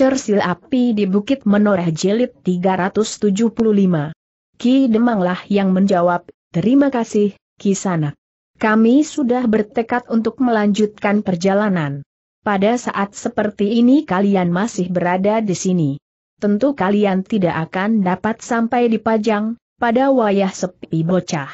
Cersil api di Bukit Menoreh Jelit 375. Ki Demanglah yang menjawab, terima kasih, Ki Kisanak. Kami sudah bertekad untuk melanjutkan perjalanan. Pada saat seperti ini kalian masih berada di sini. Tentu kalian tidak akan dapat sampai di Pajang, pada wayah sepi bocah.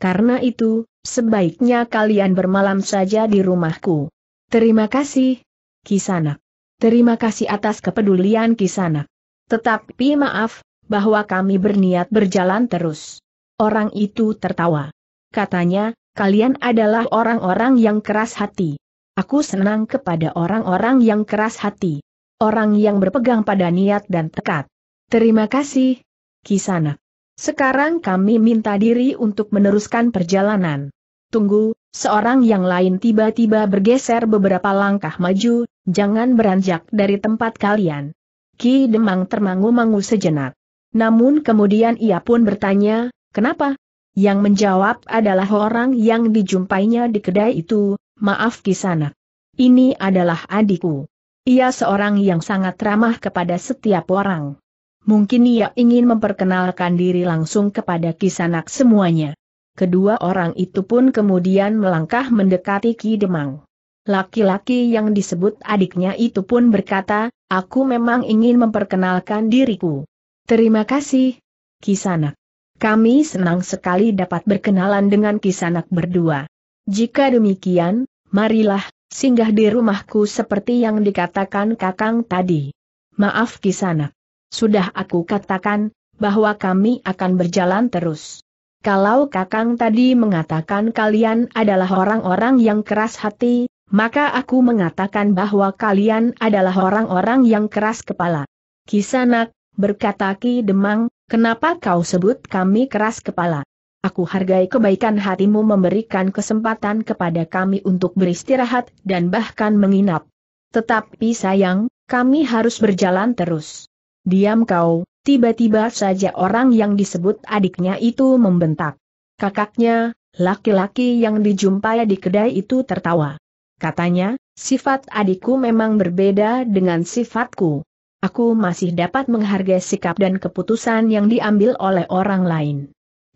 Karena itu, sebaiknya kalian bermalam saja di rumahku. Terima kasih, Kisanak. Terima kasih atas kepedulian kisana. Tetapi maaf, bahwa kami berniat berjalan terus. Orang itu tertawa. Katanya, kalian adalah orang-orang yang keras hati. Aku senang kepada orang-orang yang keras hati. Orang yang berpegang pada niat dan tekad. Terima kasih, kisana. Sekarang kami minta diri untuk meneruskan perjalanan. Tunggu, Seorang yang lain tiba-tiba bergeser beberapa langkah maju, jangan beranjak dari tempat kalian. Ki Demang termangu-mangu sejenak. Namun kemudian ia pun bertanya, kenapa? Yang menjawab adalah orang yang dijumpainya di kedai itu, maaf kisanak. Ini adalah adikku. Ia seorang yang sangat ramah kepada setiap orang. Mungkin ia ingin memperkenalkan diri langsung kepada kisanak semuanya kedua orang itu pun kemudian melangkah mendekati Ki Demang. Laki-laki yang disebut adiknya itu pun berkata, aku memang ingin memperkenalkan diriku. Terima kasih, Kisanak. Kami senang sekali dapat berkenalan dengan Kisanak berdua. Jika demikian, marilah, singgah di rumahku seperti yang dikatakan Kakang tadi. Maaf Kisanak. Sudah aku katakan, bahwa kami akan berjalan terus kalau Kakang tadi mengatakan kalian adalah orang-orang yang keras hati, maka aku mengatakan bahwa kalian adalah orang-orang yang keras kepala. Kisanak, berkata Ki Demang, kenapa kau sebut kami keras kepala? Aku hargai kebaikan hatimu memberikan kesempatan kepada kami untuk beristirahat dan bahkan menginap. Tetapi sayang, kami harus berjalan terus. Diam kau, Tiba-tiba saja orang yang disebut adiknya itu membentak. Kakaknya, laki-laki yang dijumpai di kedai itu tertawa. Katanya, sifat adikku memang berbeda dengan sifatku. Aku masih dapat menghargai sikap dan keputusan yang diambil oleh orang lain.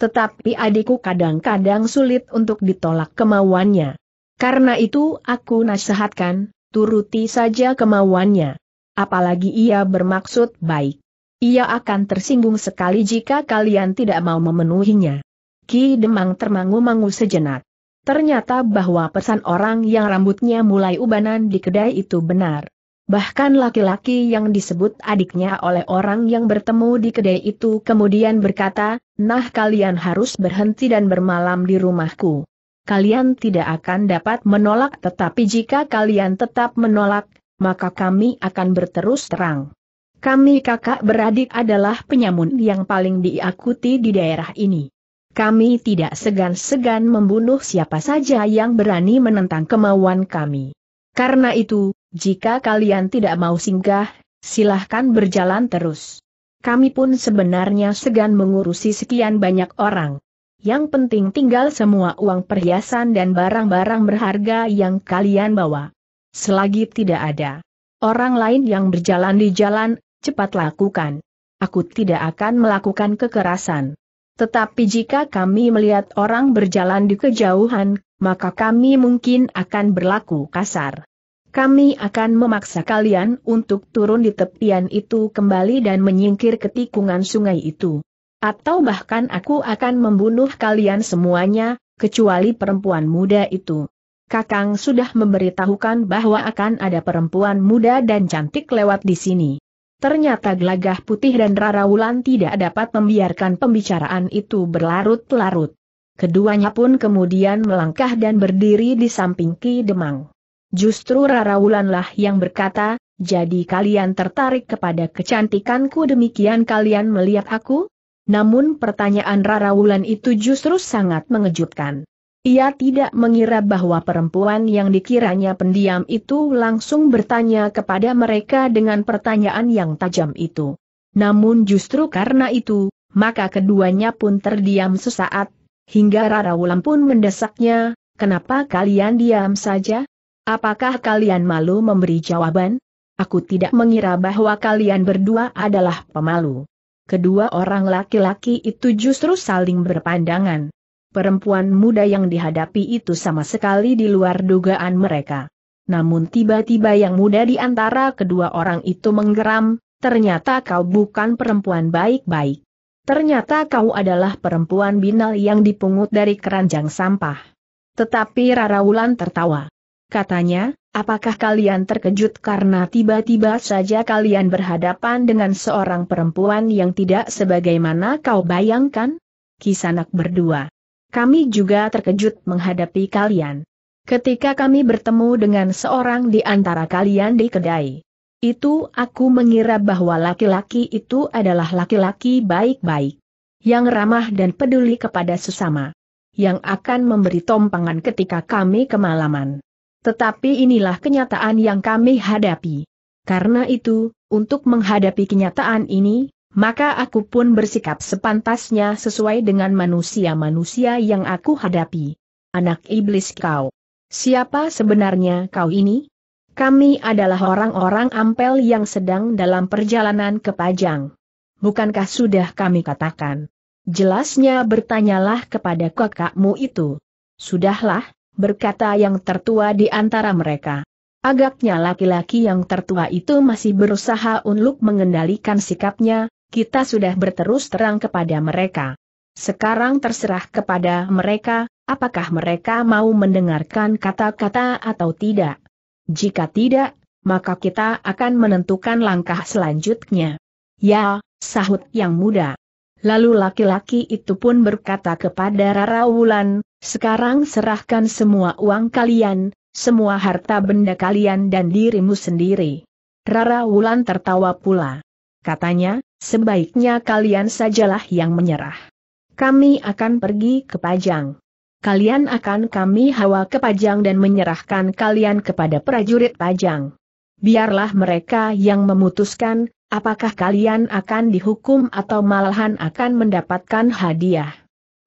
Tetapi adikku kadang-kadang sulit untuk ditolak kemauannya. Karena itu aku nasihatkan, turuti saja kemauannya. Apalagi ia bermaksud baik. Ia akan tersinggung sekali jika kalian tidak mau memenuhinya. Ki Demang termangu-mangu sejenak. Ternyata bahwa pesan orang yang rambutnya mulai ubanan di kedai itu benar. Bahkan laki-laki yang disebut adiknya oleh orang yang bertemu di kedai itu kemudian berkata, Nah kalian harus berhenti dan bermalam di rumahku. Kalian tidak akan dapat menolak tetapi jika kalian tetap menolak, maka kami akan berterus terang. Kami kakak beradik adalah penyamun yang paling diakuti di daerah ini. Kami tidak segan-segan membunuh siapa saja yang berani menentang kemauan kami. Karena itu, jika kalian tidak mau singgah, silahkan berjalan terus. Kami pun sebenarnya segan mengurusi sekian banyak orang. Yang penting tinggal semua uang perhiasan dan barang-barang berharga yang kalian bawa. Selagi tidak ada orang lain yang berjalan di jalan, cepat lakukan. Aku tidak akan melakukan kekerasan. Tetapi jika kami melihat orang berjalan di kejauhan, maka kami mungkin akan berlaku kasar. Kami akan memaksa kalian untuk turun di tepian itu kembali dan menyingkir ke tikungan sungai itu. Atau bahkan aku akan membunuh kalian semuanya, kecuali perempuan muda itu. Kakang sudah memberitahukan bahwa akan ada perempuan muda dan cantik lewat di sini. Ternyata Gelagah Putih dan Rara Wulan tidak dapat membiarkan pembicaraan itu berlarut-larut. Keduanya pun kemudian melangkah dan berdiri di samping Ki Demang. Justru Rara Wulanlah yang berkata, jadi kalian tertarik kepada kecantikanku demikian kalian melihat aku? Namun pertanyaan Rara Wulan itu justru sangat mengejutkan. Ia tidak mengira bahwa perempuan yang dikiranya pendiam itu langsung bertanya kepada mereka dengan pertanyaan yang tajam itu. Namun justru karena itu, maka keduanya pun terdiam sesaat, hingga Rara Wulan pun mendesaknya, kenapa kalian diam saja? Apakah kalian malu memberi jawaban? Aku tidak mengira bahwa kalian berdua adalah pemalu. Kedua orang laki-laki itu justru saling berpandangan perempuan muda yang dihadapi itu sama sekali di luar dugaan mereka. Namun tiba-tiba yang muda di antara kedua orang itu menggeram, ternyata kau bukan perempuan baik-baik. Ternyata kau adalah perempuan binal yang dipungut dari keranjang sampah. Tetapi Rara Wulan tertawa. Katanya, apakah kalian terkejut karena tiba-tiba saja kalian berhadapan dengan seorang perempuan yang tidak sebagaimana kau bayangkan? Kisanak berdua. Kami juga terkejut menghadapi kalian. Ketika kami bertemu dengan seorang di antara kalian di kedai. Itu aku mengira bahwa laki-laki itu adalah laki-laki baik-baik. Yang ramah dan peduli kepada sesama. Yang akan memberi tompangan ketika kami kemalaman. Tetapi inilah kenyataan yang kami hadapi. Karena itu, untuk menghadapi kenyataan ini, maka aku pun bersikap sepantasnya sesuai dengan manusia-manusia yang aku hadapi. Anak iblis kau. Siapa sebenarnya kau ini? Kami adalah orang-orang ampel yang sedang dalam perjalanan ke Pajang. Bukankah sudah kami katakan? Jelasnya bertanyalah kepada kakakmu itu. Sudahlah, berkata yang tertua di antara mereka. Agaknya laki-laki yang tertua itu masih berusaha untuk mengendalikan sikapnya, kita sudah berterus terang kepada mereka. Sekarang terserah kepada mereka, apakah mereka mau mendengarkan kata-kata atau tidak. Jika tidak, maka kita akan menentukan langkah selanjutnya. Ya, sahut yang muda. Lalu laki-laki itu pun berkata kepada Rara Wulan, sekarang serahkan semua uang kalian, semua harta benda kalian dan dirimu sendiri. Rara Wulan tertawa pula katanya, sebaiknya kalian sajalah yang menyerah. Kami akan pergi ke Pajang. Kalian akan kami hawa ke Pajang dan menyerahkan kalian kepada prajurit Pajang. Biarlah mereka yang memutuskan, apakah kalian akan dihukum atau malahan akan mendapatkan hadiah.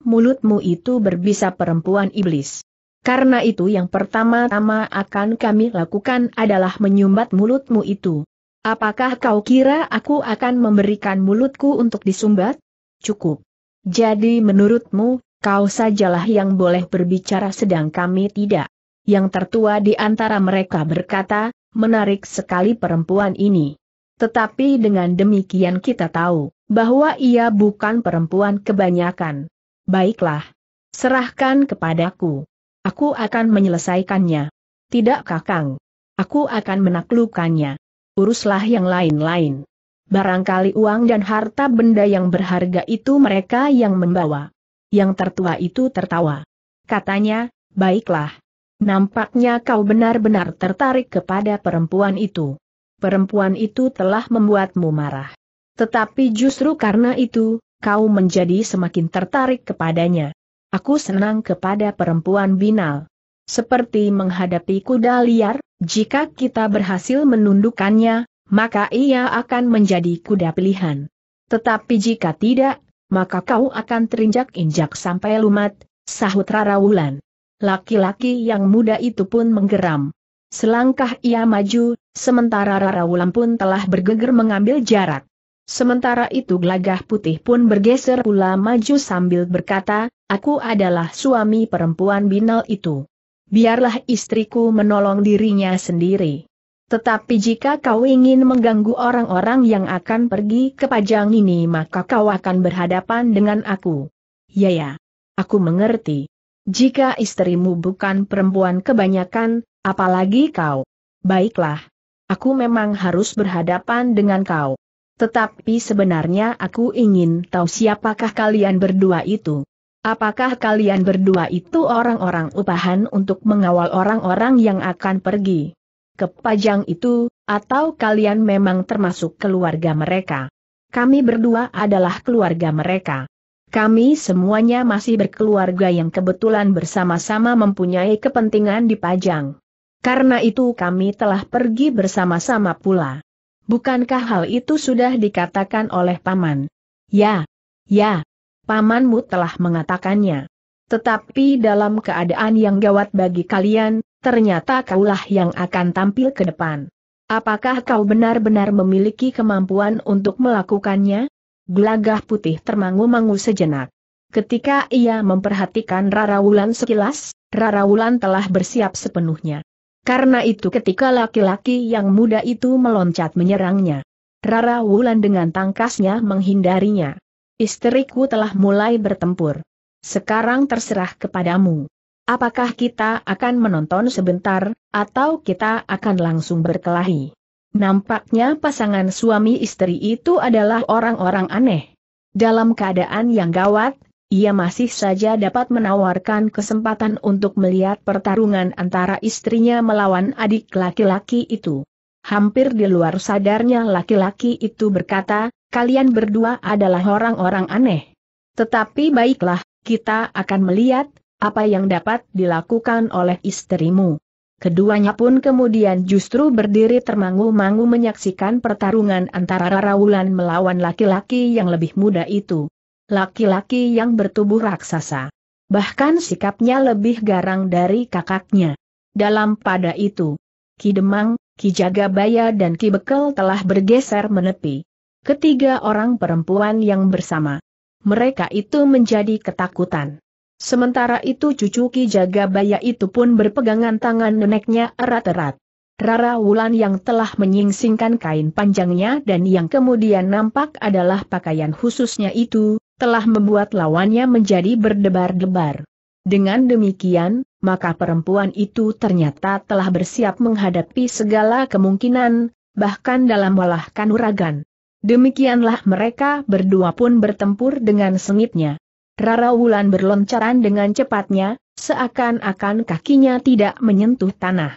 Mulutmu itu berbisa perempuan iblis. Karena itu yang pertama-tama akan kami lakukan adalah menyumbat mulutmu itu, Apakah kau kira aku akan memberikan mulutku untuk disumbat? Cukup. Jadi menurutmu, kau sajalah yang boleh berbicara sedang kami tidak. Yang tertua di antara mereka berkata, menarik sekali perempuan ini. Tetapi dengan demikian kita tahu, bahwa ia bukan perempuan kebanyakan. Baiklah. Serahkan kepadaku. Aku akan menyelesaikannya. Tidak kakang. Aku akan menaklukkannya uruslah yang lain-lain. Barangkali uang dan harta benda yang berharga itu mereka yang membawa. Yang tertua itu tertawa. Katanya, baiklah. Nampaknya kau benar-benar tertarik kepada perempuan itu. Perempuan itu telah membuatmu marah. Tetapi justru karena itu, kau menjadi semakin tertarik kepadanya. Aku senang kepada perempuan binal seperti menghadapi kuda liar, jika kita berhasil menundukkannya, maka ia akan menjadi kuda pilihan. Tetapi jika tidak, maka kau akan terinjak-injak sampai lumat, sahut Rara Wulan. Laki-laki yang muda itu pun menggeram. Selangkah ia maju, sementara Rara Wulan pun telah bergeger mengambil jarak. Sementara itu gelagah putih pun bergeser pula maju sambil berkata, aku adalah suami perempuan binal itu biarlah istriku menolong dirinya sendiri. Tetapi jika kau ingin mengganggu orang-orang yang akan pergi ke pajang ini maka kau akan berhadapan dengan aku. Ya ya. Aku mengerti. Jika istrimu bukan perempuan kebanyakan, apalagi kau. Baiklah. Aku memang harus berhadapan dengan kau. Tetapi sebenarnya aku ingin tahu siapakah kalian berdua itu. Apakah kalian berdua itu orang-orang upahan untuk mengawal orang-orang yang akan pergi ke Pajang itu, atau kalian memang termasuk keluarga mereka? Kami berdua adalah keluarga mereka. Kami semuanya masih berkeluarga yang kebetulan bersama-sama mempunyai kepentingan di Pajang. Karena itu kami telah pergi bersama-sama pula. Bukankah hal itu sudah dikatakan oleh Paman? Ya, ya, pamanmu telah mengatakannya. Tetapi dalam keadaan yang gawat bagi kalian, ternyata kaulah yang akan tampil ke depan. Apakah kau benar-benar memiliki kemampuan untuk melakukannya? Gelagah putih termangu-mangu sejenak. Ketika ia memperhatikan Rara Wulan sekilas, Rara Wulan telah bersiap sepenuhnya. Karena itu ketika laki-laki yang muda itu meloncat menyerangnya, Rara Wulan dengan tangkasnya menghindarinya. Istriku telah mulai bertempur. Sekarang terserah kepadamu. Apakah kita akan menonton sebentar, atau kita akan langsung berkelahi? Nampaknya pasangan suami istri itu adalah orang-orang aneh. Dalam keadaan yang gawat, ia masih saja dapat menawarkan kesempatan untuk melihat pertarungan antara istrinya melawan adik laki-laki itu. Hampir di luar sadarnya laki-laki itu berkata, kalian berdua adalah orang-orang aneh. Tetapi baiklah, kita akan melihat apa yang dapat dilakukan oleh istrimu. Keduanya pun kemudian justru berdiri termangu-mangu menyaksikan pertarungan antara Rawulan melawan laki-laki yang lebih muda itu. Laki-laki yang bertubuh raksasa. Bahkan sikapnya lebih garang dari kakaknya. Dalam pada itu, Ki Demang, Ki Jagabaya dan Ki Bekel telah bergeser menepi ketiga orang perempuan yang bersama. Mereka itu menjadi ketakutan. Sementara itu cucu Ki Jagabaya itu pun berpegangan tangan neneknya erat-erat. Rara Wulan yang telah menyingsingkan kain panjangnya dan yang kemudian nampak adalah pakaian khususnya itu, telah membuat lawannya menjadi berdebar-debar. Dengan demikian, maka perempuan itu ternyata telah bersiap menghadapi segala kemungkinan, bahkan dalam walah kanuragan. Demikianlah mereka berdua pun bertempur dengan sengitnya. Rara Wulan berloncaran dengan cepatnya, seakan-akan kakinya tidak menyentuh tanah.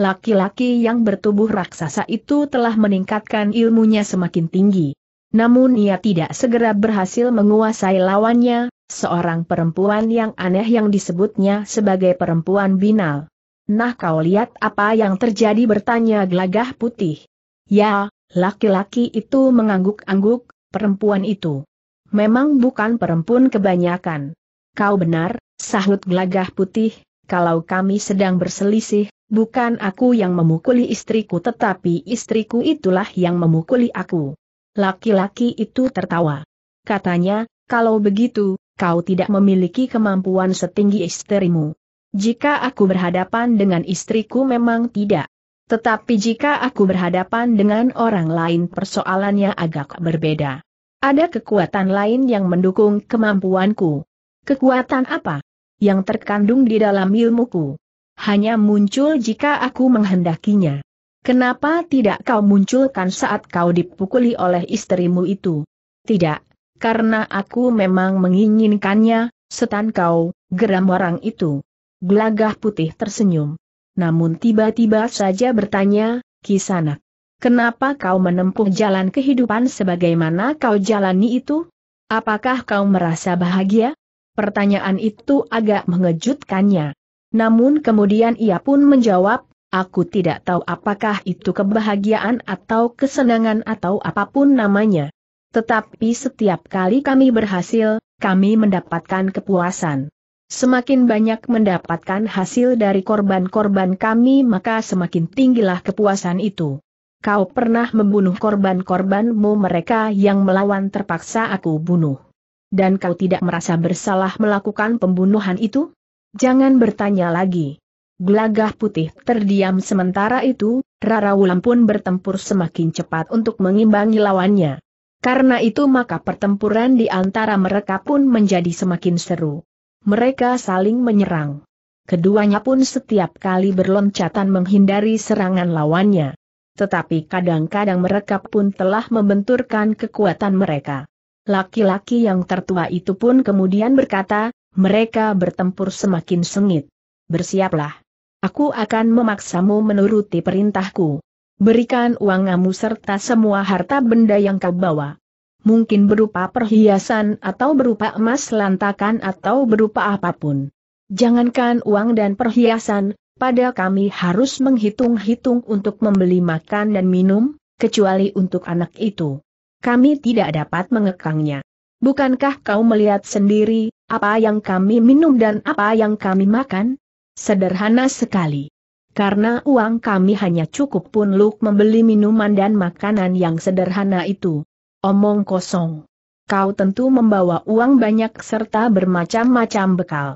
Laki-laki yang bertubuh raksasa itu telah meningkatkan ilmunya semakin tinggi. Namun ia tidak segera berhasil menguasai lawannya, seorang perempuan yang aneh yang disebutnya sebagai perempuan binal. Nah kau lihat apa yang terjadi bertanya gelagah putih. Ya, Laki-laki itu mengangguk-angguk, perempuan itu. Memang bukan perempuan kebanyakan. Kau benar, sahut gelagah putih, kalau kami sedang berselisih, bukan aku yang memukuli istriku tetapi istriku itulah yang memukuli aku. Laki-laki itu tertawa. Katanya, kalau begitu, kau tidak memiliki kemampuan setinggi istrimu. Jika aku berhadapan dengan istriku memang tidak. Tetapi jika aku berhadapan dengan orang lain persoalannya agak berbeda. Ada kekuatan lain yang mendukung kemampuanku. Kekuatan apa? Yang terkandung di dalam ilmuku. Hanya muncul jika aku menghendakinya. Kenapa tidak kau munculkan saat kau dipukuli oleh istrimu itu? Tidak, karena aku memang menginginkannya, setan kau, geram orang itu. Gelagah putih tersenyum namun tiba-tiba saja bertanya, Kisanak, kenapa kau menempuh jalan kehidupan sebagaimana kau jalani itu? Apakah kau merasa bahagia? Pertanyaan itu agak mengejutkannya. Namun kemudian ia pun menjawab, aku tidak tahu apakah itu kebahagiaan atau kesenangan atau apapun namanya. Tetapi setiap kali kami berhasil, kami mendapatkan kepuasan. Semakin banyak mendapatkan hasil dari korban-korban kami maka semakin tinggilah kepuasan itu. Kau pernah membunuh korban-korbanmu mereka yang melawan terpaksa aku bunuh. Dan kau tidak merasa bersalah melakukan pembunuhan itu? Jangan bertanya lagi. Gelagah putih terdiam sementara itu, Rara Wulan pun bertempur semakin cepat untuk mengimbangi lawannya. Karena itu maka pertempuran di antara mereka pun menjadi semakin seru. Mereka saling menyerang. Keduanya pun setiap kali berloncatan menghindari serangan lawannya. Tetapi kadang-kadang mereka pun telah membenturkan kekuatan mereka. Laki-laki yang tertua itu pun kemudian berkata, mereka bertempur semakin sengit. Bersiaplah. Aku akan memaksamu menuruti perintahku. Berikan uangmu serta semua harta benda yang kau bawa mungkin berupa perhiasan atau berupa emas lantakan atau berupa apapun. Jangankan uang dan perhiasan, pada kami harus menghitung-hitung untuk membeli makan dan minum, kecuali untuk anak itu. Kami tidak dapat mengekangnya. Bukankah kau melihat sendiri, apa yang kami minum dan apa yang kami makan? Sederhana sekali. Karena uang kami hanya cukup pun luk membeli minuman dan makanan yang sederhana itu. Omong kosong. Kau tentu membawa uang banyak serta bermacam-macam bekal.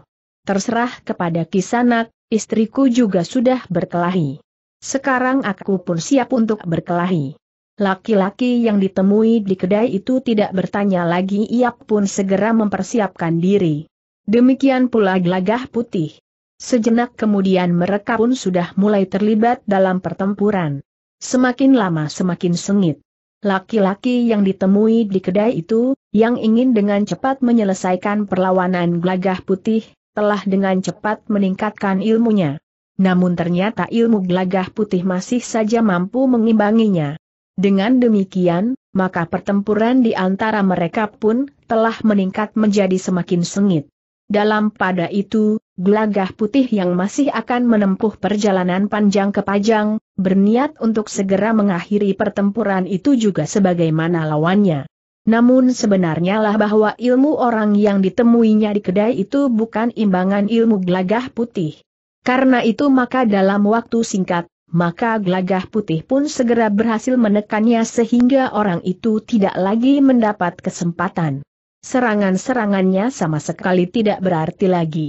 Terserah kepada Kisanak, istriku juga sudah berkelahi. Sekarang aku pun siap untuk berkelahi. Laki-laki yang ditemui di kedai itu tidak bertanya lagi ia pun segera mempersiapkan diri. Demikian pula gelagah putih. Sejenak kemudian mereka pun sudah mulai terlibat dalam pertempuran. Semakin lama semakin sengit. Laki-laki yang ditemui di kedai itu, yang ingin dengan cepat menyelesaikan perlawanan gelagah putih, telah dengan cepat meningkatkan ilmunya. Namun ternyata ilmu gelagah putih masih saja mampu mengimbanginya. Dengan demikian, maka pertempuran di antara mereka pun telah meningkat menjadi semakin sengit. Dalam pada itu, gelagah putih yang masih akan menempuh perjalanan panjang ke Pajang, berniat untuk segera mengakhiri pertempuran itu juga sebagaimana lawannya. Namun sebenarnya lah bahwa ilmu orang yang ditemuinya di kedai itu bukan imbangan ilmu gelagah putih. Karena itu maka dalam waktu singkat, maka gelagah putih pun segera berhasil menekannya sehingga orang itu tidak lagi mendapat kesempatan. Serangan-serangannya sama sekali tidak berarti lagi.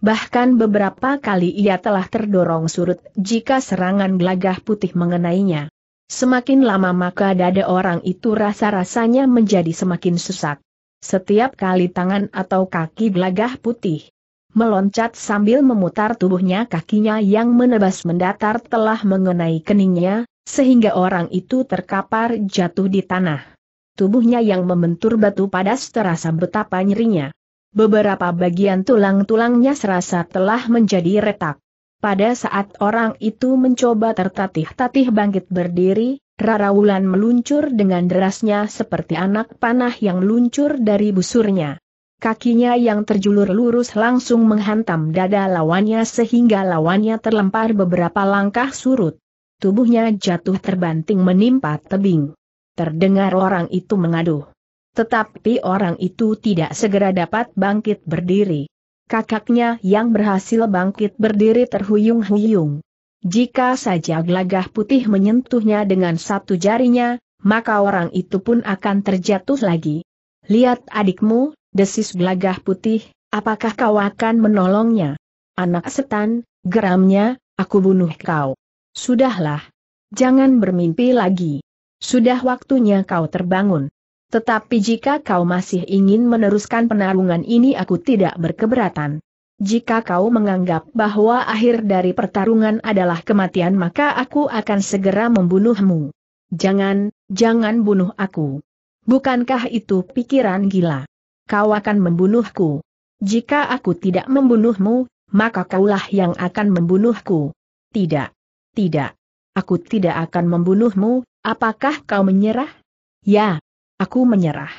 Bahkan beberapa kali ia telah terdorong surut jika serangan gelagah putih mengenainya. Semakin lama maka dada orang itu rasa-rasanya menjadi semakin sesak. Setiap kali tangan atau kaki gelagah putih meloncat sambil memutar tubuhnya kakinya yang menebas mendatar telah mengenai keningnya, sehingga orang itu terkapar jatuh di tanah tubuhnya yang membentur batu padas terasa betapa nyerinya. Beberapa bagian tulang-tulangnya serasa telah menjadi retak. Pada saat orang itu mencoba tertatih-tatih bangkit berdiri, Rara Wulan meluncur dengan derasnya seperti anak panah yang luncur dari busurnya. Kakinya yang terjulur lurus langsung menghantam dada lawannya sehingga lawannya terlempar beberapa langkah surut. Tubuhnya jatuh terbanting menimpa tebing. Terdengar orang itu mengaduh. Tetapi orang itu tidak segera dapat bangkit berdiri. Kakaknya yang berhasil bangkit berdiri terhuyung-huyung. Jika saja gelagah putih menyentuhnya dengan satu jarinya, maka orang itu pun akan terjatuh lagi. Lihat adikmu, desis gelagah putih, apakah kau akan menolongnya? Anak setan, geramnya, aku bunuh kau. Sudahlah. Jangan bermimpi lagi. Sudah waktunya kau terbangun. Tetapi jika kau masih ingin meneruskan penarungan ini aku tidak berkeberatan. Jika kau menganggap bahwa akhir dari pertarungan adalah kematian maka aku akan segera membunuhmu. Jangan, jangan bunuh aku. Bukankah itu pikiran gila? Kau akan membunuhku. Jika aku tidak membunuhmu, maka kaulah yang akan membunuhku. Tidak. Tidak. Aku tidak akan membunuhmu, Apakah kau menyerah? Ya, aku menyerah.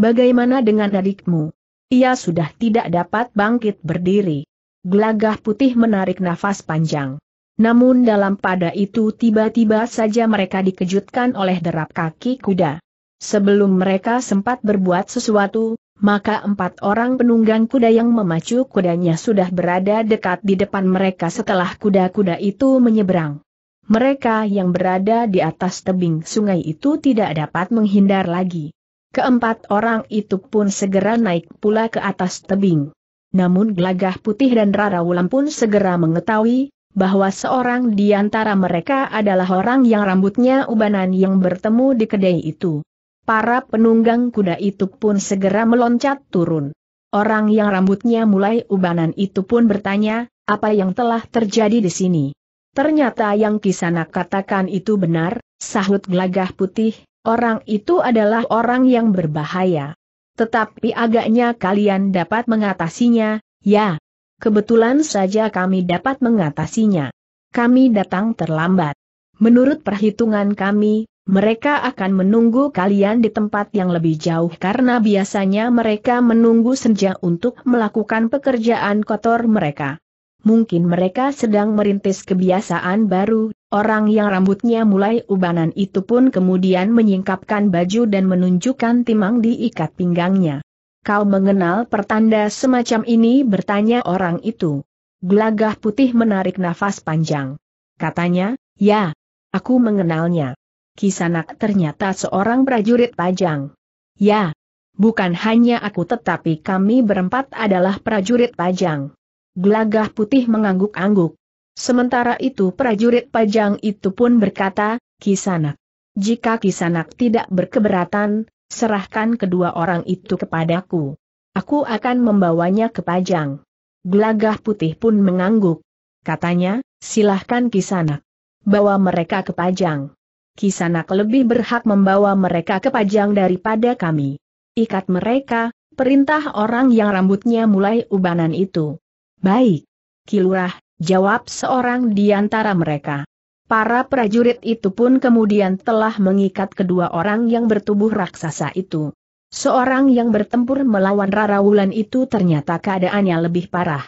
Bagaimana dengan adikmu? Ia sudah tidak dapat bangkit berdiri. Gelagah putih menarik nafas panjang. Namun dalam pada itu tiba-tiba saja mereka dikejutkan oleh derap kaki kuda. Sebelum mereka sempat berbuat sesuatu, maka empat orang penunggang kuda yang memacu kudanya sudah berada dekat di depan mereka setelah kuda-kuda itu menyeberang. Mereka yang berada di atas tebing sungai itu tidak dapat menghindar lagi. Keempat orang itu pun segera naik pula ke atas tebing. Namun Gelagah Putih dan Rara Wulan pun segera mengetahui bahwa seorang di antara mereka adalah orang yang rambutnya ubanan yang bertemu di kedai itu. Para penunggang kuda itu pun segera meloncat turun. Orang yang rambutnya mulai ubanan itu pun bertanya, apa yang telah terjadi di sini? Ternyata yang Kisana katakan itu benar, sahut gelagah putih, orang itu adalah orang yang berbahaya. Tetapi agaknya kalian dapat mengatasinya, ya. Kebetulan saja kami dapat mengatasinya. Kami datang terlambat. Menurut perhitungan kami, mereka akan menunggu kalian di tempat yang lebih jauh karena biasanya mereka menunggu senja untuk melakukan pekerjaan kotor mereka mungkin mereka sedang merintis kebiasaan baru, orang yang rambutnya mulai ubanan itu pun kemudian menyingkapkan baju dan menunjukkan timang di ikat pinggangnya. Kau mengenal pertanda semacam ini bertanya orang itu. Gelagah putih menarik nafas panjang. Katanya, ya, aku mengenalnya. Kisanak ternyata seorang prajurit pajang. Ya, bukan hanya aku tetapi kami berempat adalah prajurit pajang. Gelagah putih mengangguk-angguk. Sementara itu prajurit pajang itu pun berkata, Kisanak. Jika Kisanak tidak berkeberatan, serahkan kedua orang itu kepadaku. Aku akan membawanya ke pajang. Gelagah putih pun mengangguk. Katanya, silahkan Kisanak. Bawa mereka ke pajang. Kisanak lebih berhak membawa mereka ke pajang daripada kami. Ikat mereka, perintah orang yang rambutnya mulai ubanan itu. Baik. Kilurah, jawab seorang di antara mereka. Para prajurit itu pun kemudian telah mengikat kedua orang yang bertubuh raksasa itu. Seorang yang bertempur melawan Rara Wulan itu ternyata keadaannya lebih parah.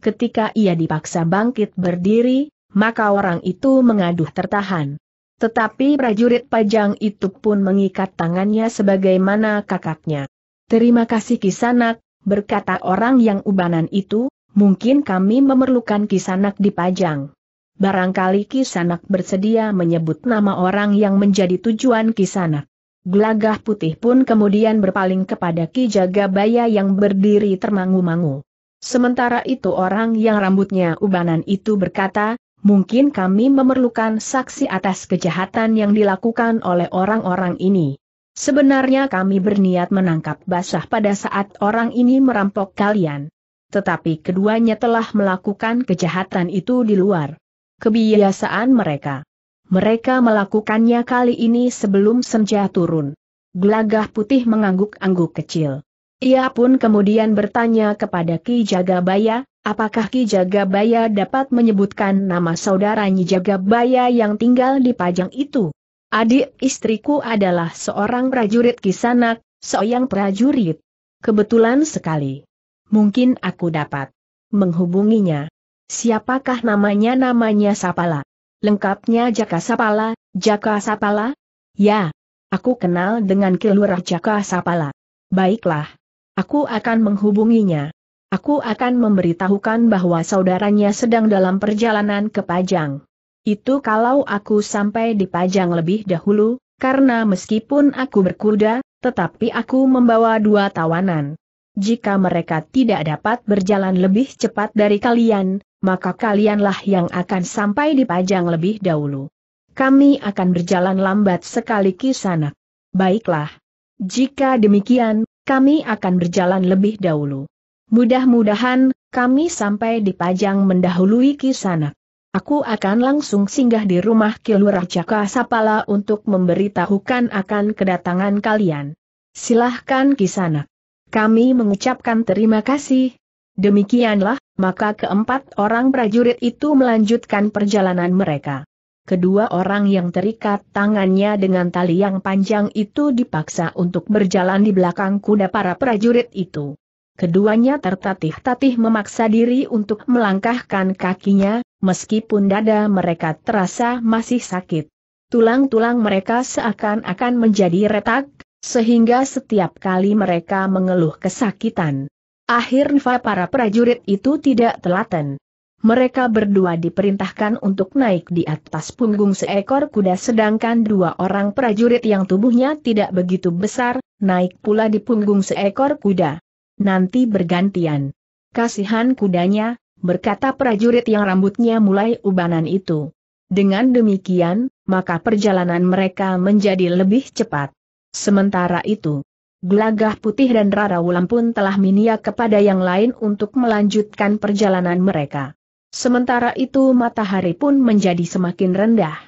Ketika ia dipaksa bangkit berdiri, maka orang itu mengaduh tertahan. Tetapi prajurit pajang itu pun mengikat tangannya sebagaimana kakaknya. Terima kasih kisanak, berkata orang yang ubanan itu, mungkin kami memerlukan kisanak di Pajang. Barangkali kisanak bersedia menyebut nama orang yang menjadi tujuan kisanak. Gelagah putih pun kemudian berpaling kepada Ki Jagabaya yang berdiri termangu-mangu. Sementara itu orang yang rambutnya ubanan itu berkata, mungkin kami memerlukan saksi atas kejahatan yang dilakukan oleh orang-orang ini. Sebenarnya kami berniat menangkap basah pada saat orang ini merampok kalian tetapi keduanya telah melakukan kejahatan itu di luar kebiasaan mereka. Mereka melakukannya kali ini sebelum senja turun. Gelagah putih mengangguk-angguk kecil. Ia pun kemudian bertanya kepada Ki Jagabaya, apakah Ki Jagabaya dapat menyebutkan nama saudaranya Jagabaya yang tinggal di Pajang itu? Adik istriku adalah seorang prajurit kisanak, seorang prajurit. Kebetulan sekali mungkin aku dapat menghubunginya. Siapakah namanya? Namanya Sapala. Lengkapnya Jaka Sapala, Jaka Sapala? Ya, aku kenal dengan Kilurah Jaka Sapala. Baiklah, aku akan menghubunginya. Aku akan memberitahukan bahwa saudaranya sedang dalam perjalanan ke Pajang. Itu kalau aku sampai di Pajang lebih dahulu, karena meskipun aku berkuda, tetapi aku membawa dua tawanan jika mereka tidak dapat berjalan lebih cepat dari kalian, maka kalianlah yang akan sampai di Pajang lebih dahulu. Kami akan berjalan lambat sekali sana. Baiklah. Jika demikian, kami akan berjalan lebih dahulu. Mudah-mudahan, kami sampai di Pajang mendahului kisanak. Aku akan langsung singgah di rumah Kilurah Jaka Sapala untuk memberitahukan akan kedatangan kalian. Silahkan kisanak. Kami mengucapkan terima kasih. Demikianlah, maka keempat orang prajurit itu melanjutkan perjalanan mereka. Kedua orang yang terikat tangannya dengan tali yang panjang itu dipaksa untuk berjalan di belakang kuda para prajurit itu. Keduanya tertatih-tatih memaksa diri untuk melangkahkan kakinya, meskipun dada mereka terasa masih sakit. Tulang-tulang mereka seakan-akan menjadi retak, sehingga setiap kali mereka mengeluh kesakitan. Akhirnya para prajurit itu tidak telaten. Mereka berdua diperintahkan untuk naik di atas punggung seekor kuda sedangkan dua orang prajurit yang tubuhnya tidak begitu besar, naik pula di punggung seekor kuda. Nanti bergantian. Kasihan kudanya, berkata prajurit yang rambutnya mulai ubanan itu. Dengan demikian, maka perjalanan mereka menjadi lebih cepat. Sementara itu, Gelagah Putih dan Rara Wulan pun telah minia kepada yang lain untuk melanjutkan perjalanan mereka. Sementara itu matahari pun menjadi semakin rendah.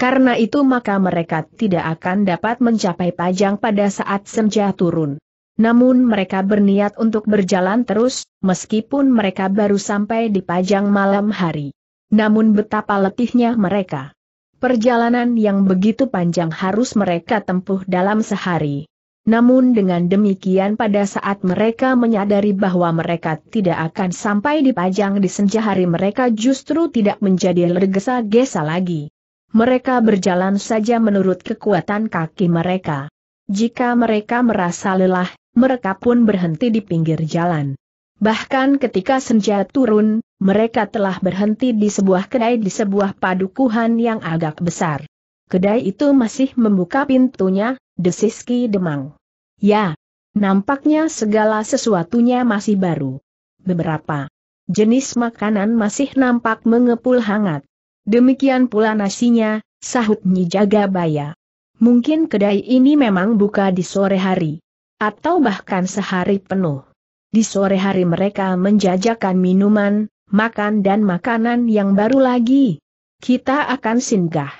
Karena itu maka mereka tidak akan dapat mencapai pajang pada saat senja turun. Namun mereka berniat untuk berjalan terus, meskipun mereka baru sampai di pajang malam hari. Namun betapa letihnya mereka. Perjalanan yang begitu panjang harus mereka tempuh dalam sehari. Namun dengan demikian pada saat mereka menyadari bahwa mereka tidak akan sampai di Pajang di senja hari mereka justru tidak menjadi lergesa gesa lagi. Mereka berjalan saja menurut kekuatan kaki mereka. Jika mereka merasa lelah, mereka pun berhenti di pinggir jalan. Bahkan ketika senja turun, mereka telah berhenti di sebuah kedai di sebuah padukuhan yang agak besar. Kedai itu masih membuka pintunya, desiski demang. Ya, nampaknya segala sesuatunya masih baru. Beberapa jenis makanan masih nampak mengepul hangat. Demikian pula nasinya, sahut Nyi Jagabaya. Mungkin kedai ini memang buka di sore hari. Atau bahkan sehari penuh. Di sore hari mereka menjajakan minuman, makan dan makanan yang baru lagi. Kita akan singgah.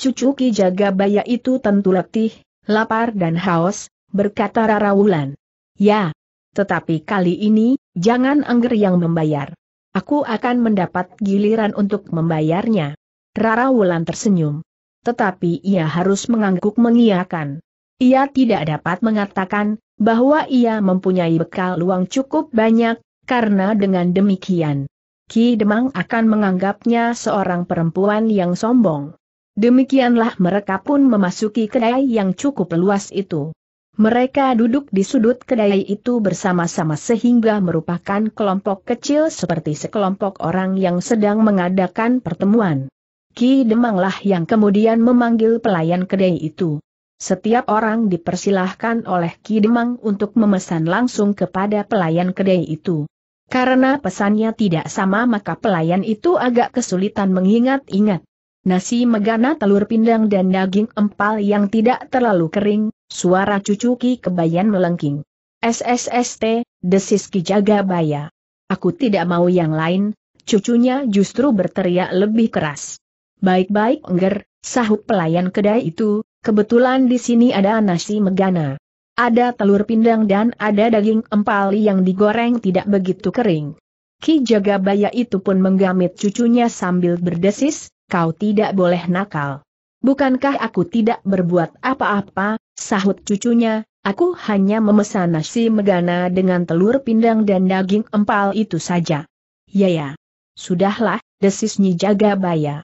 Cucu Ki Jagabaya itu tentu letih, lapar dan haus, berkata Rara Wulan. Ya, tetapi kali ini, jangan Angger yang membayar. Aku akan mendapat giliran untuk membayarnya. Rara Wulan tersenyum. Tetapi ia harus mengangguk mengiakan. Ia tidak dapat mengatakan, bahwa ia mempunyai bekal uang cukup banyak, karena dengan demikian, Ki Demang akan menganggapnya seorang perempuan yang sombong. Demikianlah mereka pun memasuki kedai yang cukup luas itu. Mereka duduk di sudut kedai itu bersama-sama sehingga merupakan kelompok kecil seperti sekelompok orang yang sedang mengadakan pertemuan. Ki Demanglah yang kemudian memanggil pelayan kedai itu. Setiap orang dipersilahkan oleh Ki Demang untuk memesan langsung kepada pelayan kedai itu. Karena pesannya tidak sama maka pelayan itu agak kesulitan mengingat-ingat. Nasi megana telur pindang dan daging empal yang tidak terlalu kering, suara cucu Ki Kebayan melengking. SSST, desis Ki Jaga Baya. Aku tidak mau yang lain, cucunya justru berteriak lebih keras. Baik-baik engger, sahut pelayan kedai itu, Kebetulan di sini ada nasi megana. Ada telur pindang dan ada daging empal yang digoreng tidak begitu kering. Ki Jagabaya itu pun menggamit cucunya sambil berdesis, kau tidak boleh nakal. Bukankah aku tidak berbuat apa-apa, sahut cucunya, aku hanya memesan nasi megana dengan telur pindang dan daging empal itu saja. Ya ya. Sudahlah, desisnya Nyi Jagabaya.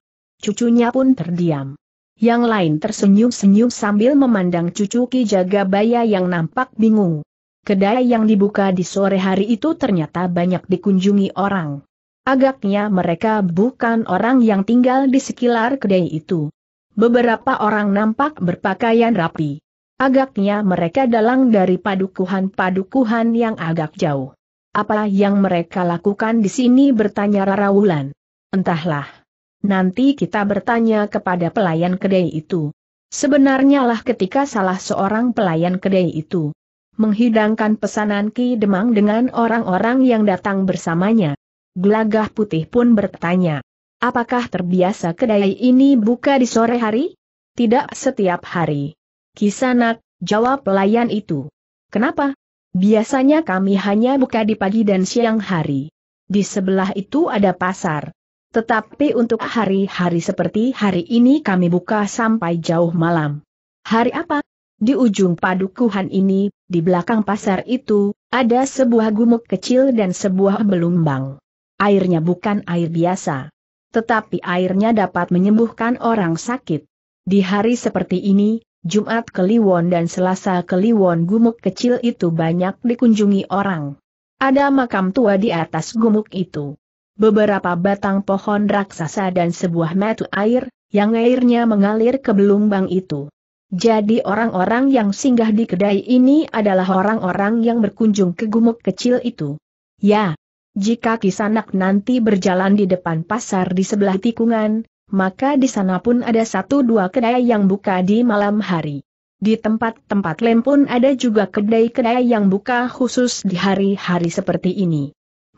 Cucunya pun terdiam. Yang lain tersenyum-senyum sambil memandang cucu Ki Jagabaya yang nampak bingung. Kedai yang dibuka di sore hari itu ternyata banyak dikunjungi orang. Agaknya mereka bukan orang yang tinggal di sekitar kedai itu. Beberapa orang nampak berpakaian rapi. Agaknya mereka dalang dari padukuhan-padukuhan yang agak jauh. Apa yang mereka lakukan di sini bertanya Rara Wulan. Entahlah nanti kita bertanya kepada pelayan kedai itu. Sebenarnya lah ketika salah seorang pelayan kedai itu menghidangkan pesanan Ki Demang dengan orang-orang yang datang bersamanya. Gelagah putih pun bertanya, apakah terbiasa kedai ini buka di sore hari? Tidak setiap hari. Kisanak, jawab pelayan itu. Kenapa? Biasanya kami hanya buka di pagi dan siang hari. Di sebelah itu ada pasar. Tetapi untuk hari-hari seperti hari ini kami buka sampai jauh malam. Hari apa? Di ujung padukuhan ini, di belakang pasar itu, ada sebuah gumuk kecil dan sebuah belumbang. Airnya bukan air biasa. Tetapi airnya dapat menyembuhkan orang sakit. Di hari seperti ini, Jumat Keliwon dan Selasa Keliwon gumuk kecil itu banyak dikunjungi orang. Ada makam tua di atas gumuk itu beberapa batang pohon raksasa dan sebuah metu air, yang airnya mengalir ke belumbang itu. Jadi orang-orang yang singgah di kedai ini adalah orang-orang yang berkunjung ke gumuk kecil itu. Ya, jika kisanak nanti berjalan di depan pasar di sebelah tikungan, maka di sana pun ada satu dua kedai yang buka di malam hari. Di tempat-tempat lem pun ada juga kedai-kedai yang buka khusus di hari-hari seperti ini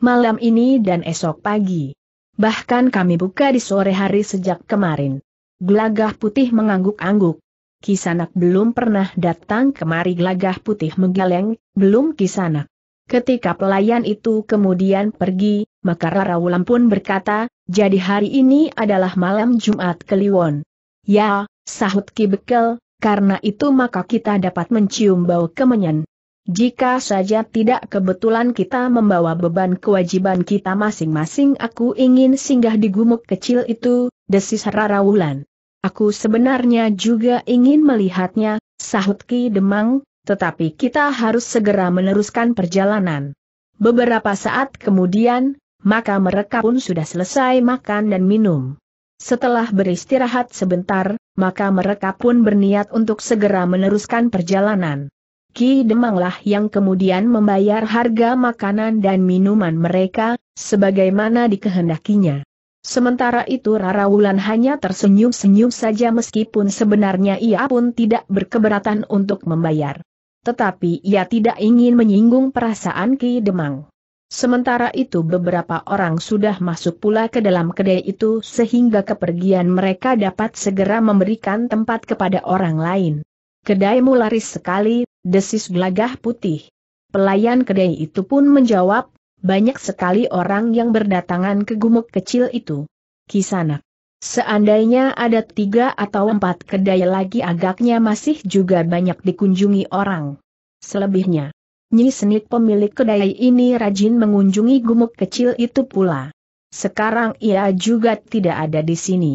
malam ini dan esok pagi. Bahkan kami buka di sore hari sejak kemarin. Gelagah putih mengangguk-angguk. Kisanak belum pernah datang kemari gelagah putih menggeleng, belum kisanak. Ketika pelayan itu kemudian pergi, maka Rawulan pun berkata, jadi hari ini adalah malam Jumat Kliwon. Ya, sahut Ki Bekel, karena itu maka kita dapat mencium bau kemenyan. Jika saja tidak kebetulan kita membawa beban kewajiban kita masing-masing aku ingin singgah di gumuk kecil itu, desis Rara Wulan. Aku sebenarnya juga ingin melihatnya, sahut Ki Demang, tetapi kita harus segera meneruskan perjalanan. Beberapa saat kemudian, maka mereka pun sudah selesai makan dan minum. Setelah beristirahat sebentar, maka mereka pun berniat untuk segera meneruskan perjalanan. Ki Demanglah yang kemudian membayar harga makanan dan minuman mereka, sebagaimana dikehendakinya. Sementara itu Rara Wulan hanya tersenyum-senyum saja meskipun sebenarnya ia pun tidak berkeberatan untuk membayar. Tetapi ia tidak ingin menyinggung perasaan Ki Demang. Sementara itu beberapa orang sudah masuk pula ke dalam kedai itu sehingga kepergian mereka dapat segera memberikan tempat kepada orang lain. Kedai laris sekali, desis gelagah putih. Pelayan kedai itu pun menjawab, banyak sekali orang yang berdatangan ke gumuk kecil itu. Kisanak. Seandainya ada tiga atau empat kedai lagi agaknya masih juga banyak dikunjungi orang. Selebihnya, Nyi Senit pemilik kedai ini rajin mengunjungi gumuk kecil itu pula. Sekarang ia juga tidak ada di sini.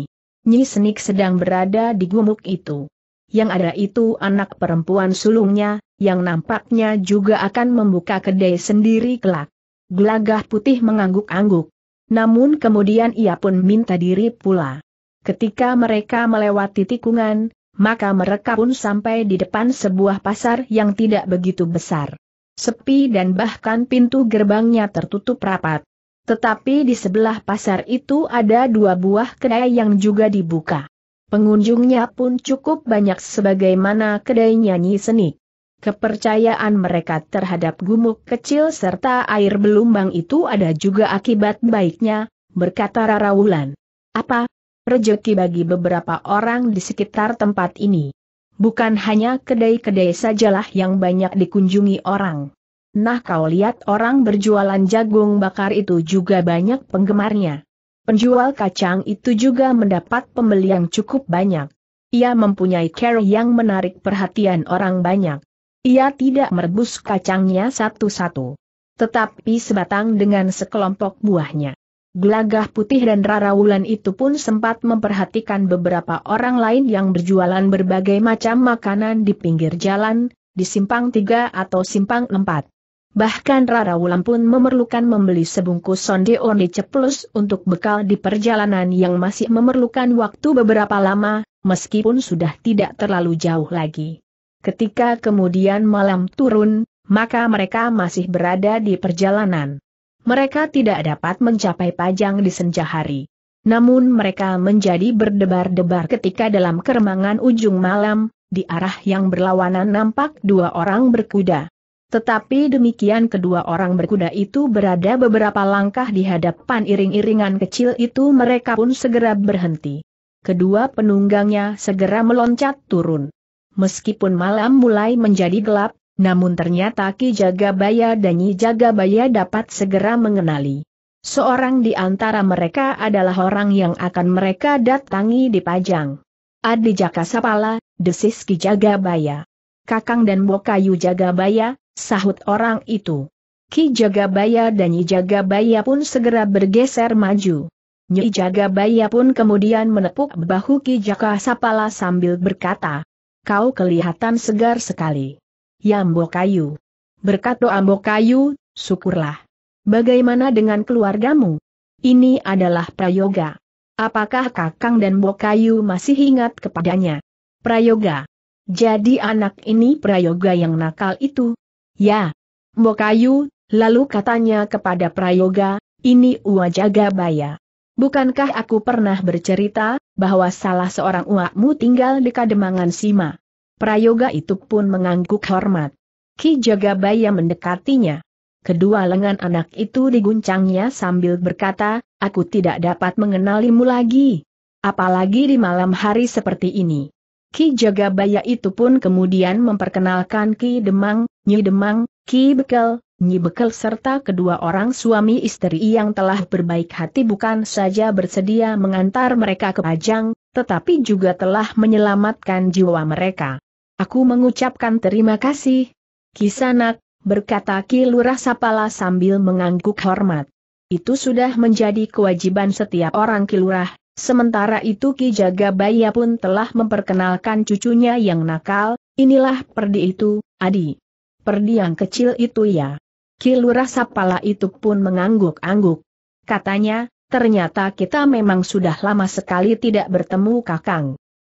Nyi Senik sedang berada di gumuk itu yang ada itu anak perempuan sulungnya, yang nampaknya juga akan membuka kedai sendiri kelak. Gelagah putih mengangguk-angguk. Namun kemudian ia pun minta diri pula. Ketika mereka melewati tikungan, maka mereka pun sampai di depan sebuah pasar yang tidak begitu besar. Sepi dan bahkan pintu gerbangnya tertutup rapat. Tetapi di sebelah pasar itu ada dua buah kedai yang juga dibuka. Pengunjungnya pun cukup banyak sebagaimana kedai nyanyi seni. Kepercayaan mereka terhadap gumuk kecil serta air belumbang itu ada juga akibat baiknya, berkata Wulan. Apa? Rejeki bagi beberapa orang di sekitar tempat ini. Bukan hanya kedai-kedai sajalah yang banyak dikunjungi orang. Nah kau lihat orang berjualan jagung bakar itu juga banyak penggemarnya. Penjual kacang itu juga mendapat pembeli yang cukup banyak. Ia mempunyai cara yang menarik perhatian orang banyak. Ia tidak merebus kacangnya satu-satu. Tetapi sebatang dengan sekelompok buahnya. Gelagah putih dan rara wulan itu pun sempat memperhatikan beberapa orang lain yang berjualan berbagai macam makanan di pinggir jalan, di simpang tiga atau simpang empat. Bahkan Rara Wulan pun memerlukan membeli sebungkus sonde onde Ceplus untuk bekal di perjalanan yang masih memerlukan waktu beberapa lama, meskipun sudah tidak terlalu jauh lagi. Ketika kemudian malam turun, maka mereka masih berada di perjalanan. Mereka tidak dapat mencapai Pajang di senja hari. Namun mereka menjadi berdebar-debar ketika dalam keremangan ujung malam, di arah yang berlawanan nampak dua orang berkuda. Tetapi demikian kedua orang berkuda itu berada beberapa langkah di hadapan iring-iringan kecil itu mereka pun segera berhenti. Kedua penunggangnya segera meloncat turun. Meskipun malam mulai menjadi gelap, namun ternyata Ki Jagabaya dan Nyi Jagabaya dapat segera mengenali. Seorang di antara mereka adalah orang yang akan mereka datangi di Pajang. Adi Jaka Sapala, desis Ki Jagabaya. Kakang dan Bokayu Jagabaya, sahut orang itu. Ki Jagabaya dan Nyi Jagabaya pun segera bergeser maju. Nyi Jagabaya pun kemudian menepuk bahu Ki Jaka Sapala sambil berkata, Kau kelihatan segar sekali. Yambo ya, Kayu. Berkat doa Kayu, syukurlah. Bagaimana dengan keluargamu? Ini adalah prayoga. Apakah Kakang dan Bokayu masih ingat kepadanya? Prayoga. Jadi anak ini prayoga yang nakal itu, Ya. Mbokayu, lalu katanya kepada Prayoga, ini Ua Jagabaya. Bukankah aku pernah bercerita, bahwa salah seorang uakmu tinggal di Kademangan Sima? Prayoga itu pun mengangguk hormat. Ki Jagabaya mendekatinya. Kedua lengan anak itu diguncangnya sambil berkata, aku tidak dapat mengenalimu lagi. Apalagi di malam hari seperti ini. Ki Jagabaya itu pun kemudian memperkenalkan Ki Demang, Nyi Demang, Ki Bekel, Nyi Bekel serta kedua orang suami istri yang telah berbaik hati bukan saja bersedia mengantar mereka ke Pajang, tetapi juga telah menyelamatkan jiwa mereka. Aku mengucapkan terima kasih. Kisanak, berkata Ki Lurah Sapala sambil mengangguk hormat. Itu sudah menjadi kewajiban setiap orang Ki Lurah, Sementara itu Ki Jagabaya pun telah memperkenalkan cucunya yang nakal, inilah perdi itu, Adi. Perdi yang kecil itu ya. Ki Lurah Sapala itu pun mengangguk-angguk. Katanya, ternyata kita memang sudah lama sekali tidak bertemu Kakang.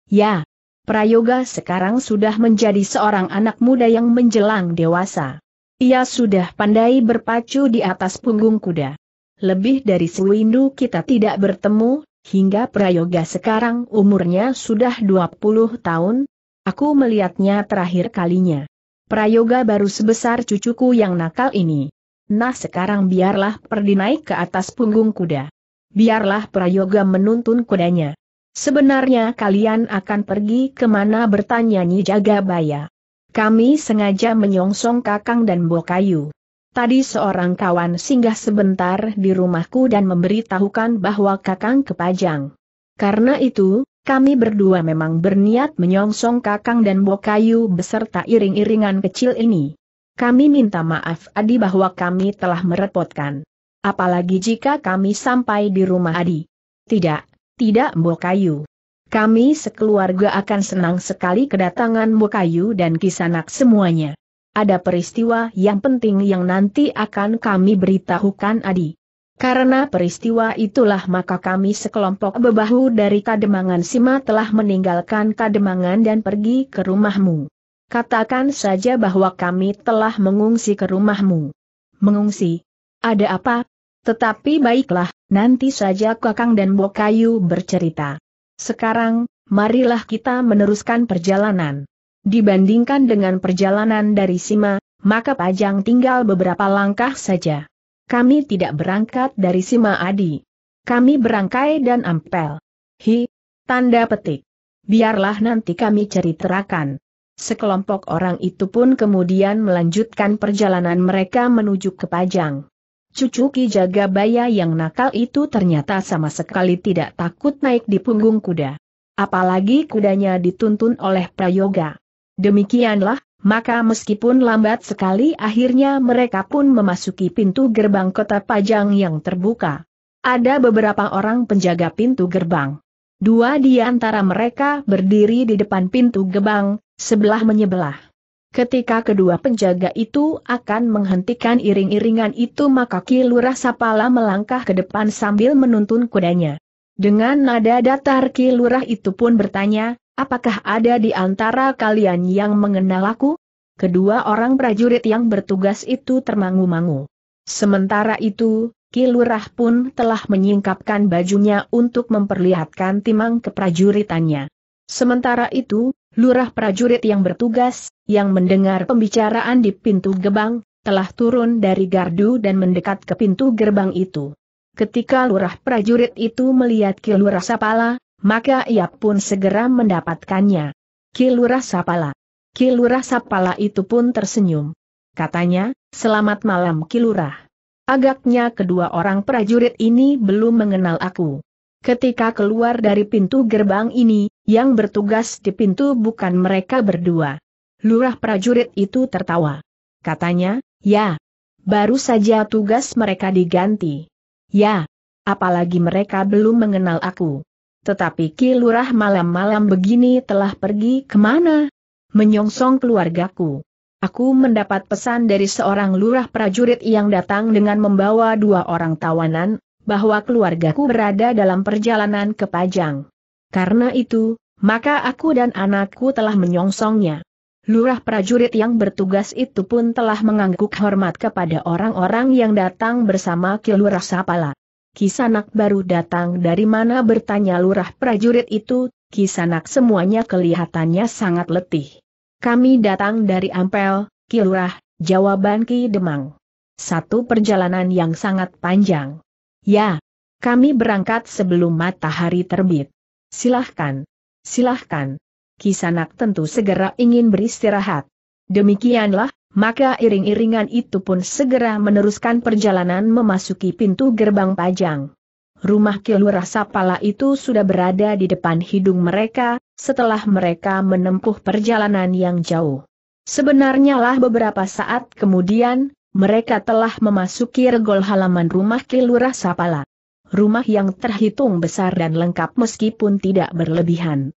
Ya, Prayoga sekarang sudah menjadi seorang anak muda yang menjelang dewasa. Ia sudah pandai berpacu di atas punggung kuda. Lebih dari sewindu kita tidak bertemu, hingga Prayoga sekarang umurnya sudah 20 tahun, aku melihatnya terakhir kalinya. Prayoga baru sebesar cucuku yang nakal ini. Nah sekarang biarlah perdi naik ke atas punggung kuda. Biarlah Prayoga menuntun kudanya. Sebenarnya kalian akan pergi kemana bertanya Nyi Jaga Kami sengaja menyongsong Kakang dan Bokayu. Tadi seorang kawan singgah sebentar di rumahku dan memberitahukan bahwa Kakang kepajang. Karena itu, kami berdua memang berniat menyongsong Kakang dan Bokayu beserta iring-iringan kecil ini. Kami minta maaf Adi bahwa kami telah merepotkan. Apalagi jika kami sampai di rumah Adi. Tidak, tidak Bokayu. Kami sekeluarga akan senang sekali kedatangan Bokayu dan Kisanak semuanya. Ada peristiwa yang penting yang nanti akan kami beritahukan Adi. Karena peristiwa itulah maka kami sekelompok bebahu dari Kademangan Sima telah meninggalkan Kademangan dan pergi ke rumahmu. Katakan saja bahwa kami telah mengungsi ke rumahmu. Mengungsi? Ada apa? Tetapi baiklah, nanti saja Kakang dan Bokayu bercerita. Sekarang, marilah kita meneruskan perjalanan dibandingkan dengan perjalanan dari Sima, maka Pajang tinggal beberapa langkah saja. Kami tidak berangkat dari Sima Adi. Kami berangkai dan ampel. Hi, tanda petik. Biarlah nanti kami ceritakan. Sekelompok orang itu pun kemudian melanjutkan perjalanan mereka menuju ke Pajang. Cucu Ki Jagabaya yang nakal itu ternyata sama sekali tidak takut naik di punggung kuda. Apalagi kudanya dituntun oleh Prayoga. Demikianlah, maka meskipun lambat sekali akhirnya mereka pun memasuki pintu gerbang kota Pajang yang terbuka. Ada beberapa orang penjaga pintu gerbang. Dua di antara mereka berdiri di depan pintu gerbang, sebelah menyebelah. Ketika kedua penjaga itu akan menghentikan iring-iringan itu maka Ki Lurah Sapala melangkah ke depan sambil menuntun kudanya. Dengan nada datar Ki Lurah itu pun bertanya, Apakah ada di antara kalian yang mengenal aku? Kedua orang prajurit yang bertugas itu termangu-mangu. Sementara itu, Kilurah pun telah menyingkapkan bajunya untuk memperlihatkan timang keprajuritannya. Sementara itu, lurah prajurit yang bertugas, yang mendengar pembicaraan di pintu gerbang, telah turun dari gardu dan mendekat ke pintu gerbang itu. Ketika lurah prajurit itu melihat Kilurah Sapala, maka ia pun segera mendapatkannya. Kilurah Sapala. Kilurah Sapala itu pun tersenyum. Katanya, selamat malam Kilurah. Agaknya kedua orang prajurit ini belum mengenal aku. Ketika keluar dari pintu gerbang ini, yang bertugas di pintu bukan mereka berdua. Lurah prajurit itu tertawa. Katanya, ya, baru saja tugas mereka diganti. Ya, apalagi mereka belum mengenal aku. Tetapi Ki Lurah malam-malam begini telah pergi kemana? Menyongsong keluargaku. Aku mendapat pesan dari seorang lurah prajurit yang datang dengan membawa dua orang tawanan, bahwa keluargaku berada dalam perjalanan ke Pajang. Karena itu, maka aku dan anakku telah menyongsongnya. Lurah prajurit yang bertugas itu pun telah mengangguk hormat kepada orang-orang yang datang bersama Kilurah Sapala. Kisanak baru datang dari mana bertanya lurah prajurit itu, Kisanak semuanya kelihatannya sangat letih. Kami datang dari Ampel, Kilurah, jawaban Ki Demang. Satu perjalanan yang sangat panjang. Ya, kami berangkat sebelum matahari terbit. Silahkan, silahkan. Kisanak tentu segera ingin beristirahat. Demikianlah, maka iring-iringan itu pun segera meneruskan perjalanan memasuki pintu gerbang pajang. Rumah Kilurah Sapala itu sudah berada di depan hidung mereka, setelah mereka menempuh perjalanan yang jauh. Sebenarnya lah beberapa saat kemudian, mereka telah memasuki regol halaman rumah Kilurah Sapala. Rumah yang terhitung besar dan lengkap meskipun tidak berlebihan.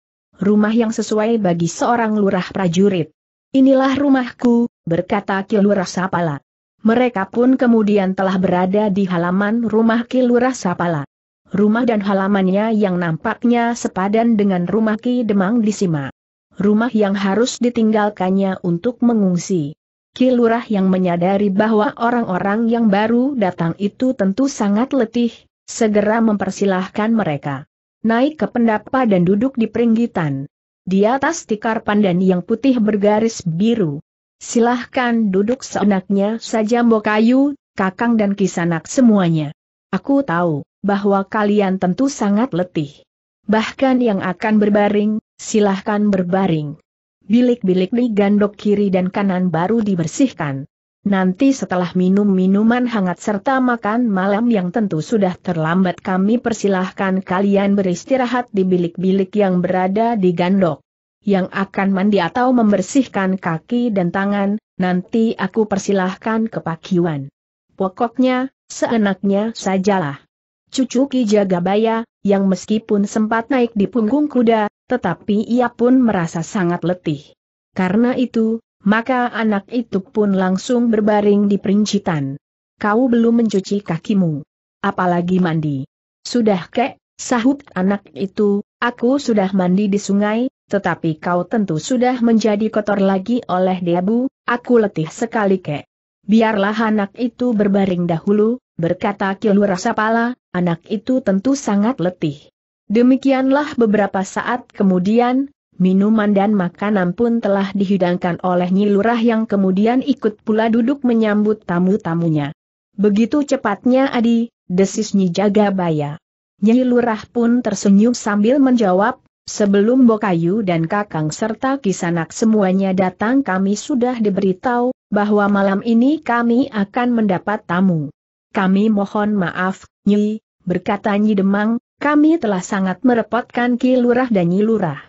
Rumah yang sesuai bagi seorang lurah prajurit. Inilah rumahku, berkata Kilurah Sapala. Mereka pun kemudian telah berada di halaman rumah Kilurah Sapala. Rumah dan halamannya yang nampaknya sepadan dengan rumah Ki Demang di Sima. Rumah yang harus ditinggalkannya untuk mengungsi. Kilurah yang menyadari bahwa orang-orang yang baru datang itu tentu sangat letih, segera mempersilahkan mereka. Naik ke pendapa dan duduk di peringgitan. Di atas tikar pandan yang putih bergaris biru. Silahkan duduk seenaknya saja Mbokayu, Kakang dan Kisanak semuanya. Aku tahu, bahwa kalian tentu sangat letih. Bahkan yang akan berbaring, silahkan berbaring. Bilik-bilik di gandok kiri dan kanan baru dibersihkan. Nanti setelah minum minuman hangat serta makan malam yang tentu sudah terlambat kami persilahkan kalian beristirahat di bilik-bilik yang berada di gandok yang akan mandi atau membersihkan kaki dan tangan, nanti aku persilahkan ke Pakiwan. Pokoknya, seenaknya sajalah. Cucu Ki Jagabaya, yang meskipun sempat naik di punggung kuda, tetapi ia pun merasa sangat letih. Karena itu, maka anak itu pun langsung berbaring di perincitan. Kau belum mencuci kakimu. Apalagi mandi. Sudah kek, sahut anak itu, aku sudah mandi di sungai, tetapi kau tentu sudah menjadi kotor lagi oleh debu, aku letih sekali kek. Biarlah anak itu berbaring dahulu, berkata Kilura Sapala, anak itu tentu sangat letih. Demikianlah beberapa saat kemudian, minuman dan makanan pun telah dihidangkan oleh Nyilurah yang kemudian ikut pula duduk menyambut tamu-tamunya. Begitu cepatnya Adi, desis Nyi Jagabaya. Nyilurah pun tersenyum sambil menjawab, Sebelum Bokayu dan Kakang serta Kisanak semuanya datang kami sudah diberitahu, bahwa malam ini kami akan mendapat tamu. Kami mohon maaf, Nyi, berkata Nyi Demang, kami telah sangat merepotkan Ki Lurah dan Nyi Lurah.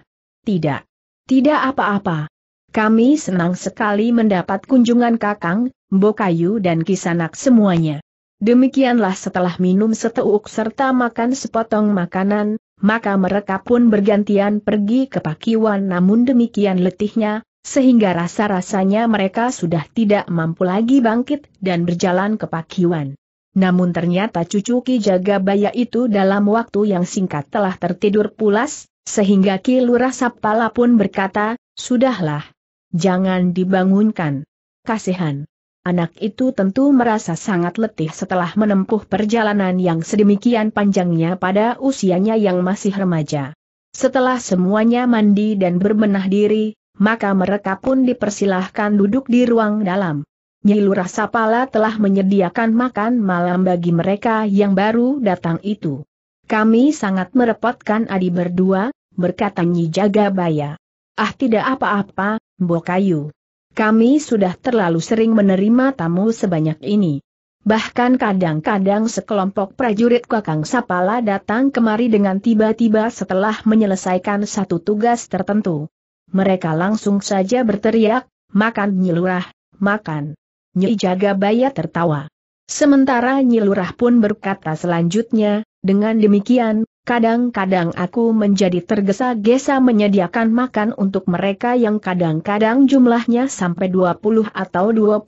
Tidak. Tidak apa-apa. Kami senang sekali mendapat kunjungan Kakang, Bokayu dan Kisanak semuanya. Demikianlah setelah minum seteuk serta makan sepotong makanan, maka mereka pun bergantian pergi ke Pakiwan namun demikian letihnya, sehingga rasa-rasanya mereka sudah tidak mampu lagi bangkit dan berjalan ke Pakiwan. Namun ternyata cucu Ki Jagabaya itu dalam waktu yang singkat telah tertidur pulas, sehingga Ki Lurah Sapala pun berkata, Sudahlah. Jangan dibangunkan. Kasihan. Anak itu tentu merasa sangat letih setelah menempuh perjalanan yang sedemikian panjangnya pada usianya yang masih remaja. Setelah semuanya mandi dan berbenah diri, maka mereka pun dipersilahkan duduk di ruang dalam. Nyi Lurah Sapala telah menyediakan makan malam bagi mereka yang baru datang itu. Kami sangat merepotkan adi berdua, berkata Nyi Jagabaya. Ah tidak apa-apa, Kayu. Kami sudah terlalu sering menerima tamu sebanyak ini. Bahkan kadang-kadang sekelompok prajurit Kakang Sapala datang kemari dengan tiba-tiba setelah menyelesaikan satu tugas tertentu. Mereka langsung saja berteriak, makan nyilurah, makan. Nyi Jaga Baya tertawa. Sementara nyilurah pun berkata selanjutnya, dengan demikian, Kadang-kadang aku menjadi tergesa-gesa menyediakan makan untuk mereka yang kadang-kadang jumlahnya sampai 20 atau 25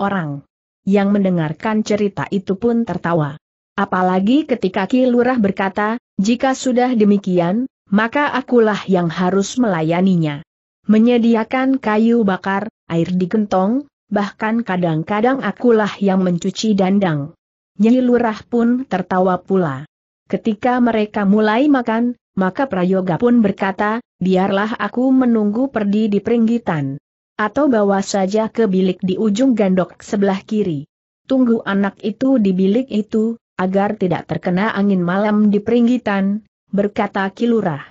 orang. Yang mendengarkan cerita itu pun tertawa. Apalagi ketika Ki Lurah berkata, jika sudah demikian, maka akulah yang harus melayaninya. Menyediakan kayu bakar, air digentong, bahkan kadang-kadang akulah yang mencuci dandang. Nyi Lurah pun tertawa pula. Ketika mereka mulai makan, maka Prayoga pun berkata, biarlah aku menunggu pergi di peringgitan. Atau bawa saja ke bilik di ujung gandok sebelah kiri. Tunggu anak itu di bilik itu, agar tidak terkena angin malam di peringgitan, berkata Kilurah.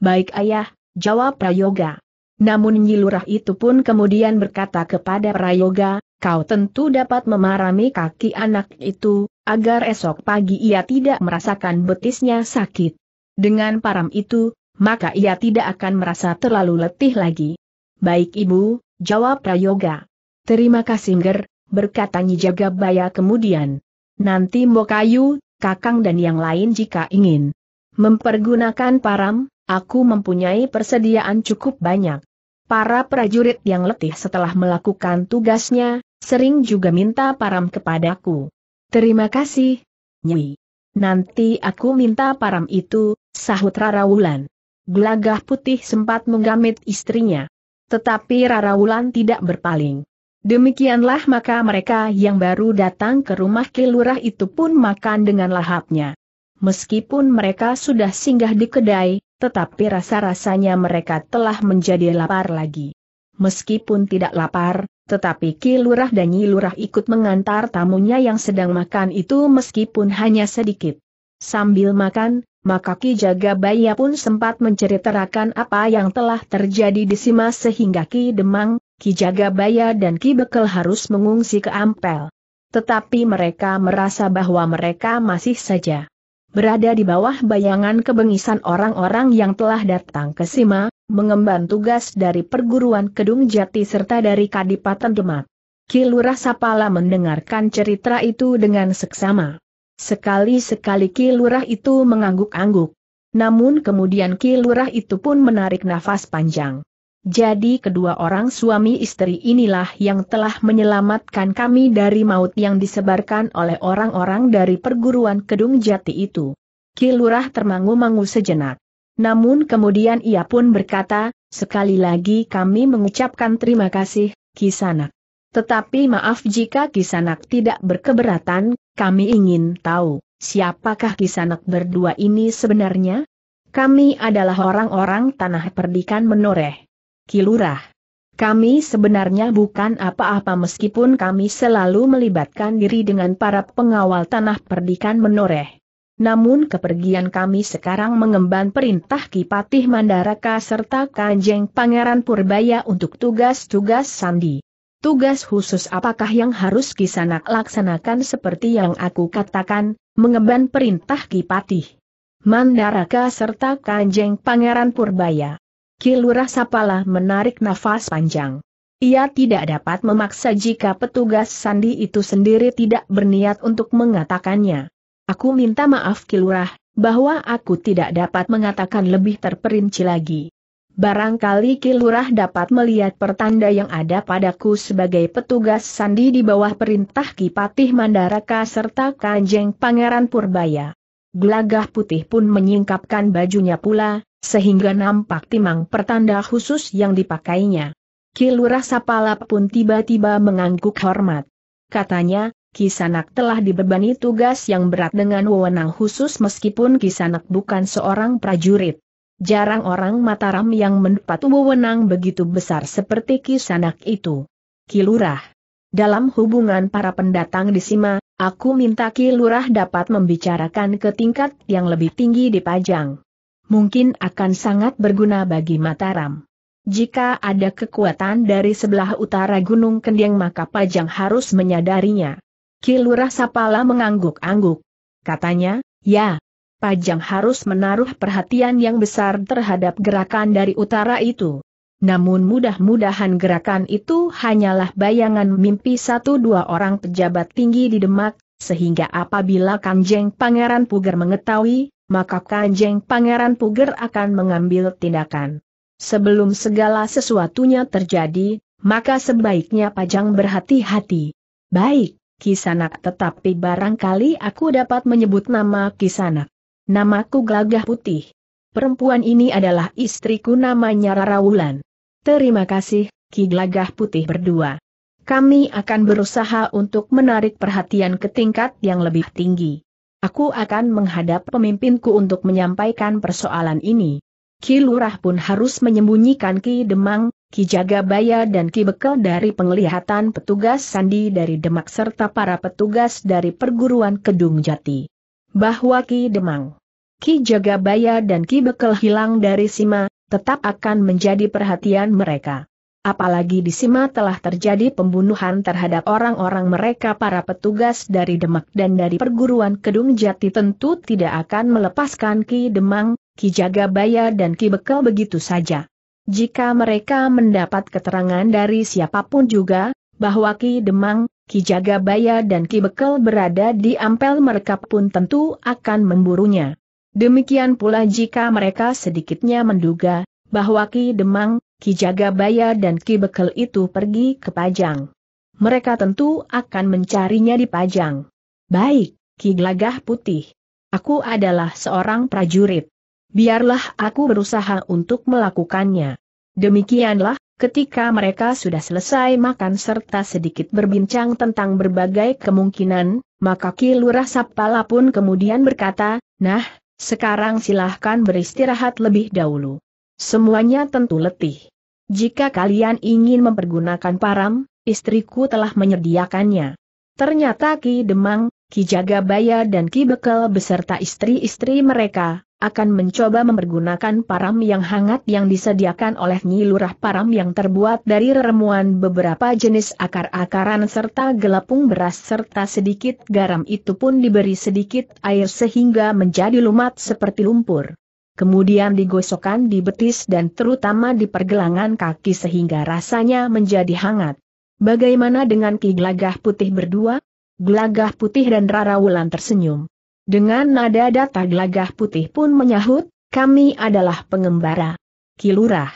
Baik ayah, jawab Prayoga. Namun Nyilurah itu pun kemudian berkata kepada Prayoga, kau tentu dapat memarami kaki anak itu, agar esok pagi ia tidak merasakan betisnya sakit. Dengan param itu, maka ia tidak akan merasa terlalu letih lagi. Baik ibu, jawab Prayoga. Terima kasih Ger, berkata Nyijaga Baya kemudian. Nanti Mbokayu, Kakang dan yang lain jika ingin mempergunakan param, aku mempunyai persediaan cukup banyak. Para prajurit yang letih setelah melakukan tugasnya, sering juga minta param kepadaku. Terima kasih, Nyi. Nanti aku minta param itu, sahut Rara Wulan. Gelagah putih sempat menggamit istrinya. Tetapi Rara Wulan tidak berpaling. Demikianlah maka mereka yang baru datang ke rumah kilurah itu pun makan dengan lahapnya. Meskipun mereka sudah singgah di kedai, tetapi rasa-rasanya mereka telah menjadi lapar lagi. Meskipun tidak lapar, tetapi Ki Lurah dan Nyi Lurah ikut mengantar tamunya yang sedang makan itu meskipun hanya sedikit. Sambil makan, maka Ki Jagabaya pun sempat menceritakan apa yang telah terjadi di Sima sehingga Ki Demang, Ki Jagabaya dan Ki Bekel harus mengungsi ke Ampel. Tetapi mereka merasa bahwa mereka masih saja berada di bawah bayangan kebengisan orang-orang yang telah datang ke Sima, mengemban tugas dari perguruan Kedung Jati serta dari Kadipaten Demak. Kilurah Sapala mendengarkan cerita itu dengan seksama. Sekali-sekali Kilurah itu mengangguk-angguk. Namun kemudian Kilurah itu pun menarik nafas panjang. Jadi kedua orang suami istri inilah yang telah menyelamatkan kami dari maut yang disebarkan oleh orang-orang dari perguruan Kedung Jati itu. Kilurah termangu-mangu sejenak. Namun kemudian ia pun berkata, sekali lagi kami mengucapkan terima kasih, Kisanak. Tetapi maaf jika Kisanak tidak berkeberatan, kami ingin tahu, siapakah Kisanak berdua ini sebenarnya? Kami adalah orang-orang tanah perdikan menoreh. Kilurah. Kami sebenarnya bukan apa-apa meskipun kami selalu melibatkan diri dengan para pengawal tanah perdikan menoreh. Namun kepergian kami sekarang mengemban perintah Kipatih Mandaraka serta Kanjeng Pangeran Purbaya untuk tugas-tugas sandi. Tugas khusus apakah yang harus Kisanak laksanakan seperti yang aku katakan, mengemban perintah Kipatih Mandaraka serta Kanjeng Pangeran Purbaya. Kilurah sapalah, menarik nafas panjang. Ia tidak dapat memaksa jika petugas sandi itu sendiri tidak berniat untuk mengatakannya. Aku minta maaf Kilurah, bahwa aku tidak dapat mengatakan lebih terperinci lagi. Barangkali Kilurah dapat melihat pertanda yang ada padaku sebagai petugas sandi di bawah perintah Kipatih Mandaraka serta Kanjeng Pangeran Purbaya. Gelagah putih pun menyingkapkan bajunya pula, sehingga nampak timang pertanda khusus yang dipakainya. Kilurah Sapalap pun tiba-tiba mengangguk hormat. Katanya, Kisanak telah dibebani tugas yang berat dengan wewenang khusus meskipun Kisanak bukan seorang prajurit. Jarang orang Mataram yang mendapat wewenang begitu besar seperti Kisanak itu. Kilurah. Dalam hubungan para pendatang di Sima, Aku minta Ki Lurah dapat membicarakan ke tingkat yang lebih tinggi di Pajang. Mungkin akan sangat berguna bagi Mataram. Jika ada kekuatan dari sebelah utara Gunung Kendeng maka Pajang harus menyadarinya. Ki Lurah Sapala mengangguk-angguk. Katanya, ya, Pajang harus menaruh perhatian yang besar terhadap gerakan dari utara itu namun mudah-mudahan gerakan itu hanyalah bayangan mimpi satu dua orang pejabat tinggi di Demak, sehingga apabila Kanjeng Pangeran Puger mengetahui, maka Kanjeng Pangeran Puger akan mengambil tindakan. Sebelum segala sesuatunya terjadi, maka sebaiknya Pajang berhati-hati. Baik, Kisanak tetapi barangkali aku dapat menyebut nama Kisanak. Namaku Gagah Putih. Perempuan ini adalah istriku namanya Rara Wulan. Terima kasih, Ki Gelagah Putih berdua. Kami akan berusaha untuk menarik perhatian ke tingkat yang lebih tinggi. Aku akan menghadap pemimpinku untuk menyampaikan persoalan ini. Ki Lurah pun harus menyembunyikan Ki Demang, Ki Jagabaya dan Ki Bekel dari penglihatan petugas sandi dari Demak serta para petugas dari perguruan Kedung Jati. Bahwa Ki Demang, Ki Jagabaya dan Ki Bekel hilang dari Sima, tetap akan menjadi perhatian mereka. Apalagi di Sima telah terjadi pembunuhan terhadap orang-orang mereka para petugas dari Demak dan dari perguruan Kedung Jati tentu tidak akan melepaskan Ki Demang, Ki Jagabaya dan Ki Bekel begitu saja. Jika mereka mendapat keterangan dari siapapun juga, bahwa Ki Demang, Ki Jagabaya dan Ki Bekel berada di ampel mereka pun tentu akan memburunya. Demikian pula jika mereka sedikitnya menduga, bahwa Ki Demang, Ki Jagabaya dan Ki Bekel itu pergi ke Pajang. Mereka tentu akan mencarinya di Pajang. Baik, Ki Glagah Putih. Aku adalah seorang prajurit. Biarlah aku berusaha untuk melakukannya. Demikianlah, ketika mereka sudah selesai makan serta sedikit berbincang tentang berbagai kemungkinan, maka Ki Lurah Sapala pun kemudian berkata, Nah, sekarang silahkan beristirahat lebih dahulu. Semuanya tentu letih. Jika kalian ingin mempergunakan param, istriku telah menyediakannya. Ternyata Ki Demang, Ki Jagabaya dan Ki Bekel beserta istri-istri mereka, akan mencoba mempergunakan param yang hangat yang disediakan oleh Nyi Lurah param yang terbuat dari remuan beberapa jenis akar-akaran serta gelapung beras serta sedikit garam itu pun diberi sedikit air sehingga menjadi lumat seperti lumpur. Kemudian digosokkan di betis dan terutama di pergelangan kaki sehingga rasanya menjadi hangat. Bagaimana dengan Ki Gelagah Putih berdua? Gelagah Putih dan Rara Wulan tersenyum. Dengan nada data gelagah putih pun menyahut, kami adalah pengembara. Kilurah.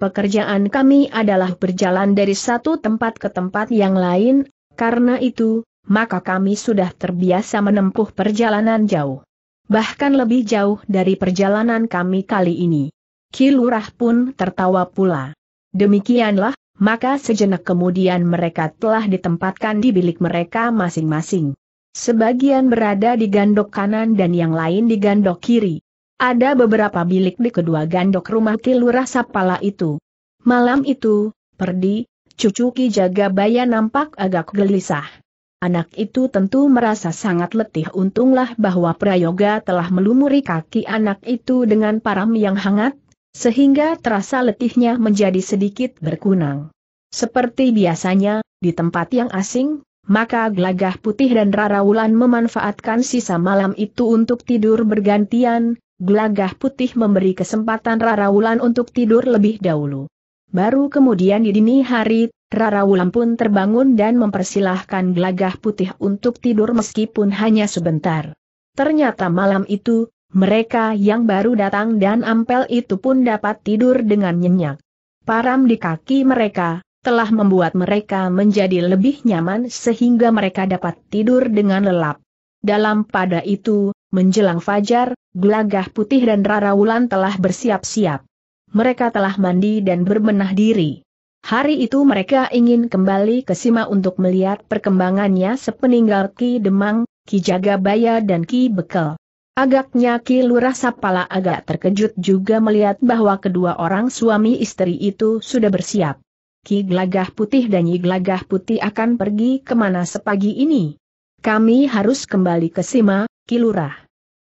Pekerjaan kami adalah berjalan dari satu tempat ke tempat yang lain, karena itu, maka kami sudah terbiasa menempuh perjalanan jauh. Bahkan lebih jauh dari perjalanan kami kali ini. Kilurah pun tertawa pula. Demikianlah, maka sejenak kemudian mereka telah ditempatkan di bilik mereka masing-masing. Sebagian berada di gandok kanan dan yang lain di gandok kiri. Ada beberapa bilik di kedua gandok rumah Kilurah Sapala itu. Malam itu, Perdi, cucu Ki Jagabaya nampak agak gelisah. Anak itu tentu merasa sangat letih untunglah bahwa Prayoga telah melumuri kaki anak itu dengan param yang hangat, sehingga terasa letihnya menjadi sedikit berkunang. Seperti biasanya, di tempat yang asing, maka Glagah Putih dan Rara Wulan memanfaatkan sisa malam itu untuk tidur bergantian, Glagah Putih memberi kesempatan Rara Wulan untuk tidur lebih dahulu. Baru kemudian di dini hari, Rara Wulan pun terbangun dan mempersilahkan Glagah Putih untuk tidur meskipun hanya sebentar. Ternyata malam itu, mereka yang baru datang dan Ampel itu pun dapat tidur dengan nyenyak. Param di kaki mereka, telah membuat mereka menjadi lebih nyaman sehingga mereka dapat tidur dengan lelap. Dalam pada itu, menjelang fajar, Gelagah Putih dan Rara Wulan telah bersiap-siap. Mereka telah mandi dan berbenah diri. Hari itu mereka ingin kembali ke Sima untuk melihat perkembangannya sepeninggal Ki Demang, Ki Jagabaya dan Ki Bekel. Agaknya Ki Lurah Sapala agak terkejut juga melihat bahwa kedua orang suami istri itu sudah bersiap. Ki Glagah Putih dan Nyi Glagah Putih akan pergi kemana sepagi ini? Kami harus kembali ke Sima, Kilurah.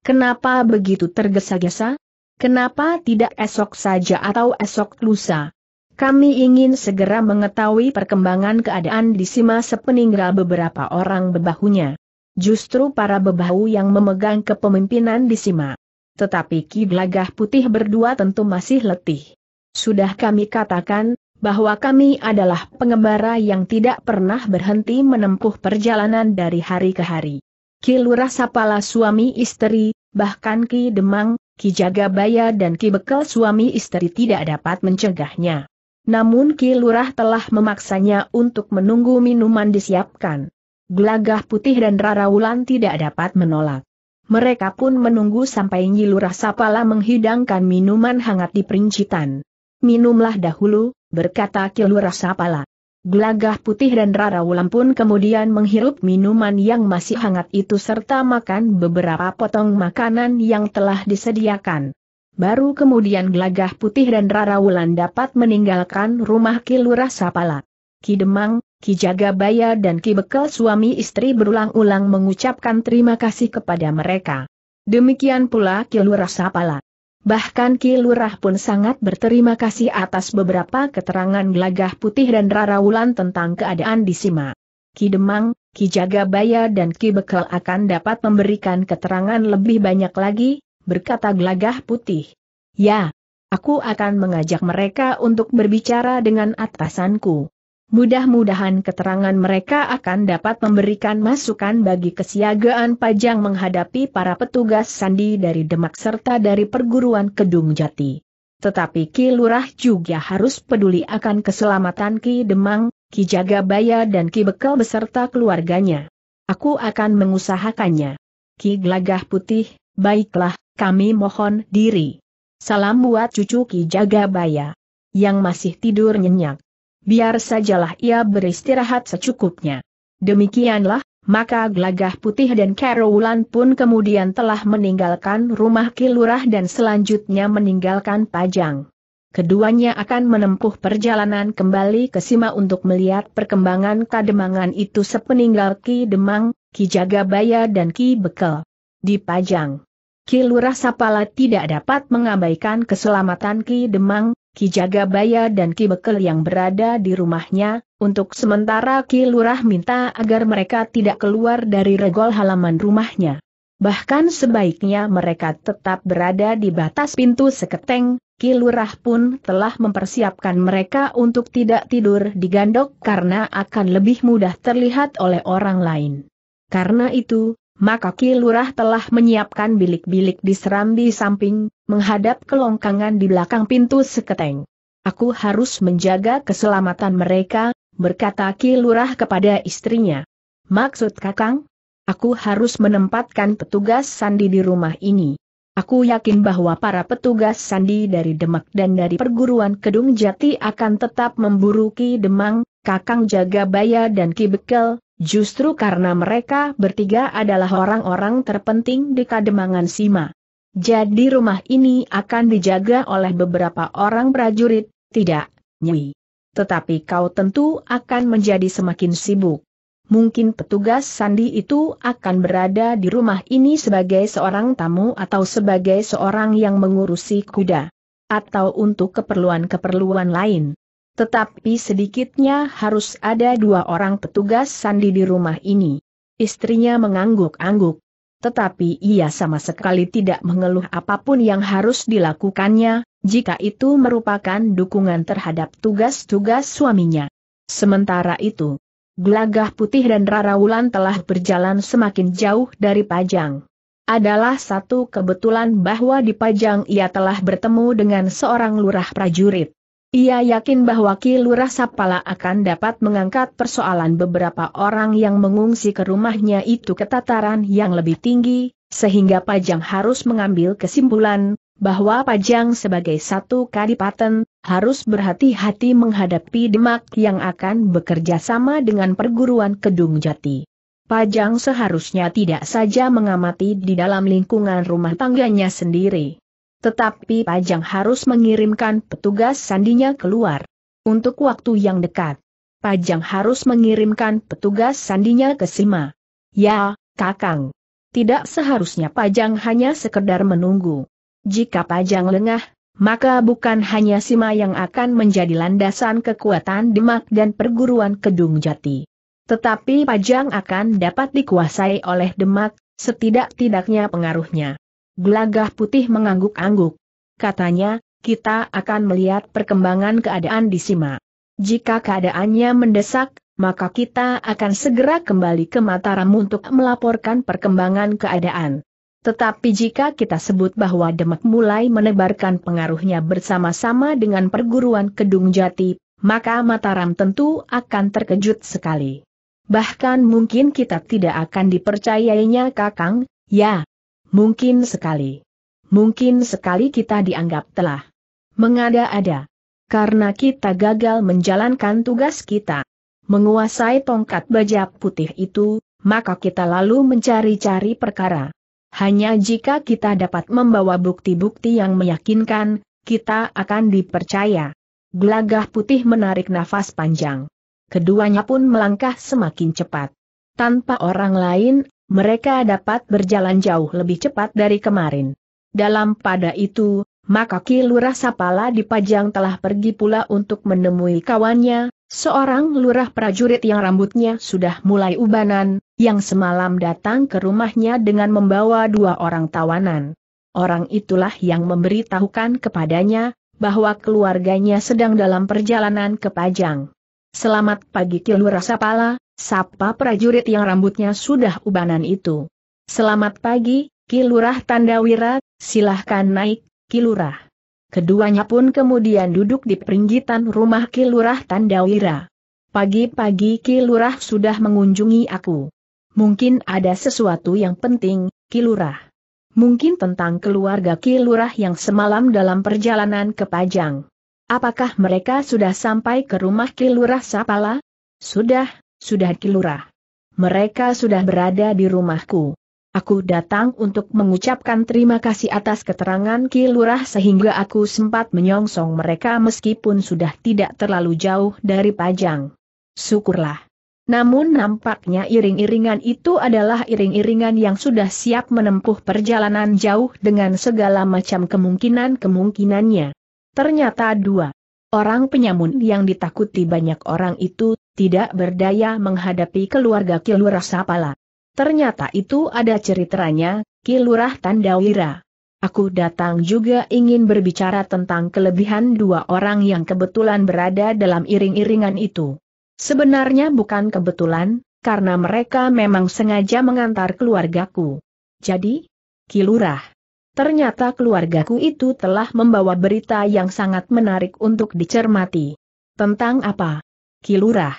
Kenapa begitu tergesa-gesa? Kenapa tidak esok saja atau esok lusa? Kami ingin segera mengetahui perkembangan keadaan di Sima sepeninggal beberapa orang bebahunya. Justru para bebahu yang memegang kepemimpinan di Sima. Tetapi Ki Glagah Putih berdua tentu masih letih. Sudah kami katakan, bahwa kami adalah pengembara yang tidak pernah berhenti menempuh perjalanan dari hari ke hari. Ki Lurah Sapala suami istri, bahkan Ki Demang, Ki Jagabaya dan Ki Bekel suami istri tidak dapat mencegahnya. Namun Ki Lurah telah memaksanya untuk menunggu minuman disiapkan. Gelagah putih dan Rara Wulan tidak dapat menolak. Mereka pun menunggu sampai Nyi Lurah Sapala menghidangkan minuman hangat di perincitan minumlah dahulu, berkata Kilurah Sapala. Gelagah putih dan Rara Wulan pun kemudian menghirup minuman yang masih hangat itu serta makan beberapa potong makanan yang telah disediakan. Baru kemudian Gelagah putih dan Rara Wulan dapat meninggalkan rumah Kilurah Sapala. Ki Demang, Ki Jagabaya dan Ki Bekel suami istri berulang-ulang mengucapkan terima kasih kepada mereka. Demikian pula Kilurah Sapala. Bahkan Ki Lurah pun sangat berterima kasih atas beberapa keterangan Gelagah Putih dan Rara Wulan tentang keadaan di Sima. Ki Demang, Ki Jagabaya dan Ki Bekel akan dapat memberikan keterangan lebih banyak lagi, berkata Gelagah Putih. Ya, aku akan mengajak mereka untuk berbicara dengan atasanku. Mudah-mudahan keterangan mereka akan dapat memberikan masukan bagi kesiagaan Pajang menghadapi para petugas sandi dari Demak serta dari perguruan Kedung Jati. Tetapi Ki Lurah juga harus peduli akan keselamatan Ki Demang, Ki Jagabaya dan Ki Bekal beserta keluarganya. Aku akan mengusahakannya. Ki Glagah Putih, baiklah, kami mohon diri. Salam buat cucu Ki Jagabaya. Yang masih tidur nyenyak biar sajalah ia beristirahat secukupnya. Demikianlah, maka Gelagah Putih dan Karolan pun kemudian telah meninggalkan rumah Kilurah dan selanjutnya meninggalkan Pajang. Keduanya akan menempuh perjalanan kembali ke Sima untuk melihat perkembangan kademangan itu sepeninggal Ki Demang, Ki Jagabaya dan Ki Bekel. Di Pajang, Ki Lurah Sapala tidak dapat mengabaikan keselamatan Ki Demang, Ki Jagabaya dan Ki Bekel yang berada di rumahnya, untuk sementara Ki Lurah minta agar mereka tidak keluar dari regol halaman rumahnya. Bahkan sebaiknya mereka tetap berada di batas pintu seketeng, Ki Lurah pun telah mempersiapkan mereka untuk tidak tidur di gandok karena akan lebih mudah terlihat oleh orang lain. Karena itu, maka Kilurah telah menyiapkan bilik-bilik di serambi samping, menghadap kelongkangan di belakang pintu seketeng. Aku harus menjaga keselamatan mereka, berkata Kilurah kepada istrinya. Maksud Kakang? Aku harus menempatkan petugas sandi di rumah ini. Aku yakin bahwa para petugas sandi dari Demak dan dari perguruan Kedung Jati akan tetap memburuki Demang, Kakang Jagabaya dan Ki Bekel, Justru karena mereka bertiga adalah orang-orang terpenting di kademangan Sima. Jadi rumah ini akan dijaga oleh beberapa orang prajurit, tidak, Nyi. Tetapi kau tentu akan menjadi semakin sibuk. Mungkin petugas sandi itu akan berada di rumah ini sebagai seorang tamu atau sebagai seorang yang mengurusi kuda. Atau untuk keperluan-keperluan lain. Tetapi sedikitnya harus ada dua orang petugas sandi di rumah ini. Istrinya mengangguk-angguk. Tetapi ia sama sekali tidak mengeluh apapun yang harus dilakukannya, jika itu merupakan dukungan terhadap tugas-tugas suaminya. Sementara itu, Glagah Putih dan Rara telah berjalan semakin jauh dari Pajang. Adalah satu kebetulan bahwa di Pajang ia telah bertemu dengan seorang lurah prajurit. Ia yakin bahwa Ki Lurah Sapala akan dapat mengangkat persoalan beberapa orang yang mengungsi ke rumahnya itu ke tataran yang lebih tinggi, sehingga Pajang harus mengambil kesimpulan bahwa Pajang sebagai satu kadipaten harus berhati-hati menghadapi Demak yang akan bekerja sama dengan perguruan Kedung Jati. Pajang seharusnya tidak saja mengamati di dalam lingkungan rumah tangganya sendiri tetapi Pajang harus mengirimkan petugas sandinya keluar. Untuk waktu yang dekat, Pajang harus mengirimkan petugas sandinya ke Sima. Ya, Kakang. Tidak seharusnya Pajang hanya sekedar menunggu. Jika Pajang lengah, maka bukan hanya Sima yang akan menjadi landasan kekuatan Demak dan perguruan Kedung Jati. Tetapi Pajang akan dapat dikuasai oleh Demak, setidak-tidaknya pengaruhnya. Gelagah putih mengangguk-angguk. Katanya, kita akan melihat perkembangan keadaan di Sima. Jika keadaannya mendesak, maka kita akan segera kembali ke Mataram untuk melaporkan perkembangan keadaan. Tetapi jika kita sebut bahwa Demak mulai menebarkan pengaruhnya bersama-sama dengan perguruan Kedung Jati, maka Mataram tentu akan terkejut sekali. Bahkan mungkin kita tidak akan dipercayainya Kakang, ya, Mungkin sekali. Mungkin sekali kita dianggap telah mengada-ada. Karena kita gagal menjalankan tugas kita. Menguasai tongkat baja putih itu, maka kita lalu mencari-cari perkara. Hanya jika kita dapat membawa bukti-bukti yang meyakinkan, kita akan dipercaya. Gelagah putih menarik nafas panjang. Keduanya pun melangkah semakin cepat. Tanpa orang lain mereka dapat berjalan jauh lebih cepat dari kemarin. Dalam pada itu, maka Ki Lurah Sapala dipajang telah pergi pula untuk menemui kawannya, seorang lurah prajurit yang rambutnya sudah mulai ubanan, yang semalam datang ke rumahnya dengan membawa dua orang tawanan. Orang itulah yang memberitahukan kepadanya, bahwa keluarganya sedang dalam perjalanan ke Pajang. Selamat pagi Kilura Sapala. sapa prajurit yang rambutnya sudah ubanan itu. Selamat pagi, Kilurah Tandawira, silahkan naik, Kilurah. Keduanya pun kemudian duduk di peringgitan rumah Kilurah Tandawira. Pagi-pagi Kilurah sudah mengunjungi aku. Mungkin ada sesuatu yang penting, Kilurah. Mungkin tentang keluarga Kilurah yang semalam dalam perjalanan ke Pajang. Apakah mereka sudah sampai ke rumah Kilurah Sapala? Sudah, sudah Kilurah. Mereka sudah berada di rumahku. Aku datang untuk mengucapkan terima kasih atas keterangan Kilurah sehingga aku sempat menyongsong mereka meskipun sudah tidak terlalu jauh dari Pajang. Syukurlah. Namun nampaknya iring-iringan itu adalah iring-iringan yang sudah siap menempuh perjalanan jauh dengan segala macam kemungkinan-kemungkinannya. Ternyata dua orang penyamun yang ditakuti banyak orang itu tidak berdaya menghadapi keluarga Kilurah Sapala. Ternyata itu ada ceritanya, Kilurah Tandawira. Aku datang juga ingin berbicara tentang kelebihan dua orang yang kebetulan berada dalam iring-iringan itu. Sebenarnya bukan kebetulan, karena mereka memang sengaja mengantar keluargaku. Jadi, Kilurah, Ternyata keluargaku itu telah membawa berita yang sangat menarik untuk dicermati. Tentang apa? Kilurah.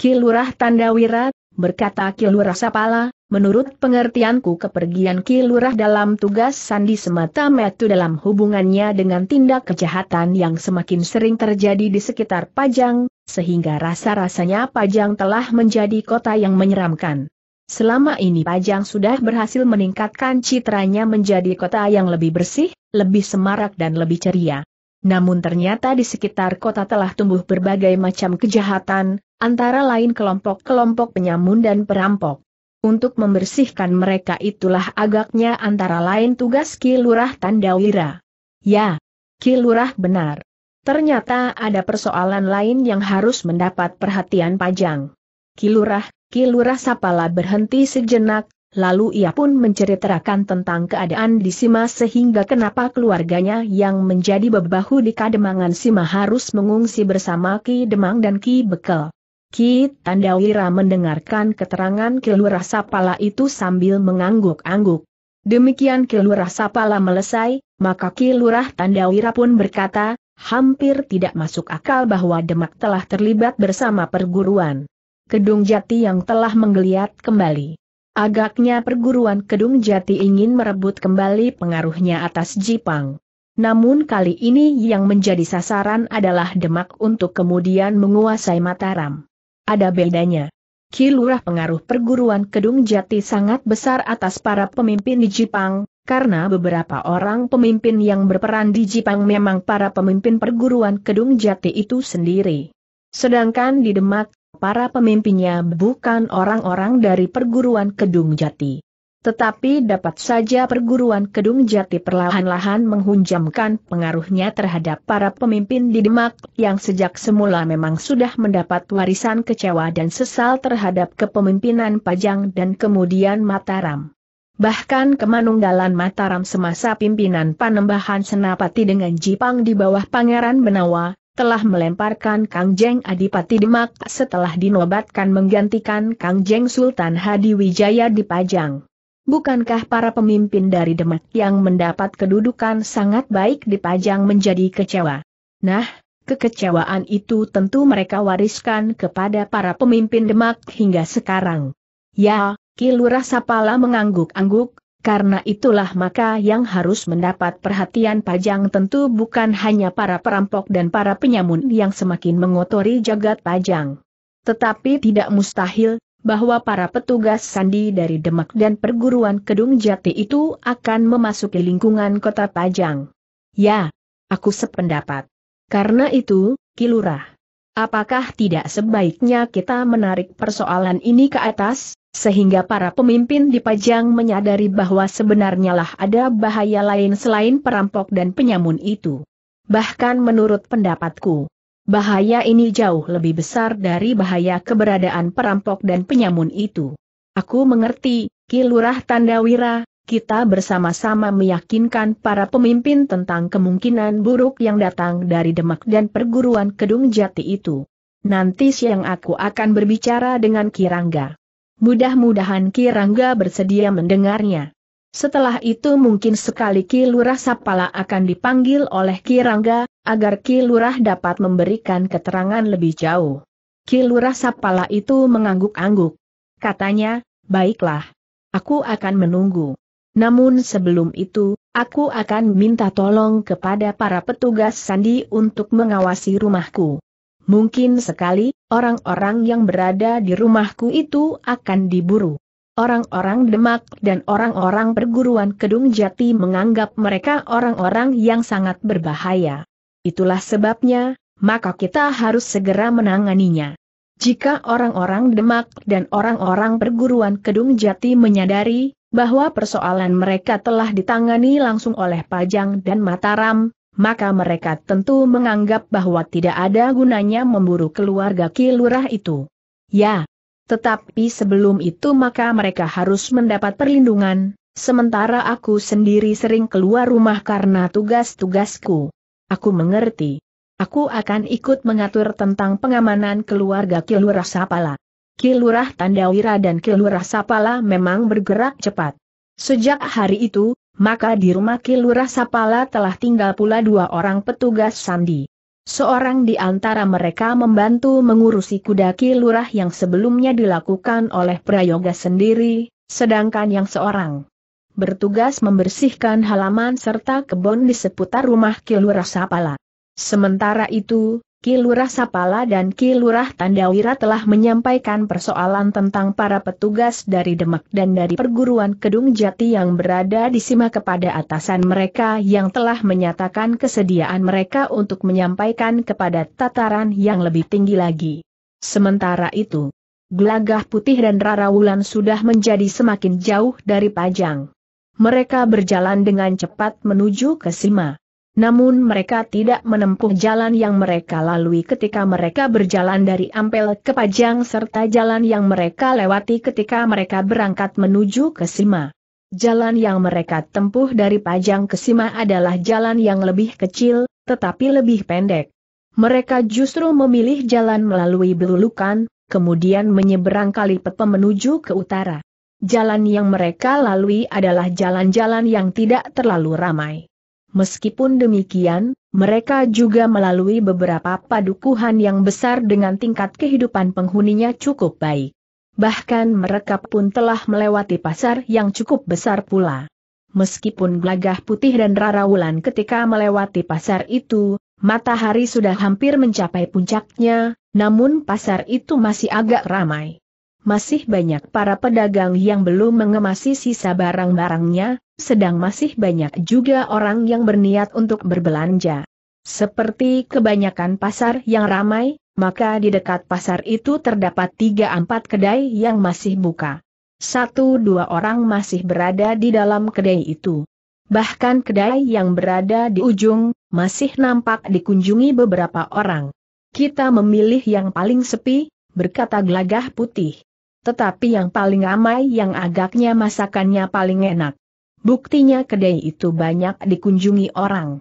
Kilurah tanda Tandawira, berkata Kilurah Sapala, menurut pengertianku kepergian Kilurah dalam tugas sandi semata metu dalam hubungannya dengan tindak kejahatan yang semakin sering terjadi di sekitar Pajang, sehingga rasa-rasanya Pajang telah menjadi kota yang menyeramkan. Selama ini Pajang sudah berhasil meningkatkan citranya menjadi kota yang lebih bersih, lebih semarak dan lebih ceria. Namun ternyata di sekitar kota telah tumbuh berbagai macam kejahatan, antara lain kelompok-kelompok penyamun dan perampok. Untuk membersihkan mereka itulah agaknya antara lain tugas Kilurah Tandawira. Ya, Kilurah benar. Ternyata ada persoalan lain yang harus mendapat perhatian Pajang. Kilurah, Kilurah Sapala berhenti sejenak, lalu ia pun menceritakan tentang keadaan di Sima sehingga kenapa keluarganya yang menjadi bebahu di Kademangan Sima harus mengungsi bersama Ki Demang dan Ki Bekel. Ki Tandawira mendengarkan keterangan Kilurah Sapala itu sambil mengangguk-angguk. Demikian Kilurah Sapala melesai, maka Kilurah Tandawira pun berkata, hampir tidak masuk akal bahwa Demak telah terlibat bersama perguruan. Kedung Jati yang telah menggeliat kembali. Agaknya perguruan Kedung Jati ingin merebut kembali pengaruhnya atas Jipang. Namun kali ini yang menjadi sasaran adalah Demak untuk kemudian menguasai Mataram. Ada bedanya. Kilurah pengaruh perguruan Kedung Jati sangat besar atas para pemimpin di Jipang, karena beberapa orang pemimpin yang berperan di Jipang memang para pemimpin perguruan Kedung Jati itu sendiri. Sedangkan di Demak, para pemimpinnya bukan orang-orang dari perguruan Kedung Jati. Tetapi dapat saja perguruan Kedung Jati perlahan-lahan menghunjamkan pengaruhnya terhadap para pemimpin di Demak yang sejak semula memang sudah mendapat warisan kecewa dan sesal terhadap kepemimpinan Pajang dan kemudian Mataram. Bahkan kemanunggalan Mataram semasa pimpinan Panembahan Senapati dengan Jipang di bawah Pangeran Benawa, telah melemparkan Kang Jeng Adipati Demak setelah dinobatkan menggantikan Kang Jeng Sultan Hadi Wijaya di Pajang. Bukankah para pemimpin dari Demak yang mendapat kedudukan sangat baik di Pajang menjadi kecewa? Nah, kekecewaan itu tentu mereka wariskan kepada para pemimpin Demak hingga sekarang. Ya, Kilurah Sapala mengangguk-angguk, karena itulah maka yang harus mendapat perhatian pajang tentu bukan hanya para perampok dan para penyamun yang semakin mengotori jagat pajang. Tetapi tidak mustahil, bahwa para petugas sandi dari Demak dan perguruan Kedung Jati itu akan memasuki lingkungan kota Pajang. Ya, aku sependapat. Karena itu, Kilurah. Apakah tidak sebaiknya kita menarik persoalan ini ke atas? sehingga para pemimpin di pajang menyadari bahwa sebenarnya lah ada bahaya lain selain perampok dan penyamun itu. Bahkan menurut pendapatku, bahaya ini jauh lebih besar dari bahaya keberadaan perampok dan penyamun itu. Aku mengerti, Kilurah Tandawira, kita bersama-sama meyakinkan para pemimpin tentang kemungkinan buruk yang datang dari Demak dan perguruan Kedung Jati itu. Nanti siang aku akan berbicara dengan Kirangga. Mudah-mudahan Kirangga bersedia mendengarnya. Setelah itu mungkin sekali Ki Lurah Sapala akan dipanggil oleh Ki Rangga, agar Ki Lurah dapat memberikan keterangan lebih jauh. Ki Lurah Sapala itu mengangguk-angguk. Katanya, baiklah. Aku akan menunggu. Namun sebelum itu, aku akan minta tolong kepada para petugas sandi untuk mengawasi rumahku. Mungkin sekali, orang-orang yang berada di rumahku itu akan diburu. Orang-orang Demak dan orang-orang perguruan Kedung Jati menganggap mereka orang-orang yang sangat berbahaya. Itulah sebabnya, maka kita harus segera menanganinya. Jika orang-orang Demak dan orang-orang perguruan Kedung Jati menyadari bahwa persoalan mereka telah ditangani langsung oleh Pajang dan Mataram, maka mereka tentu menganggap bahwa tidak ada gunanya memburu keluarga kilurah itu. Ya, tetapi sebelum itu maka mereka harus mendapat perlindungan, sementara aku sendiri sering keluar rumah karena tugas-tugasku. Aku mengerti. Aku akan ikut mengatur tentang pengamanan keluarga Kilurah Sapala. Kilurah Tandawira dan Kilurah Sapala memang bergerak cepat. Sejak hari itu, maka di rumah Kilurah Sapala telah tinggal pula dua orang petugas sandi. Seorang di antara mereka membantu mengurusi kuda Kilurah yang sebelumnya dilakukan oleh Prayoga sendiri, sedangkan yang seorang bertugas membersihkan halaman serta kebun di seputar rumah Kilurah Sapala. Sementara itu, Kilurah Sapala dan Kilurah Tandawira telah menyampaikan persoalan tentang para petugas dari Demak dan dari perguruan Kedung Jati yang berada di Sima kepada atasan mereka yang telah menyatakan kesediaan mereka untuk menyampaikan kepada tataran yang lebih tinggi lagi. Sementara itu, Glagah Putih dan Rara Wulan sudah menjadi semakin jauh dari Pajang. Mereka berjalan dengan cepat menuju ke Sima namun mereka tidak menempuh jalan yang mereka lalui ketika mereka berjalan dari Ampel ke Pajang serta jalan yang mereka lewati ketika mereka berangkat menuju ke Sima. Jalan yang mereka tempuh dari Pajang ke Sima adalah jalan yang lebih kecil, tetapi lebih pendek. Mereka justru memilih jalan melalui Belulukan, kemudian menyeberang kali Pepe menuju ke utara. Jalan yang mereka lalui adalah jalan-jalan yang tidak terlalu ramai. Meskipun demikian, mereka juga melalui beberapa padukuhan yang besar dengan tingkat kehidupan penghuninya cukup baik. Bahkan mereka pun telah melewati pasar yang cukup besar pula. Meskipun Glagah Putih dan Rarawulan ketika melewati pasar itu, matahari sudah hampir mencapai puncaknya, namun pasar itu masih agak ramai masih banyak para pedagang yang belum mengemasi sisa barang-barangnya, sedang masih banyak juga orang yang berniat untuk berbelanja. Seperti kebanyakan pasar yang ramai, maka di dekat pasar itu terdapat tiga empat kedai yang masih buka. Satu dua orang masih berada di dalam kedai itu. Bahkan kedai yang berada di ujung, masih nampak dikunjungi beberapa orang. Kita memilih yang paling sepi, berkata gelagah putih. Tetapi yang paling ramai yang agaknya masakannya paling enak. Buktinya kedai itu banyak dikunjungi orang.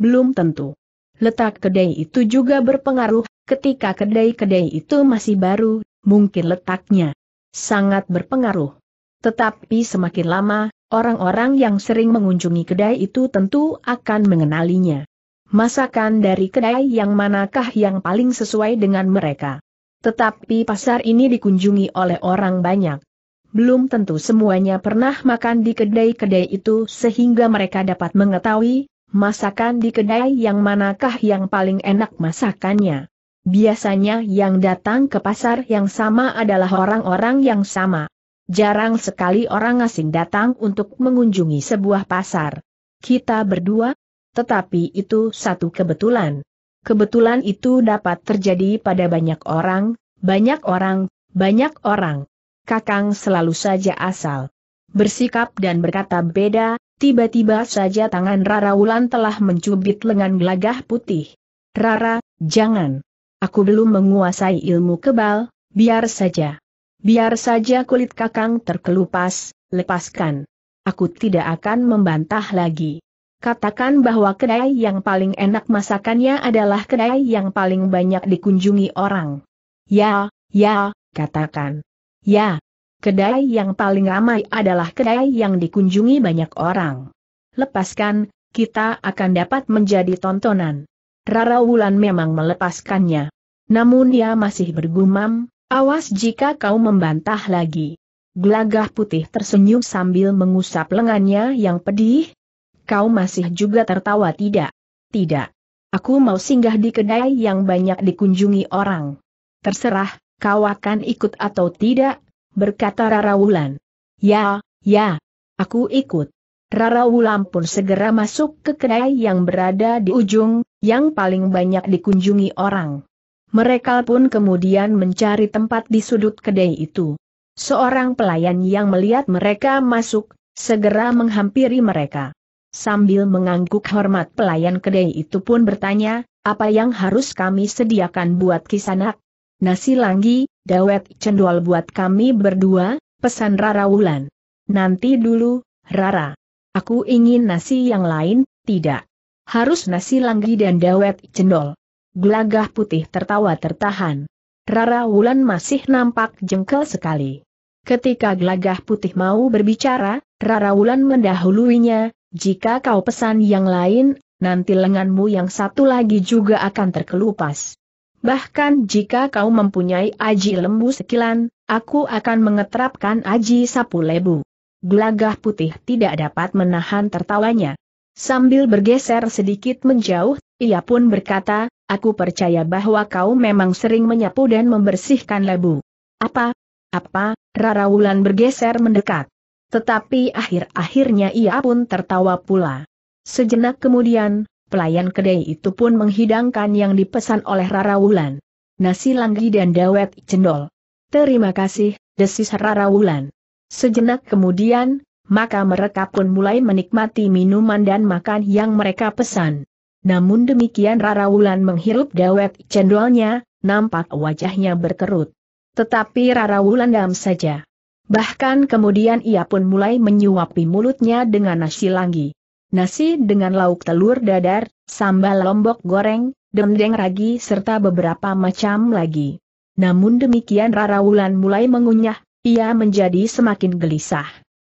Belum tentu. Letak kedai itu juga berpengaruh, ketika kedai-kedai itu masih baru, mungkin letaknya sangat berpengaruh. Tetapi semakin lama, orang-orang yang sering mengunjungi kedai itu tentu akan mengenalinya. Masakan dari kedai yang manakah yang paling sesuai dengan mereka? Tetapi pasar ini dikunjungi oleh orang banyak. Belum tentu semuanya pernah makan di kedai-kedai itu sehingga mereka dapat mengetahui masakan di kedai yang manakah yang paling enak masakannya. Biasanya yang datang ke pasar yang sama adalah orang-orang yang sama. Jarang sekali orang asing datang untuk mengunjungi sebuah pasar. Kita berdua, tetapi itu satu kebetulan. Kebetulan itu dapat terjadi pada banyak orang, banyak orang, banyak orang. Kakang selalu saja asal bersikap dan berkata beda, tiba-tiba saja tangan Rara Wulan telah mencubit lengan gelagah putih. Rara, jangan. Aku belum menguasai ilmu kebal, biar saja. Biar saja kulit kakang terkelupas, lepaskan. Aku tidak akan membantah lagi. Katakan bahwa kedai yang paling enak masakannya adalah kedai yang paling banyak dikunjungi orang. Ya, ya, katakan. Ya, kedai yang paling ramai adalah kedai yang dikunjungi banyak orang. Lepaskan, kita akan dapat menjadi tontonan. Rara Wulan memang melepaskannya. Namun dia masih bergumam, awas jika kau membantah lagi. Gelagah putih tersenyum sambil mengusap lengannya yang pedih, Kau masih juga tertawa tidak? Tidak. Aku mau singgah di kedai yang banyak dikunjungi orang. Terserah, kau akan ikut atau tidak, berkata Rara Wulan. Ya, ya, aku ikut. Rara Wulan pun segera masuk ke kedai yang berada di ujung, yang paling banyak dikunjungi orang. Mereka pun kemudian mencari tempat di sudut kedai itu. Seorang pelayan yang melihat mereka masuk, segera menghampiri mereka. Sambil mengangguk hormat pelayan kedai itu pun bertanya, apa yang harus kami sediakan buat kisanak? Nasi langgi, dawet cendol buat kami berdua, pesan Rara Wulan. Nanti dulu, Rara. Aku ingin nasi yang lain, tidak. Harus nasi langgi dan dawet cendol. Gelagah putih tertawa tertahan. Rara Wulan masih nampak jengkel sekali. Ketika gelagah putih mau berbicara, Rara Wulan mendahuluinya, jika kau pesan yang lain, nanti lenganmu yang satu lagi juga akan terkelupas. Bahkan jika kau mempunyai aji lembu sekilan, aku akan mengetrapkan aji sapu lebu. Gelagah putih tidak dapat menahan tertawanya. Sambil bergeser sedikit menjauh, ia pun berkata, aku percaya bahwa kau memang sering menyapu dan membersihkan lebu. Apa? Apa? Rara Wulan bergeser mendekat. Tetapi akhir-akhirnya ia pun tertawa pula. Sejenak kemudian, pelayan kedai itu pun menghidangkan yang dipesan oleh Rara Wulan. Nasi langgi dan dawet cendol. Terima kasih, desis Rara Wulan. Sejenak kemudian, maka mereka pun mulai menikmati minuman dan makan yang mereka pesan. Namun demikian Rara Wulan menghirup dawet cendolnya, nampak wajahnya berkerut. Tetapi Rara Wulan dam saja. Bahkan kemudian ia pun mulai menyuapi mulutnya dengan nasi langgi. Nasi dengan lauk telur dadar, sambal lombok goreng, dendeng ragi serta beberapa macam lagi. Namun demikian Rara Wulan mulai mengunyah, ia menjadi semakin gelisah.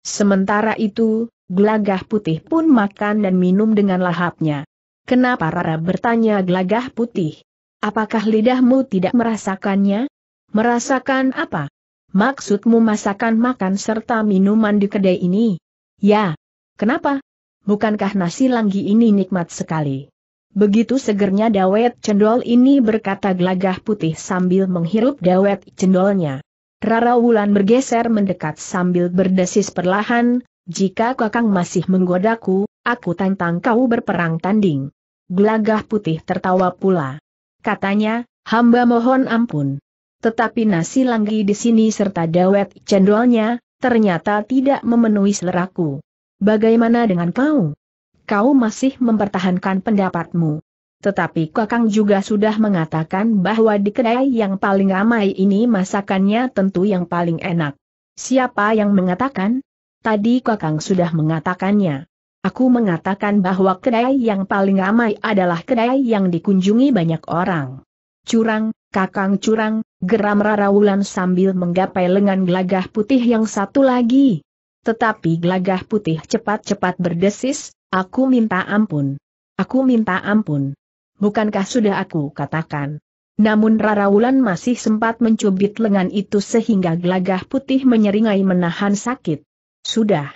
Sementara itu, Gelagah Putih pun makan dan minum dengan lahapnya. Kenapa Rara bertanya Gelagah Putih? Apakah lidahmu tidak merasakannya? Merasakan apa? Maksudmu masakan makan serta minuman di kedai ini? Ya. Kenapa? Bukankah nasi langgi ini nikmat sekali? Begitu segernya dawet cendol ini berkata gelagah putih sambil menghirup dawet cendolnya. Rara Wulan bergeser mendekat sambil berdesis perlahan, jika kakang masih menggodaku, aku tantang kau berperang tanding. Gelagah putih tertawa pula. Katanya, hamba mohon ampun tetapi nasi langgi di sini serta dawet cendolnya, ternyata tidak memenuhi seleraku. Bagaimana dengan kau? Kau masih mempertahankan pendapatmu. Tetapi Kakang juga sudah mengatakan bahwa di kedai yang paling ramai ini masakannya tentu yang paling enak. Siapa yang mengatakan? Tadi Kakang sudah mengatakannya. Aku mengatakan bahwa kedai yang paling ramai adalah kedai yang dikunjungi banyak orang. Curang, Kakang curang, geram Rara Wulan sambil menggapai lengan gelagah putih yang satu lagi. Tetapi gelagah putih cepat-cepat berdesis, aku minta ampun. Aku minta ampun. Bukankah sudah aku katakan? Namun Rara Wulan masih sempat mencubit lengan itu sehingga gelagah putih menyeringai menahan sakit. Sudah.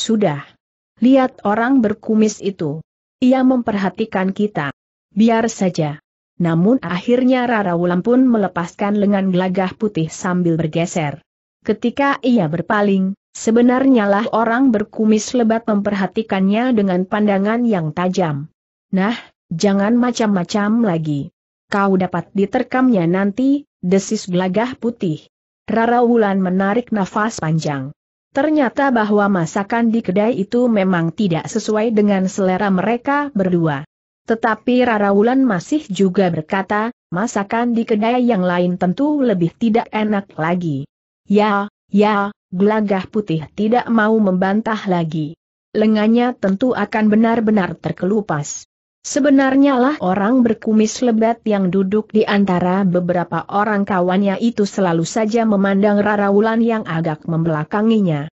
Sudah. Lihat orang berkumis itu. Ia memperhatikan kita. Biar saja. Namun akhirnya Rara Wulan pun melepaskan lengan gelagah putih sambil bergeser. Ketika ia berpaling, sebenarnya lah orang berkumis lebat memperhatikannya dengan pandangan yang tajam. Nah, jangan macam-macam lagi. Kau dapat diterkamnya nanti, desis gelagah putih. Rara Wulan menarik nafas panjang. Ternyata bahwa masakan di kedai itu memang tidak sesuai dengan selera mereka berdua. Tetapi Rara Wulan masih juga berkata, masakan di kedai yang lain tentu lebih tidak enak lagi. Ya, ya, gelagah putih tidak mau membantah lagi. Lengannya tentu akan benar-benar terkelupas. Sebenarnya lah orang berkumis lebat yang duduk di antara beberapa orang kawannya itu selalu saja memandang Rara Wulan yang agak membelakanginya.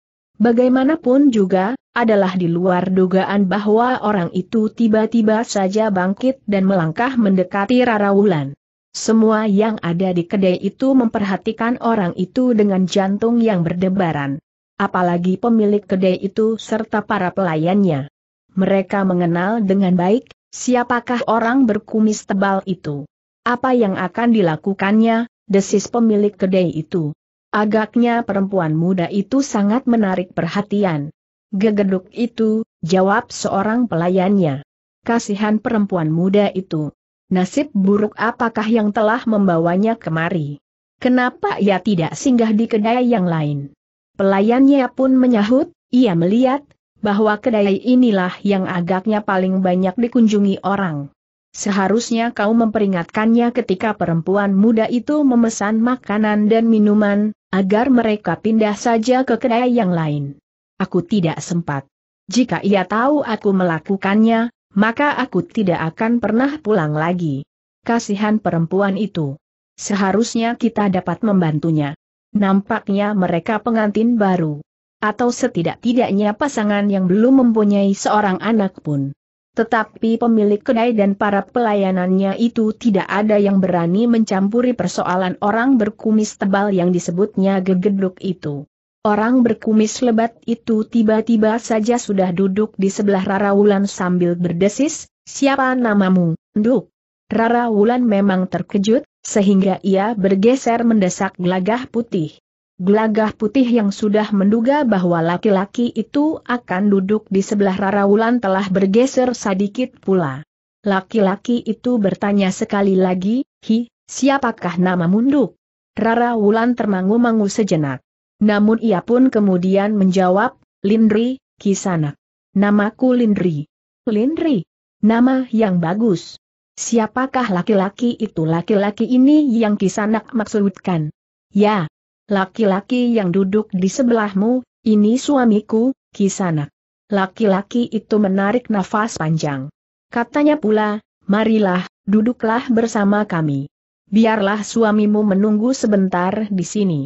Bagaimanapun juga, adalah di luar dugaan bahwa orang itu tiba-tiba saja bangkit dan melangkah mendekati Rara Wulan. Semua yang ada di kedai itu memperhatikan orang itu dengan jantung yang berdebaran. Apalagi pemilik kedai itu serta para pelayannya. Mereka mengenal dengan baik, siapakah orang berkumis tebal itu. Apa yang akan dilakukannya, desis pemilik kedai itu. Agaknya perempuan muda itu sangat menarik perhatian. Gegeduk itu, jawab seorang pelayannya. Kasihan perempuan muda itu. Nasib buruk apakah yang telah membawanya kemari? Kenapa ia tidak singgah di kedai yang lain? Pelayannya pun menyahut, ia melihat, bahwa kedai inilah yang agaknya paling banyak dikunjungi orang. Seharusnya kau memperingatkannya ketika perempuan muda itu memesan makanan dan minuman, agar mereka pindah saja ke kedai yang lain. Aku tidak sempat. Jika ia tahu aku melakukannya, maka aku tidak akan pernah pulang lagi. Kasihan perempuan itu. Seharusnya kita dapat membantunya. Nampaknya mereka pengantin baru. Atau setidak-tidaknya pasangan yang belum mempunyai seorang anak pun. Tetapi pemilik kedai dan para pelayanannya itu tidak ada yang berani mencampuri persoalan orang berkumis tebal yang disebutnya gegedruk itu. Orang berkumis lebat itu tiba-tiba saja sudah duduk di sebelah Rara Wulan sambil berdesis, siapa namamu, Duk? Rara Wulan memang terkejut, sehingga ia bergeser mendesak gelagah putih. Gelagah putih yang sudah menduga bahwa laki-laki itu akan duduk di sebelah Rara Wulan telah bergeser sedikit pula. Laki-laki itu bertanya sekali lagi, Hi, siapakah nama munduk? Rara Wulan termangu-mangu sejenak. Namun ia pun kemudian menjawab, Lindri, Kisanak. Namaku Lindri. Lindri. Nama yang bagus. Siapakah laki-laki itu laki-laki ini yang Kisanak maksudkan? Ya, Laki-laki yang duduk di sebelahmu, ini suamiku, Kisanak. Laki-laki itu menarik nafas panjang. Katanya pula, marilah, duduklah bersama kami. Biarlah suamimu menunggu sebentar di sini.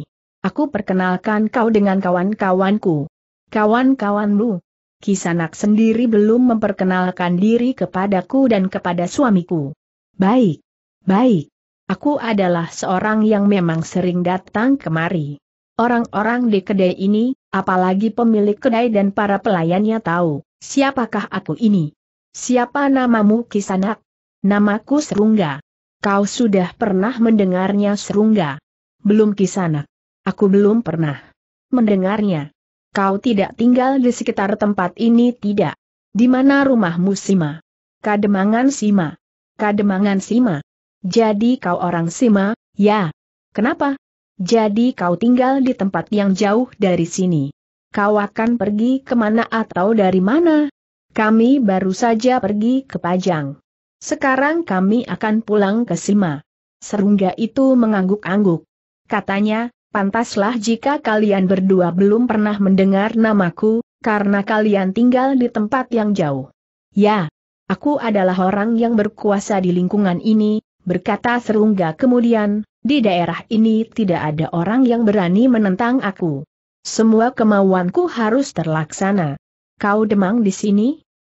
Aku perkenalkan kau dengan kawan-kawanku. Kawan-kawanmu. Kisanak sendiri belum memperkenalkan diri kepadaku dan kepada suamiku. Baik. Baik. Aku adalah seorang yang memang sering datang kemari. Orang-orang di kedai ini, apalagi pemilik kedai dan para pelayannya tahu, siapakah aku ini? Siapa namamu Kisanak? Namaku Serungga. Kau sudah pernah mendengarnya Serungga? Belum Kisanak. Aku belum pernah mendengarnya. Kau tidak tinggal di sekitar tempat ini tidak? Di mana rumahmu Sima? Kademangan Sima. Kademangan Sima. Jadi kau orang Sima, ya? Kenapa? Jadi kau tinggal di tempat yang jauh dari sini. Kau akan pergi kemana atau dari mana? Kami baru saja pergi ke Pajang. Sekarang kami akan pulang ke Sima. Serungga itu mengangguk-angguk. Katanya, pantaslah jika kalian berdua belum pernah mendengar namaku, karena kalian tinggal di tempat yang jauh. Ya, aku adalah orang yang berkuasa di lingkungan ini, berkata Serungga kemudian, di daerah ini tidak ada orang yang berani menentang aku. Semua kemauanku harus terlaksana. Kau demang di sini?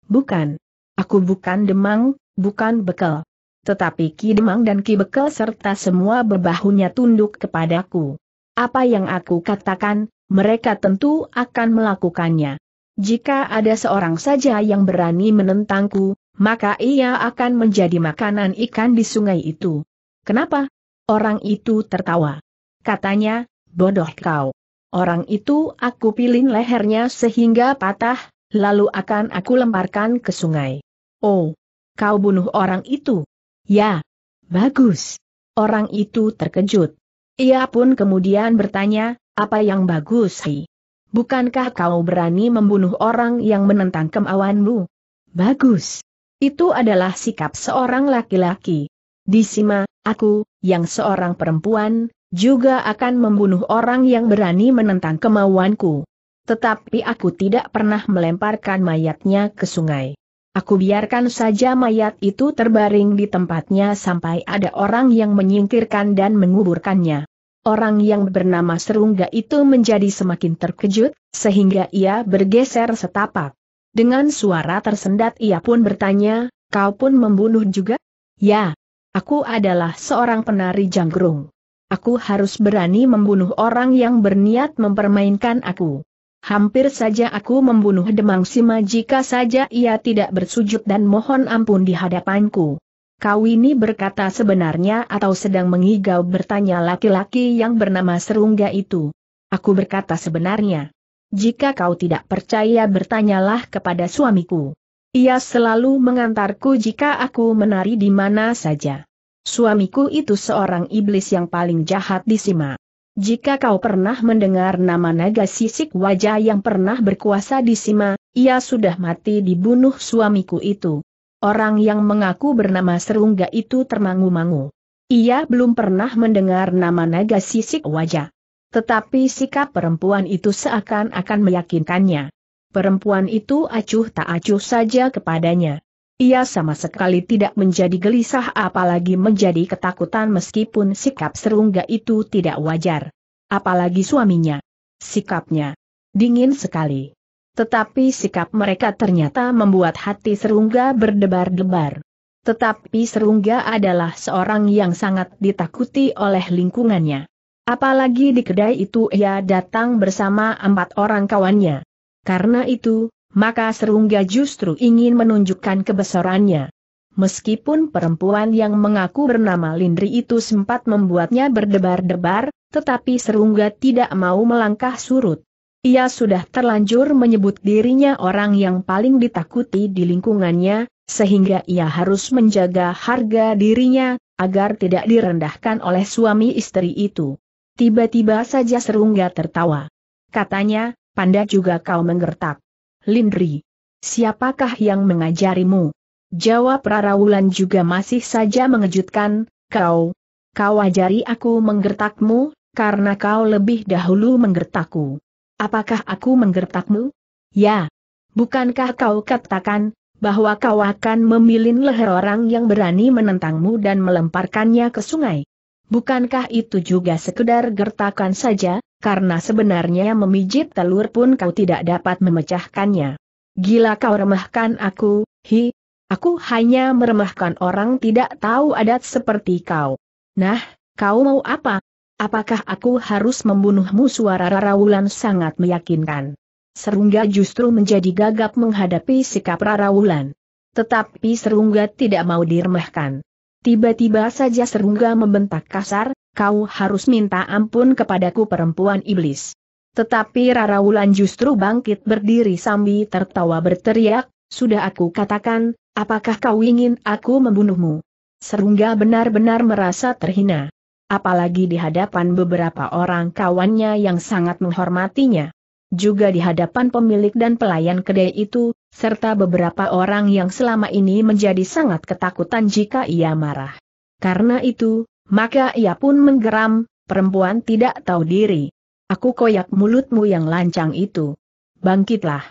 Bukan. Aku bukan demang, bukan bekel. Tetapi Ki Demang dan Ki Bekel serta semua berbahunya tunduk kepadaku. Apa yang aku katakan, mereka tentu akan melakukannya. Jika ada seorang saja yang berani menentangku, maka ia akan menjadi makanan ikan di sungai itu. Kenapa? Orang itu tertawa. Katanya, bodoh kau. Orang itu aku pilih lehernya sehingga patah, lalu akan aku lemparkan ke sungai. Oh, kau bunuh orang itu? Ya, bagus. Orang itu terkejut. Ia pun kemudian bertanya, apa yang bagus Hi? Bukankah kau berani membunuh orang yang menentang kemauanmu? Bagus. Itu adalah sikap seorang laki-laki. Di Sima, aku, yang seorang perempuan, juga akan membunuh orang yang berani menentang kemauanku. Tetapi aku tidak pernah melemparkan mayatnya ke sungai. Aku biarkan saja mayat itu terbaring di tempatnya sampai ada orang yang menyingkirkan dan menguburkannya. Orang yang bernama Serungga itu menjadi semakin terkejut, sehingga ia bergeser setapak. Dengan suara tersendat ia pun bertanya, kau pun membunuh juga? Ya, aku adalah seorang penari janggrung. Aku harus berani membunuh orang yang berniat mempermainkan aku. Hampir saja aku membunuh Demang Sima jika saja ia tidak bersujud dan mohon ampun di hadapanku. Kau ini berkata sebenarnya atau sedang mengigau bertanya laki-laki yang bernama Serungga itu. Aku berkata sebenarnya. Jika kau tidak percaya bertanyalah kepada suamiku. Ia selalu mengantarku jika aku menari di mana saja. Suamiku itu seorang iblis yang paling jahat di Sima. Jika kau pernah mendengar nama naga sisik wajah yang pernah berkuasa di Sima, ia sudah mati dibunuh suamiku itu. Orang yang mengaku bernama Serungga itu termangu-mangu. Ia belum pernah mendengar nama naga sisik wajah. Tetapi sikap perempuan itu seakan-akan meyakinkannya. Perempuan itu acuh tak acuh saja kepadanya. Ia sama sekali tidak menjadi gelisah apalagi menjadi ketakutan meskipun sikap serungga itu tidak wajar. Apalagi suaminya. Sikapnya. Dingin sekali. Tetapi sikap mereka ternyata membuat hati serungga berdebar-debar. Tetapi serungga adalah seorang yang sangat ditakuti oleh lingkungannya. Apalagi di kedai itu ia datang bersama empat orang kawannya. Karena itu, maka Serungga justru ingin menunjukkan kebesarannya. Meskipun perempuan yang mengaku bernama Lindri itu sempat membuatnya berdebar-debar, tetapi Serungga tidak mau melangkah surut. Ia sudah terlanjur menyebut dirinya orang yang paling ditakuti di lingkungannya, sehingga ia harus menjaga harga dirinya, agar tidak direndahkan oleh suami istri itu. Tiba-tiba saja Serungga tertawa. Katanya, panda juga kau menggertak. Lindri, siapakah yang mengajarimu? Jawab Rarawulan juga masih saja mengejutkan, kau, kau ajari aku menggertakmu, karena kau lebih dahulu menggertakku. Apakah aku menggertakmu? Ya. Bukankah kau katakan, bahwa kau akan memilin leher orang yang berani menentangmu dan melemparkannya ke sungai? Bukankah itu juga sekedar gertakan saja, karena sebenarnya memijit telur pun kau tidak dapat memecahkannya. Gila kau remehkan aku, hi. Aku hanya meremehkan orang tidak tahu adat seperti kau. Nah, kau mau apa? Apakah aku harus membunuhmu suara Rarawulan sangat meyakinkan. Serungga justru menjadi gagap menghadapi sikap Rarawulan. Tetapi Serungga tidak mau diremehkan. Tiba-tiba saja serungga membentak kasar, kau harus minta ampun kepadaku perempuan iblis. Tetapi Rara justru bangkit berdiri sambil tertawa berteriak, sudah aku katakan, apakah kau ingin aku membunuhmu? Serungga benar-benar merasa terhina. Apalagi di hadapan beberapa orang kawannya yang sangat menghormatinya juga di hadapan pemilik dan pelayan kedai itu, serta beberapa orang yang selama ini menjadi sangat ketakutan jika ia marah. Karena itu, maka ia pun menggeram, perempuan tidak tahu diri. Aku koyak mulutmu yang lancang itu. Bangkitlah.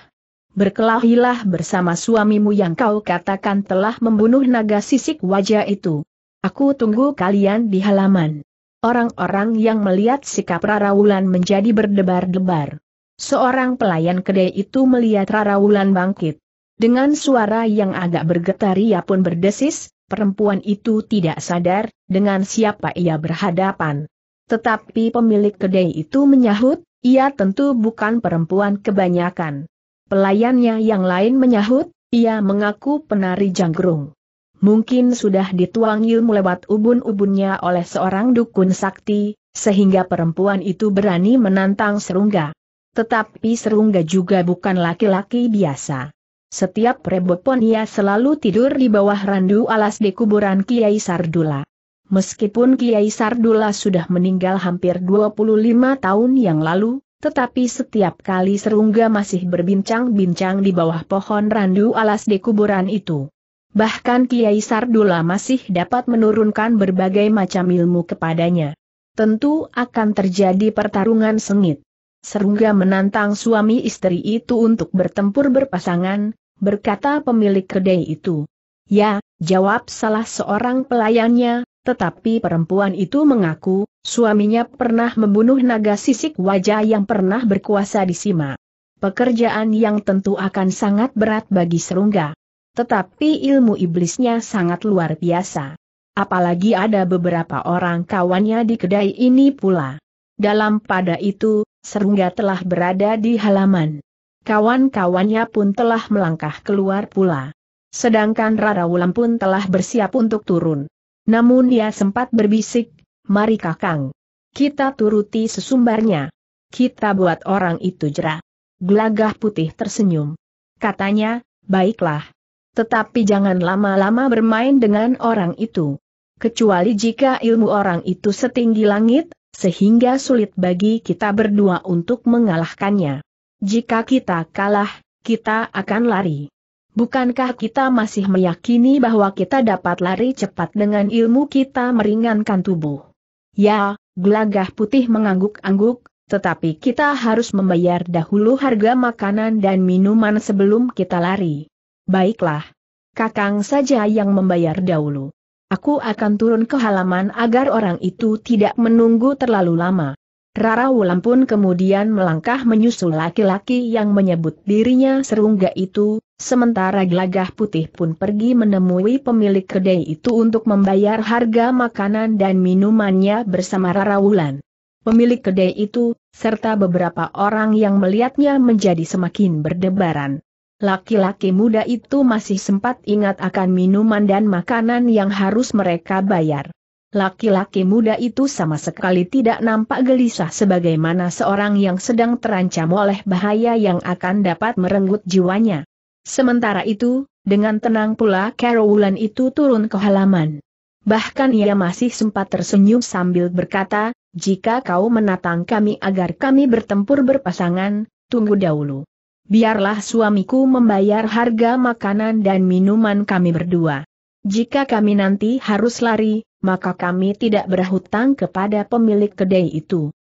Berkelahilah bersama suamimu yang kau katakan telah membunuh naga sisik wajah itu. Aku tunggu kalian di halaman. Orang-orang yang melihat sikap Rara Wulan menjadi berdebar-debar. Seorang pelayan kedai itu melihat Rara Wulan bangkit. Dengan suara yang agak bergetar ia pun berdesis, perempuan itu tidak sadar dengan siapa ia berhadapan. Tetapi pemilik kedai itu menyahut, ia tentu bukan perempuan kebanyakan. Pelayannya yang lain menyahut, ia mengaku penari janggrung. Mungkin sudah dituang ilmu lewat ubun-ubunnya oleh seorang dukun sakti, sehingga perempuan itu berani menantang serungga. Tetapi Serungga juga bukan laki-laki biasa. Setiap rebopon ia selalu tidur di bawah randu alas di kuburan Kiai Sardula. Meskipun Kiai Sardula sudah meninggal hampir 25 tahun yang lalu, tetapi setiap kali serungga masih berbincang-bincang di bawah pohon randu alas di kuburan itu. Bahkan Kiai Sardula masih dapat menurunkan berbagai macam ilmu kepadanya. Tentu akan terjadi pertarungan sengit. Serungga menantang suami istri itu untuk bertempur berpasangan, berkata pemilik kedai itu. Ya, jawab salah seorang pelayannya, tetapi perempuan itu mengaku, suaminya pernah membunuh naga sisik wajah yang pernah berkuasa di Sima. Pekerjaan yang tentu akan sangat berat bagi Serungga. Tetapi ilmu iblisnya sangat luar biasa. Apalagi ada beberapa orang kawannya di kedai ini pula. Dalam pada itu, Serungga telah berada di halaman. Kawan-kawannya pun telah melangkah keluar pula. Sedangkan Rara Wulan pun telah bersiap untuk turun. Namun ia sempat berbisik, mari kakang. Kita turuti sesumbarnya. Kita buat orang itu jera. Gelagah putih tersenyum. Katanya, baiklah. Tetapi jangan lama-lama bermain dengan orang itu. Kecuali jika ilmu orang itu setinggi langit, sehingga sulit bagi kita berdua untuk mengalahkannya. Jika kita kalah, kita akan lari. Bukankah kita masih meyakini bahwa kita dapat lari cepat dengan ilmu kita meringankan tubuh? Ya, gelagah putih mengangguk-angguk, tetapi kita harus membayar dahulu harga makanan dan minuman sebelum kita lari. Baiklah. Kakang saja yang membayar dahulu. Aku akan turun ke halaman agar orang itu tidak menunggu terlalu lama. Rara Wulan pun kemudian melangkah menyusul laki-laki yang menyebut dirinya serungga itu, sementara gelagah putih pun pergi menemui pemilik kedai itu untuk membayar harga makanan dan minumannya bersama Rara Wulan. Pemilik kedai itu, serta beberapa orang yang melihatnya menjadi semakin berdebaran. Laki-laki muda itu masih sempat ingat akan minuman dan makanan yang harus mereka bayar. Laki-laki muda itu sama sekali tidak nampak gelisah sebagaimana seorang yang sedang terancam oleh bahaya yang akan dapat merenggut jiwanya. Sementara itu, dengan tenang pula Carolan itu turun ke halaman. Bahkan ia masih sempat tersenyum sambil berkata, jika kau menatang kami agar kami bertempur berpasangan, tunggu dahulu biarlah suamiku membayar harga makanan dan minuman kami berdua. Jika kami nanti harus lari, maka kami tidak berhutang kepada pemilik kedai itu.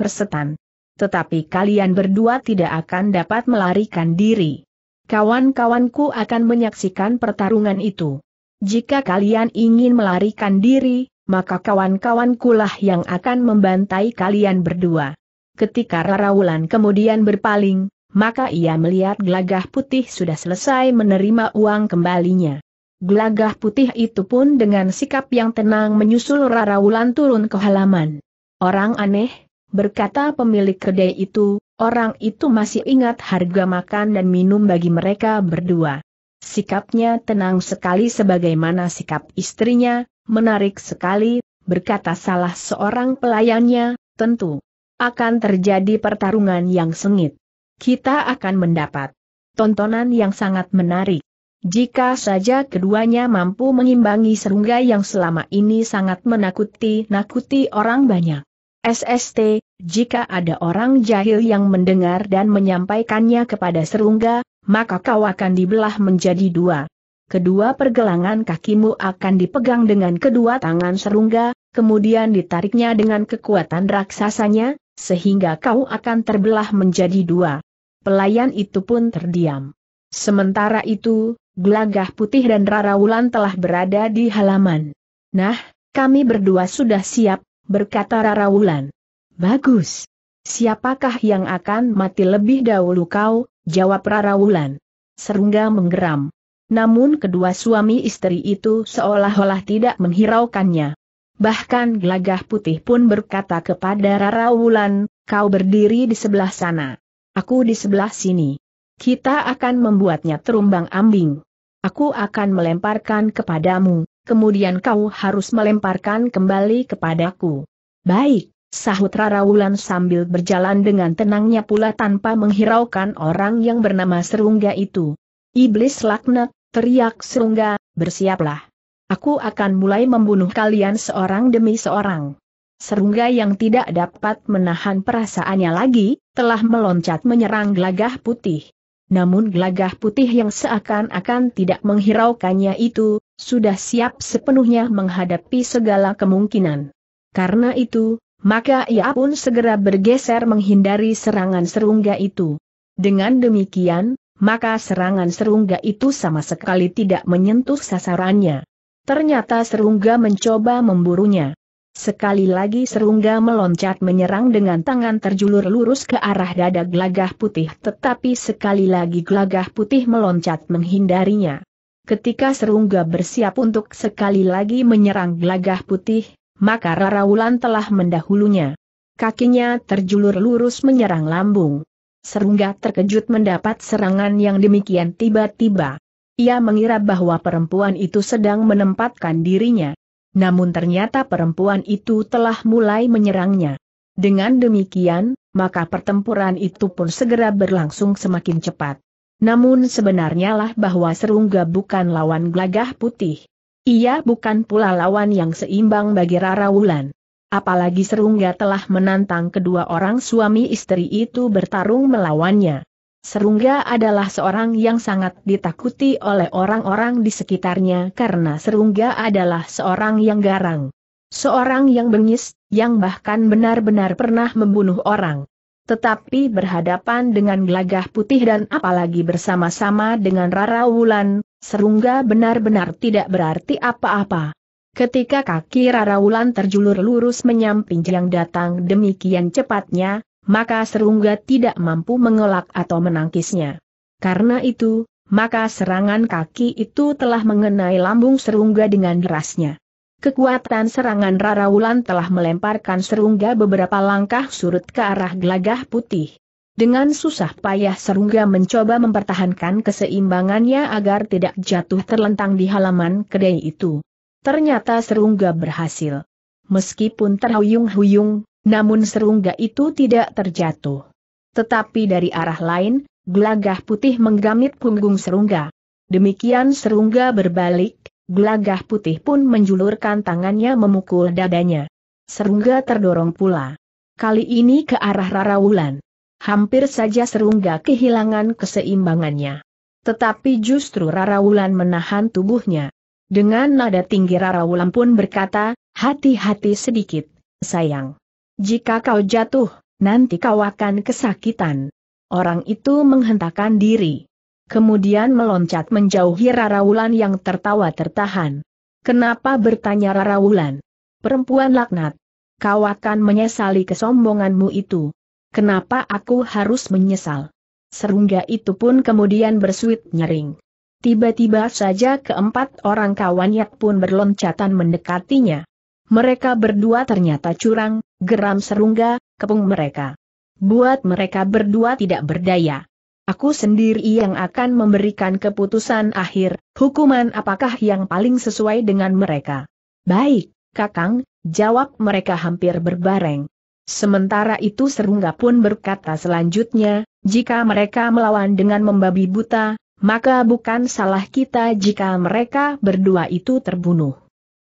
Persetan. Tetapi kalian berdua tidak akan dapat melarikan diri. Kawan-kawanku akan menyaksikan pertarungan itu. Jika kalian ingin melarikan diri, maka kawan-kawankulah yang akan membantai kalian berdua. Ketika Wulan kemudian berpaling, maka ia melihat Glagah putih sudah selesai menerima uang kembalinya. Glagah putih itu pun dengan sikap yang tenang menyusul Rara Wulan turun ke halaman. Orang aneh, berkata pemilik kedai itu, orang itu masih ingat harga makan dan minum bagi mereka berdua. Sikapnya tenang sekali sebagaimana sikap istrinya, menarik sekali, berkata salah seorang pelayannya, tentu akan terjadi pertarungan yang sengit kita akan mendapat tontonan yang sangat menarik. Jika saja keduanya mampu mengimbangi serungga yang selama ini sangat menakuti-nakuti orang banyak. SST, jika ada orang jahil yang mendengar dan menyampaikannya kepada serungga, maka kau akan dibelah menjadi dua. Kedua pergelangan kakimu akan dipegang dengan kedua tangan serungga, kemudian ditariknya dengan kekuatan raksasanya, sehingga kau akan terbelah menjadi dua pelayan itu pun terdiam. Sementara itu, Glagah Putih dan Rara Wulan telah berada di halaman. Nah, kami berdua sudah siap, berkata Rara Wulan. Bagus. Siapakah yang akan mati lebih dahulu kau, jawab Rara Wulan. Serungga menggeram. Namun kedua suami istri itu seolah-olah tidak menghiraukannya. Bahkan Glagah Putih pun berkata kepada Rara Wulan, kau berdiri di sebelah sana. Aku di sebelah sini. Kita akan membuatnya terumbang ambing. Aku akan melemparkan kepadamu, kemudian kau harus melemparkan kembali kepadaku. Baik, sahut Rara Wulan sambil berjalan dengan tenangnya pula tanpa menghiraukan orang yang bernama Serungga itu. Iblis laknat, teriak Serungga, bersiaplah. Aku akan mulai membunuh kalian seorang demi seorang. Serungga yang tidak dapat menahan perasaannya lagi, telah meloncat menyerang gelagah putih. Namun gelagah putih yang seakan-akan tidak menghiraukannya itu, sudah siap sepenuhnya menghadapi segala kemungkinan. Karena itu, maka ia pun segera bergeser menghindari serangan serungga itu. Dengan demikian, maka serangan serungga itu sama sekali tidak menyentuh sasarannya. Ternyata serungga mencoba memburunya. Sekali lagi serungga meloncat menyerang dengan tangan terjulur lurus ke arah dada gelagah putih tetapi sekali lagi gelagah putih meloncat menghindarinya. Ketika serungga bersiap untuk sekali lagi menyerang gelagah putih, maka Raraulan telah mendahulunya. Kakinya terjulur lurus menyerang lambung. Serungga terkejut mendapat serangan yang demikian tiba-tiba. Ia mengira bahwa perempuan itu sedang menempatkan dirinya. Namun ternyata perempuan itu telah mulai menyerangnya. Dengan demikian, maka pertempuran itu pun segera berlangsung semakin cepat. Namun sebenarnya lah bahwa Serungga bukan lawan gelagah putih. Ia bukan pula lawan yang seimbang bagi Rara Wulan. Apalagi Serungga telah menantang kedua orang suami istri itu bertarung melawannya. Serungga adalah seorang yang sangat ditakuti oleh orang-orang di sekitarnya karena Serungga adalah seorang yang garang. Seorang yang bengis, yang bahkan benar-benar pernah membunuh orang. Tetapi berhadapan dengan gelagah putih dan apalagi bersama-sama dengan Rara Wulan, Serungga benar-benar tidak berarti apa-apa. Ketika kaki Rara Wulan terjulur lurus menyamping yang datang demikian cepatnya, maka serungga tidak mampu mengelak atau menangkisnya. Karena itu, maka serangan kaki itu telah mengenai lambung serungga dengan derasnya. Kekuatan serangan Wulan telah melemparkan serungga beberapa langkah surut ke arah gelagah putih. Dengan susah payah serungga mencoba mempertahankan keseimbangannya agar tidak jatuh terlentang di halaman kedai itu. Ternyata serungga berhasil. Meskipun terhuyung-huyung, namun serungga itu tidak terjatuh. Tetapi dari arah lain, gelagah putih menggamit punggung serungga. Demikian serungga berbalik, gelagah putih pun menjulurkan tangannya memukul dadanya. Serungga terdorong pula. Kali ini ke arah Rarawulan. Hampir saja serungga kehilangan keseimbangannya. Tetapi justru Rarawulan menahan tubuhnya. Dengan nada tinggi Rarawulan pun berkata, hati-hati sedikit, sayang. Jika kau jatuh, nanti kau akan kesakitan. Orang itu menghentakkan diri. Kemudian meloncat menjauhi Raraulan yang tertawa tertahan. Kenapa bertanya Raraulan? Perempuan laknat. Kau akan menyesali kesombonganmu itu. Kenapa aku harus menyesal? Serungga itu pun kemudian bersuit nyering. Tiba-tiba saja keempat orang kawannya pun berloncatan mendekatinya. Mereka berdua ternyata curang, geram serungga, kepung mereka. Buat mereka berdua tidak berdaya. Aku sendiri yang akan memberikan keputusan akhir, hukuman apakah yang paling sesuai dengan mereka. Baik, Kakang, jawab mereka hampir berbareng. Sementara itu Serungga pun berkata selanjutnya, jika mereka melawan dengan membabi buta, maka bukan salah kita jika mereka berdua itu terbunuh.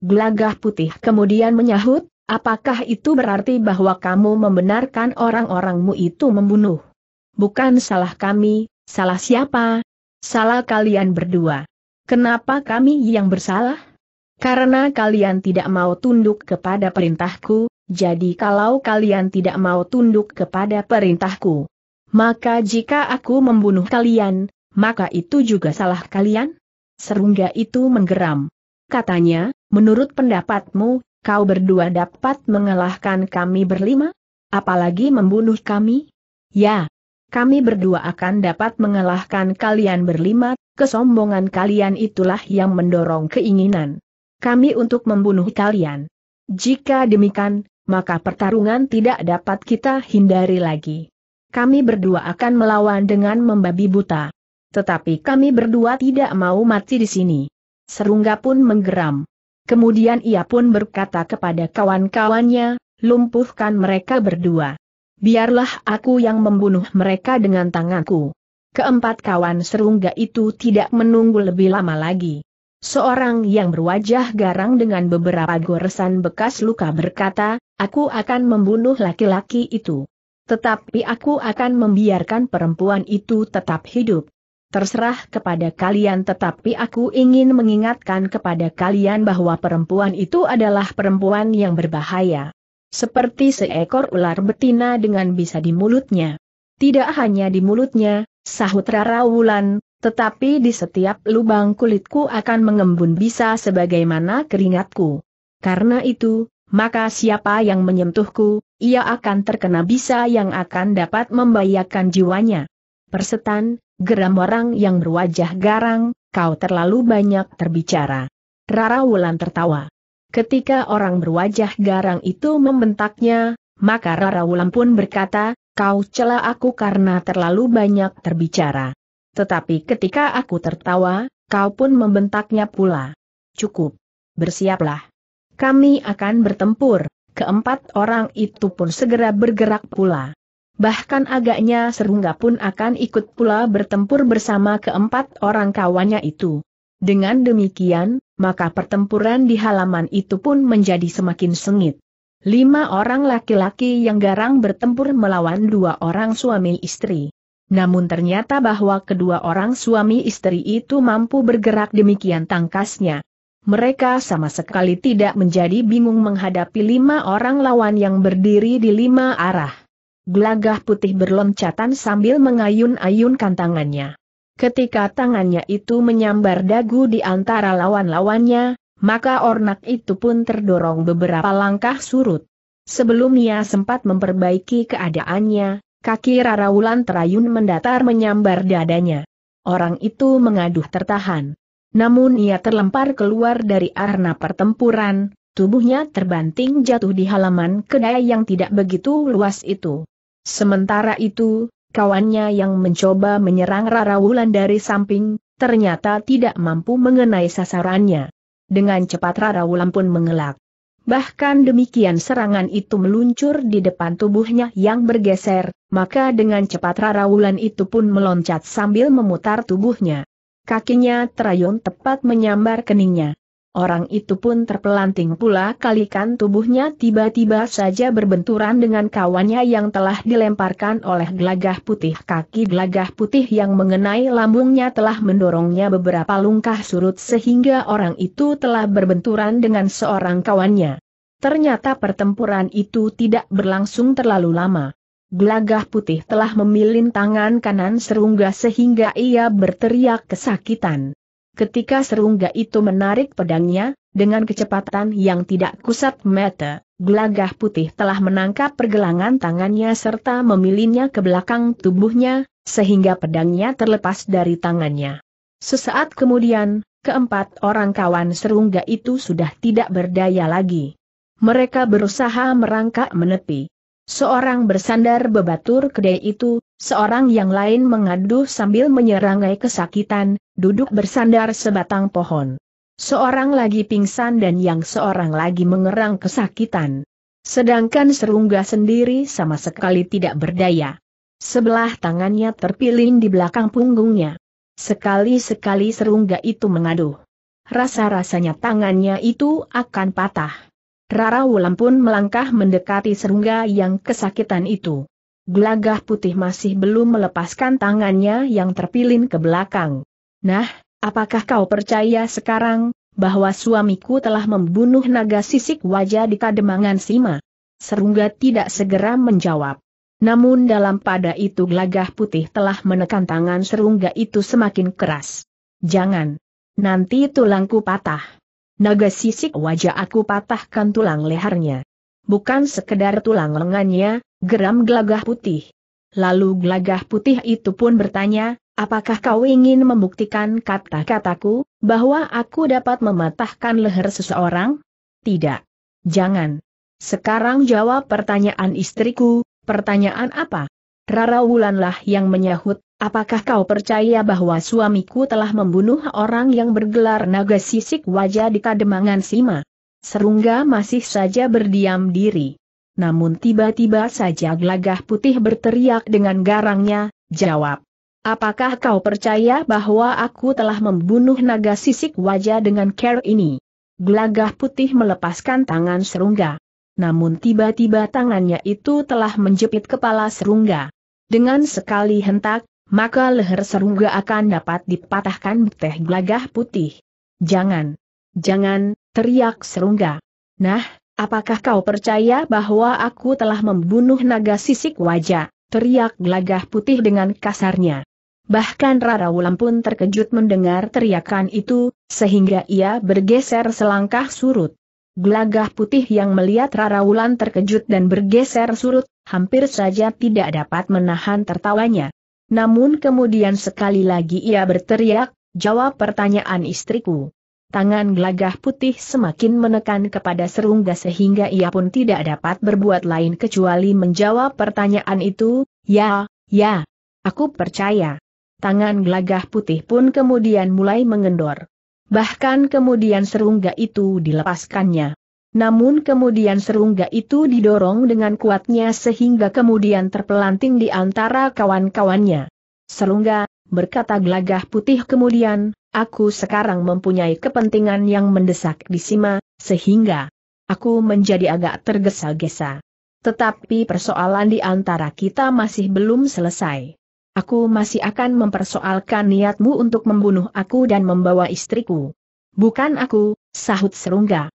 Gelagah putih kemudian menyahut, apakah itu berarti bahwa kamu membenarkan orang-orangmu itu membunuh? Bukan salah kami, salah siapa? Salah kalian berdua. Kenapa kami yang bersalah? Karena kalian tidak mau tunduk kepada perintahku, jadi kalau kalian tidak mau tunduk kepada perintahku, maka jika aku membunuh kalian, maka itu juga salah kalian? Serungga itu menggeram. Katanya, Menurut pendapatmu, kau berdua dapat mengalahkan kami berlima? Apalagi membunuh kami? Ya, kami berdua akan dapat mengalahkan kalian berlima, kesombongan kalian itulah yang mendorong keinginan kami untuk membunuh kalian. Jika demikian, maka pertarungan tidak dapat kita hindari lagi. Kami berdua akan melawan dengan membabi buta. Tetapi kami berdua tidak mau mati di sini. Serungga pun menggeram. Kemudian ia pun berkata kepada kawan-kawannya, lumpuhkan mereka berdua. Biarlah aku yang membunuh mereka dengan tanganku. Keempat kawan serungga itu tidak menunggu lebih lama lagi. Seorang yang berwajah garang dengan beberapa goresan bekas luka berkata, aku akan membunuh laki-laki itu. Tetapi aku akan membiarkan perempuan itu tetap hidup. Terserah kepada kalian tetapi aku ingin mengingatkan kepada kalian bahwa perempuan itu adalah perempuan yang berbahaya. Seperti seekor ular betina dengan bisa di mulutnya. Tidak hanya di mulutnya, sahut Rara Wulan, tetapi di setiap lubang kulitku akan mengembun bisa sebagaimana keringatku. Karena itu, maka siapa yang menyentuhku, ia akan terkena bisa yang akan dapat membahayakan jiwanya. Persetan, geram orang yang berwajah garang, kau terlalu banyak terbicara. Rara Wulan tertawa. Ketika orang berwajah garang itu membentaknya, maka Rara Wulan pun berkata, kau celah aku karena terlalu banyak terbicara. Tetapi ketika aku tertawa, kau pun membentaknya pula. Cukup. Bersiaplah. Kami akan bertempur. Keempat orang itu pun segera bergerak pula. Bahkan agaknya Serungga pun akan ikut pula bertempur bersama keempat orang kawannya itu. Dengan demikian, maka pertempuran di halaman itu pun menjadi semakin sengit. Lima orang laki-laki yang garang bertempur melawan dua orang suami istri. Namun ternyata bahwa kedua orang suami istri itu mampu bergerak demikian tangkasnya. Mereka sama sekali tidak menjadi bingung menghadapi lima orang lawan yang berdiri di lima arah. Gelagah putih berloncatan sambil mengayun-ayunkan tangannya. Ketika tangannya itu menyambar dagu di antara lawan-lawannya, maka ornak itu pun terdorong beberapa langkah surut. Sebelum ia sempat memperbaiki keadaannya, kaki Raraulan terayun mendatar menyambar dadanya. Orang itu mengaduh tertahan. Namun ia terlempar keluar dari arena pertempuran, tubuhnya terbanting jatuh di halaman kedai yang tidak begitu luas itu. Sementara itu, kawannya yang mencoba menyerang Rara Wulan dari samping, ternyata tidak mampu mengenai sasarannya. Dengan cepat Rara Wulan pun mengelak. Bahkan demikian serangan itu meluncur di depan tubuhnya yang bergeser, maka dengan cepat Rara Wulan itu pun meloncat sambil memutar tubuhnya. Kakinya terayun tepat menyambar keningnya. Orang itu pun terpelanting pula kalikan tubuhnya tiba-tiba saja berbenturan dengan kawannya yang telah dilemparkan oleh gelagah putih. Kaki gelagah putih yang mengenai lambungnya telah mendorongnya beberapa lungkah surut sehingga orang itu telah berbenturan dengan seorang kawannya. Ternyata pertempuran itu tidak berlangsung terlalu lama. Gelagah putih telah memilin tangan kanan serungga sehingga ia berteriak kesakitan. Ketika serungga itu menarik pedangnya, dengan kecepatan yang tidak kusat mata, gelagah putih telah menangkap pergelangan tangannya serta memilinnya ke belakang tubuhnya, sehingga pedangnya terlepas dari tangannya. Sesaat kemudian, keempat orang kawan serungga itu sudah tidak berdaya lagi. Mereka berusaha merangkak menepi, Seorang bersandar bebatur kedai itu, seorang yang lain mengadu sambil menyerangai kesakitan, duduk bersandar sebatang pohon. Seorang lagi pingsan dan yang seorang lagi mengerang kesakitan. Sedangkan serungga sendiri sama sekali tidak berdaya. Sebelah tangannya terpilin di belakang punggungnya. Sekali-sekali serungga itu mengaduh. Rasa-rasanya tangannya itu akan patah. Rara Wulan pun melangkah mendekati serungga yang kesakitan itu. Gelagah putih masih belum melepaskan tangannya yang terpilin ke belakang. Nah, apakah kau percaya sekarang, bahwa suamiku telah membunuh naga sisik wajah di kademangan Sima? Serungga tidak segera menjawab. Namun dalam pada itu gelagah putih telah menekan tangan serungga itu semakin keras. Jangan. Nanti tulangku patah naga sisik wajah aku patahkan tulang lehernya. Bukan sekedar tulang lengannya, geram gelagah putih. Lalu gelagah putih itu pun bertanya, apakah kau ingin membuktikan kata-kataku, bahwa aku dapat mematahkan leher seseorang? Tidak. Jangan. Sekarang jawab pertanyaan istriku, pertanyaan apa? Rara Wulanlah yang menyahut, Apakah kau percaya bahwa suamiku telah membunuh orang yang bergelar naga sisik wajah di kademangan Sima? Serungga masih saja berdiam diri. Namun tiba-tiba saja Glagah putih berteriak dengan garangnya, jawab. Apakah kau percaya bahwa aku telah membunuh naga sisik wajah dengan care ini? Glagah putih melepaskan tangan serungga. Namun tiba-tiba tangannya itu telah menjepit kepala serungga. Dengan sekali hentak, maka leher serungga akan dapat dipatahkan teh gelagah putih. Jangan! Jangan, teriak serungga. Nah, apakah kau percaya bahwa aku telah membunuh naga sisik wajah? Teriak gelagah putih dengan kasarnya. Bahkan Rara Wulan pun terkejut mendengar teriakan itu, sehingga ia bergeser selangkah surut. Gelagah putih yang melihat Rara Wulan terkejut dan bergeser surut, hampir saja tidak dapat menahan tertawanya. Namun kemudian sekali lagi ia berteriak, jawab pertanyaan istriku. Tangan gelagah putih semakin menekan kepada serungga sehingga ia pun tidak dapat berbuat lain kecuali menjawab pertanyaan itu, ya, ya. Aku percaya. Tangan gelagah putih pun kemudian mulai mengendor. Bahkan kemudian serungga itu dilepaskannya. Namun kemudian serungga itu didorong dengan kuatnya sehingga kemudian terpelanting di antara kawan-kawannya. Serungga, berkata gelagah putih kemudian, aku sekarang mempunyai kepentingan yang mendesak di Sima, sehingga aku menjadi agak tergesa-gesa. Tetapi persoalan di antara kita masih belum selesai. Aku masih akan mempersoalkan niatmu untuk membunuh aku dan membawa istriku. Bukan aku, sahut serungga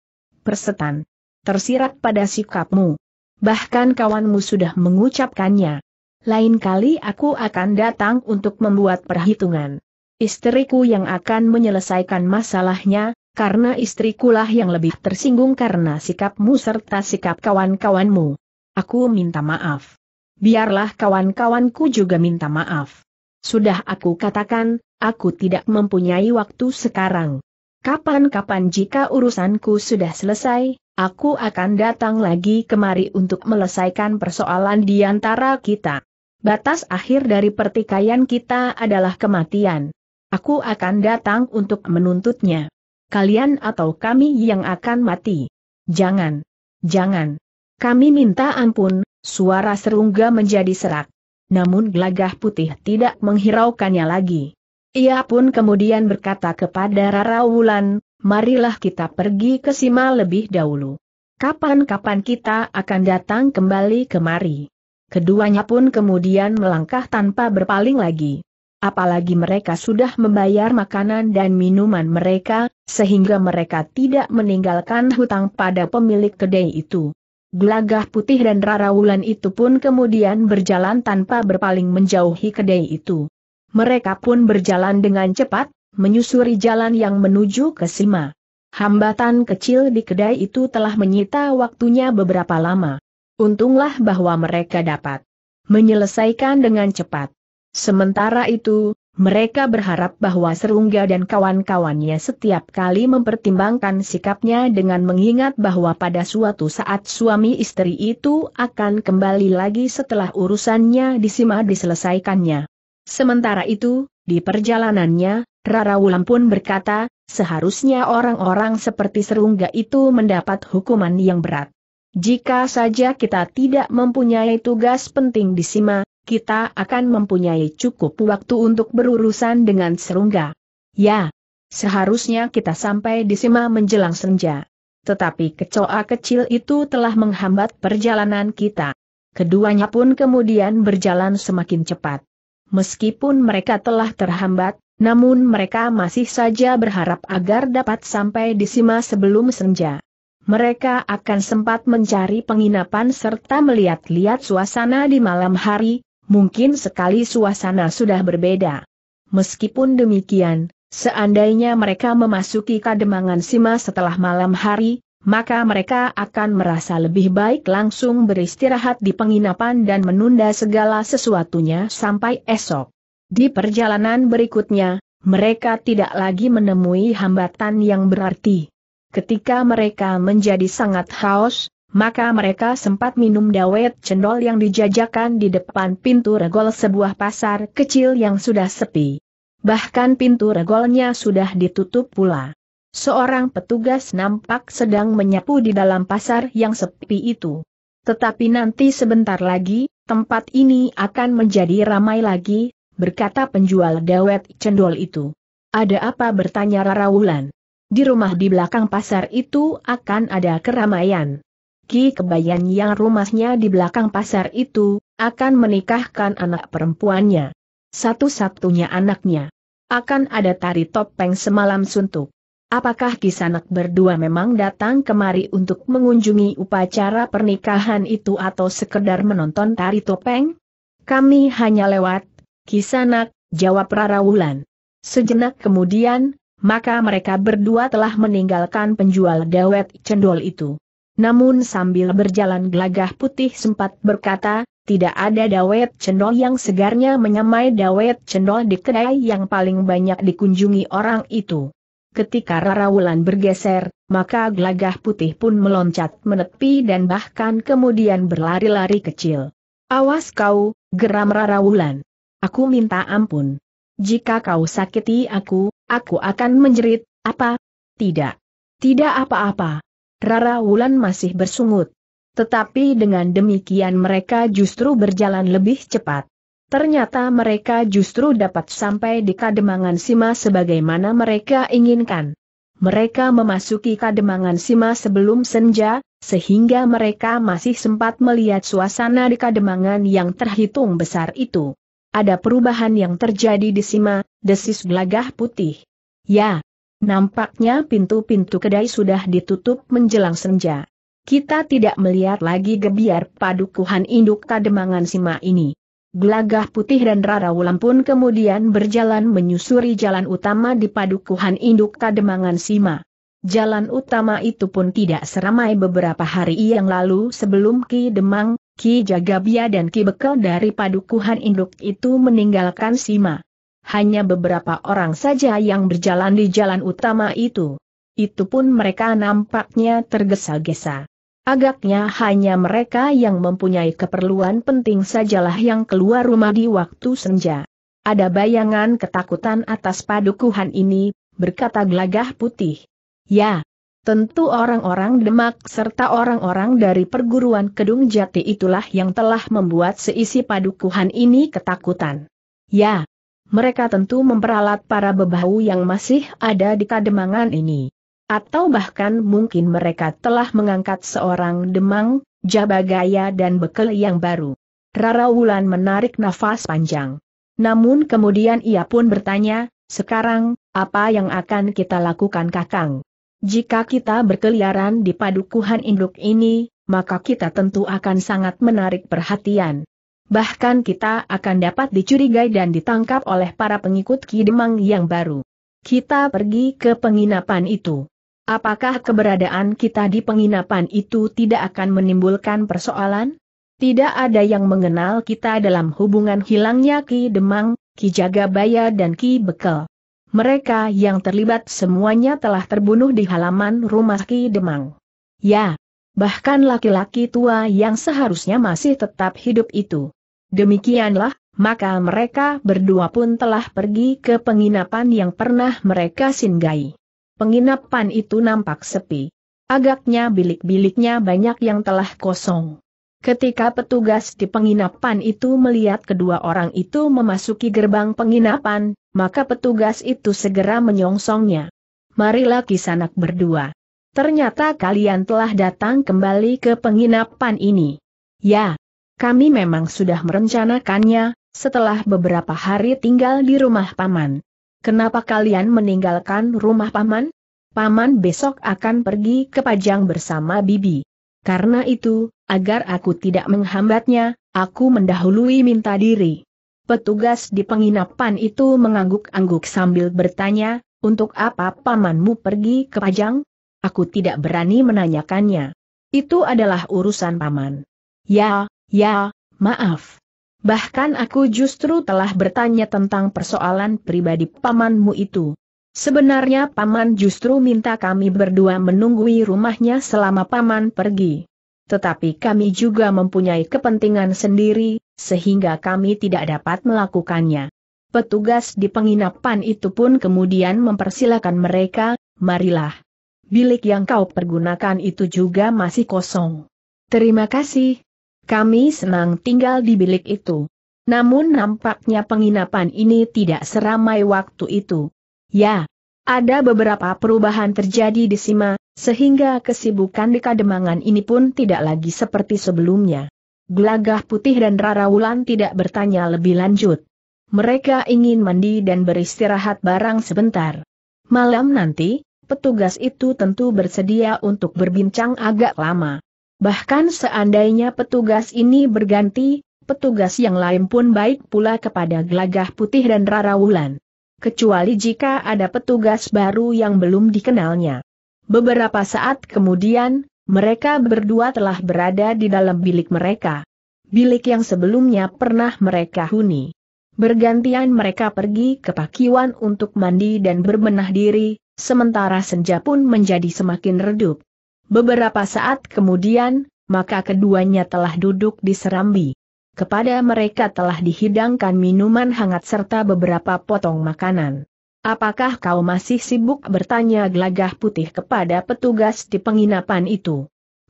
persetan. Tersirat pada sikapmu. Bahkan kawanmu sudah mengucapkannya. Lain kali aku akan datang untuk membuat perhitungan. Istriku yang akan menyelesaikan masalahnya, karena istrikulah yang lebih tersinggung karena sikapmu serta sikap kawan-kawanmu. Aku minta maaf. Biarlah kawan-kawanku juga minta maaf. Sudah aku katakan, aku tidak mempunyai waktu sekarang. Kapan-kapan jika urusanku sudah selesai, aku akan datang lagi kemari untuk melesaikan persoalan di antara kita. Batas akhir dari pertikaian kita adalah kematian. Aku akan datang untuk menuntutnya. Kalian atau kami yang akan mati. Jangan. Jangan. Kami minta ampun, suara serungga menjadi serak. Namun gelagah putih tidak menghiraukannya lagi. Ia pun kemudian berkata kepada Rara Wulan, marilah kita pergi ke Sima lebih dahulu. Kapan-kapan kita akan datang kembali kemari. Keduanya pun kemudian melangkah tanpa berpaling lagi. Apalagi mereka sudah membayar makanan dan minuman mereka, sehingga mereka tidak meninggalkan hutang pada pemilik kedai itu. Gelagah putih dan Rara Wulan itu pun kemudian berjalan tanpa berpaling menjauhi kedai itu. Mereka pun berjalan dengan cepat, menyusuri jalan yang menuju ke Sima. Hambatan kecil di kedai itu telah menyita waktunya beberapa lama. Untunglah bahwa mereka dapat menyelesaikan dengan cepat. Sementara itu, mereka berharap bahwa Serungga dan kawan-kawannya setiap kali mempertimbangkan sikapnya dengan mengingat bahwa pada suatu saat suami istri itu akan kembali lagi setelah urusannya di Sima diselesaikannya. Sementara itu, di perjalanannya, Rara Wulan pun berkata, seharusnya orang-orang seperti serungga itu mendapat hukuman yang berat. Jika saja kita tidak mempunyai tugas penting di Sima, kita akan mempunyai cukup waktu untuk berurusan dengan serungga. Ya, seharusnya kita sampai di Sima menjelang senja. Tetapi kecoa kecil itu telah menghambat perjalanan kita. Keduanya pun kemudian berjalan semakin cepat meskipun mereka telah terhambat, namun mereka masih saja berharap agar dapat sampai di Sima sebelum senja. Mereka akan sempat mencari penginapan serta melihat-lihat suasana di malam hari, mungkin sekali suasana sudah berbeda. Meskipun demikian, seandainya mereka memasuki kademangan Sima setelah malam hari, maka mereka akan merasa lebih baik langsung beristirahat di penginapan dan menunda segala sesuatunya sampai esok. Di perjalanan berikutnya, mereka tidak lagi menemui hambatan yang berarti. Ketika mereka menjadi sangat haus, maka mereka sempat minum dawet cendol yang dijajakan di depan pintu regol sebuah pasar kecil yang sudah sepi. Bahkan pintu regolnya sudah ditutup pula. Seorang petugas nampak sedang menyapu di dalam pasar yang sepi itu. Tetapi nanti sebentar lagi, tempat ini akan menjadi ramai lagi, berkata penjual dawet cendol itu. Ada apa bertanya Rara Wulan? Di rumah di belakang pasar itu akan ada keramaian. Ki Kebayan yang rumahnya di belakang pasar itu, akan menikahkan anak perempuannya. Satu-satunya anaknya. Akan ada tari topeng semalam suntuk. Apakah Kisanak berdua memang datang kemari untuk mengunjungi upacara pernikahan itu atau sekedar menonton tari topeng? Kami hanya lewat, Kisanak, jawab Rara Wulan. Sejenak kemudian, maka mereka berdua telah meninggalkan penjual dawet cendol itu. Namun sambil berjalan gelagah putih sempat berkata, tidak ada dawet cendol yang segarnya menyamai dawet cendol di kedai yang paling banyak dikunjungi orang itu. Ketika Rara Wulan bergeser, maka gelagah putih pun meloncat menepi dan bahkan kemudian berlari-lari kecil. Awas kau, geram Rara Wulan. Aku minta ampun. Jika kau sakiti aku, aku akan menjerit, apa? Tidak. Tidak apa-apa. Rara Wulan masih bersungut. Tetapi dengan demikian mereka justru berjalan lebih cepat. Ternyata mereka justru dapat sampai di Kademangan Sima sebagaimana mereka inginkan. Mereka memasuki Kademangan Sima sebelum senja, sehingga mereka masih sempat melihat suasana di Kademangan yang terhitung besar itu. Ada perubahan yang terjadi di Sima, desis gelagah putih. Ya, nampaknya pintu-pintu kedai sudah ditutup menjelang senja. Kita tidak melihat lagi gebiar padukuhan induk Kademangan Sima ini. Gelagah putih dan Rara Wulan pun kemudian berjalan menyusuri jalan utama di padukuhan induk Kademangan Sima. Jalan utama itu pun tidak seramai beberapa hari yang lalu sebelum Ki Demang, Ki Jagabia dan Ki Bekel dari padukuhan induk itu meninggalkan Sima. Hanya beberapa orang saja yang berjalan di jalan utama itu. Itu pun mereka nampaknya tergesa-gesa. Agaknya hanya mereka yang mempunyai keperluan penting sajalah yang keluar rumah di waktu senja. Ada bayangan ketakutan atas padukuhan ini, berkata gelagah putih. Ya, tentu orang-orang Demak serta orang-orang dari perguruan Kedung Jati itulah yang telah membuat seisi padukuhan ini ketakutan. Ya, mereka tentu memperalat para bebahu yang masih ada di kademangan ini. Atau bahkan mungkin mereka telah mengangkat seorang demang, jabagaya dan bekel yang baru. Rara Wulan menarik nafas panjang. Namun kemudian ia pun bertanya, sekarang, apa yang akan kita lakukan kakang? Jika kita berkeliaran di padukuhan induk ini, maka kita tentu akan sangat menarik perhatian. Bahkan kita akan dapat dicurigai dan ditangkap oleh para pengikut Kidemang yang baru. Kita pergi ke penginapan itu. Apakah keberadaan kita di penginapan itu tidak akan menimbulkan persoalan? Tidak ada yang mengenal kita dalam hubungan hilangnya Ki Demang, Ki Jagabaya dan Ki Bekel. Mereka yang terlibat semuanya telah terbunuh di halaman rumah Ki Demang. Ya, bahkan laki-laki tua yang seharusnya masih tetap hidup itu. Demikianlah, maka mereka berdua pun telah pergi ke penginapan yang pernah mereka singgahi penginapan itu nampak sepi. Agaknya bilik-biliknya banyak yang telah kosong. Ketika petugas di penginapan itu melihat kedua orang itu memasuki gerbang penginapan, maka petugas itu segera menyongsongnya. Marilah kisanak berdua. Ternyata kalian telah datang kembali ke penginapan ini. Ya, kami memang sudah merencanakannya, setelah beberapa hari tinggal di rumah paman. Kenapa kalian meninggalkan rumah paman? Paman besok akan pergi ke Pajang bersama Bibi. Karena itu, agar aku tidak menghambatnya, aku mendahului minta diri. Petugas di penginapan itu mengangguk-angguk sambil bertanya, untuk apa pamanmu pergi ke Pajang? Aku tidak berani menanyakannya. Itu adalah urusan paman. Ya, ya, maaf. Bahkan aku justru telah bertanya tentang persoalan pribadi pamanmu itu. Sebenarnya paman justru minta kami berdua menunggui rumahnya selama paman pergi. Tetapi kami juga mempunyai kepentingan sendiri, sehingga kami tidak dapat melakukannya. Petugas di penginapan itu pun kemudian mempersilahkan mereka, marilah. Bilik yang kau pergunakan itu juga masih kosong. Terima kasih, kami senang tinggal di bilik itu. Namun nampaknya penginapan ini tidak seramai waktu itu. Ya, ada beberapa perubahan terjadi di Sima, sehingga kesibukan di Kademangan ini pun tidak lagi seperti sebelumnya. Gelagah Putih dan Rara Wulan tidak bertanya lebih lanjut. Mereka ingin mandi dan beristirahat barang sebentar. Malam nanti, petugas itu tentu bersedia untuk berbincang agak lama. Bahkan seandainya petugas ini berganti, petugas yang lain pun baik pula kepada Gelagah Putih dan Rara Wulan. Kecuali jika ada petugas baru yang belum dikenalnya. Beberapa saat kemudian, mereka berdua telah berada di dalam bilik mereka. Bilik yang sebelumnya pernah mereka huni. Bergantian mereka pergi ke pakiwan untuk mandi dan berbenah diri, sementara senja pun menjadi semakin redup. Beberapa saat kemudian, maka keduanya telah duduk di serambi. Kepada mereka telah dihidangkan minuman hangat serta beberapa potong makanan. Apakah kau masih sibuk bertanya gelagah putih kepada petugas di penginapan itu?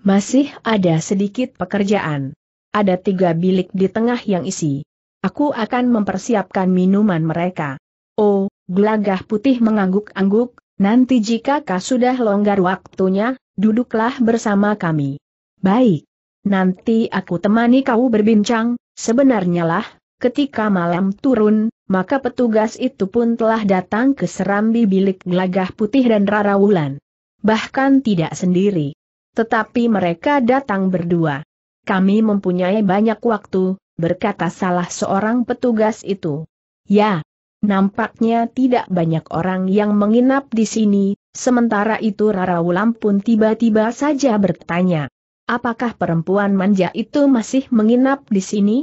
Masih ada sedikit pekerjaan. Ada tiga bilik di tengah yang isi. Aku akan mempersiapkan minuman mereka. Oh, gelagah putih mengangguk-angguk, nanti jika kau sudah longgar waktunya, Duduklah bersama kami. Baik. Nanti aku temani kau berbincang, sebenarnya lah, ketika malam turun, maka petugas itu pun telah datang ke serambi bilik gelagah putih dan Rara Wulan. Bahkan tidak sendiri. Tetapi mereka datang berdua. Kami mempunyai banyak waktu, berkata salah seorang petugas itu. Ya, nampaknya tidak banyak orang yang menginap di sini, Sementara itu Rara Wulam pun tiba-tiba saja bertanya. Apakah perempuan manja itu masih menginap di sini?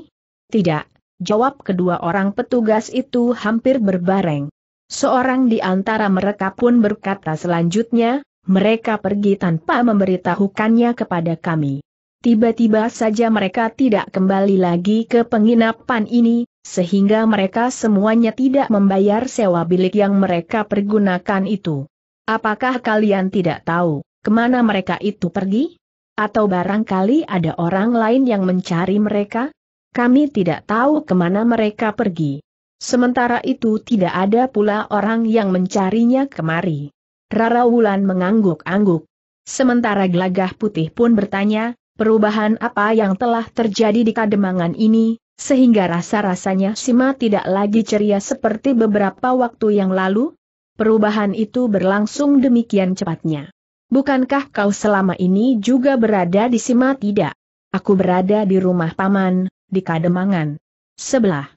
Tidak, jawab kedua orang petugas itu hampir berbareng. Seorang di antara mereka pun berkata selanjutnya, mereka pergi tanpa memberitahukannya kepada kami. Tiba-tiba saja mereka tidak kembali lagi ke penginapan ini, sehingga mereka semuanya tidak membayar sewa bilik yang mereka pergunakan itu. Apakah kalian tidak tahu kemana mereka itu pergi? Atau barangkali ada orang lain yang mencari mereka? Kami tidak tahu kemana mereka pergi. Sementara itu tidak ada pula orang yang mencarinya kemari. Rara Wulan mengangguk-angguk. Sementara gelagah putih pun bertanya, perubahan apa yang telah terjadi di kademangan ini, sehingga rasa-rasanya Sima tidak lagi ceria seperti beberapa waktu yang lalu? Perubahan itu berlangsung demikian cepatnya. Bukankah kau selama ini juga berada di Sima tidak? Aku berada di rumah paman, di Kademangan. Sebelah.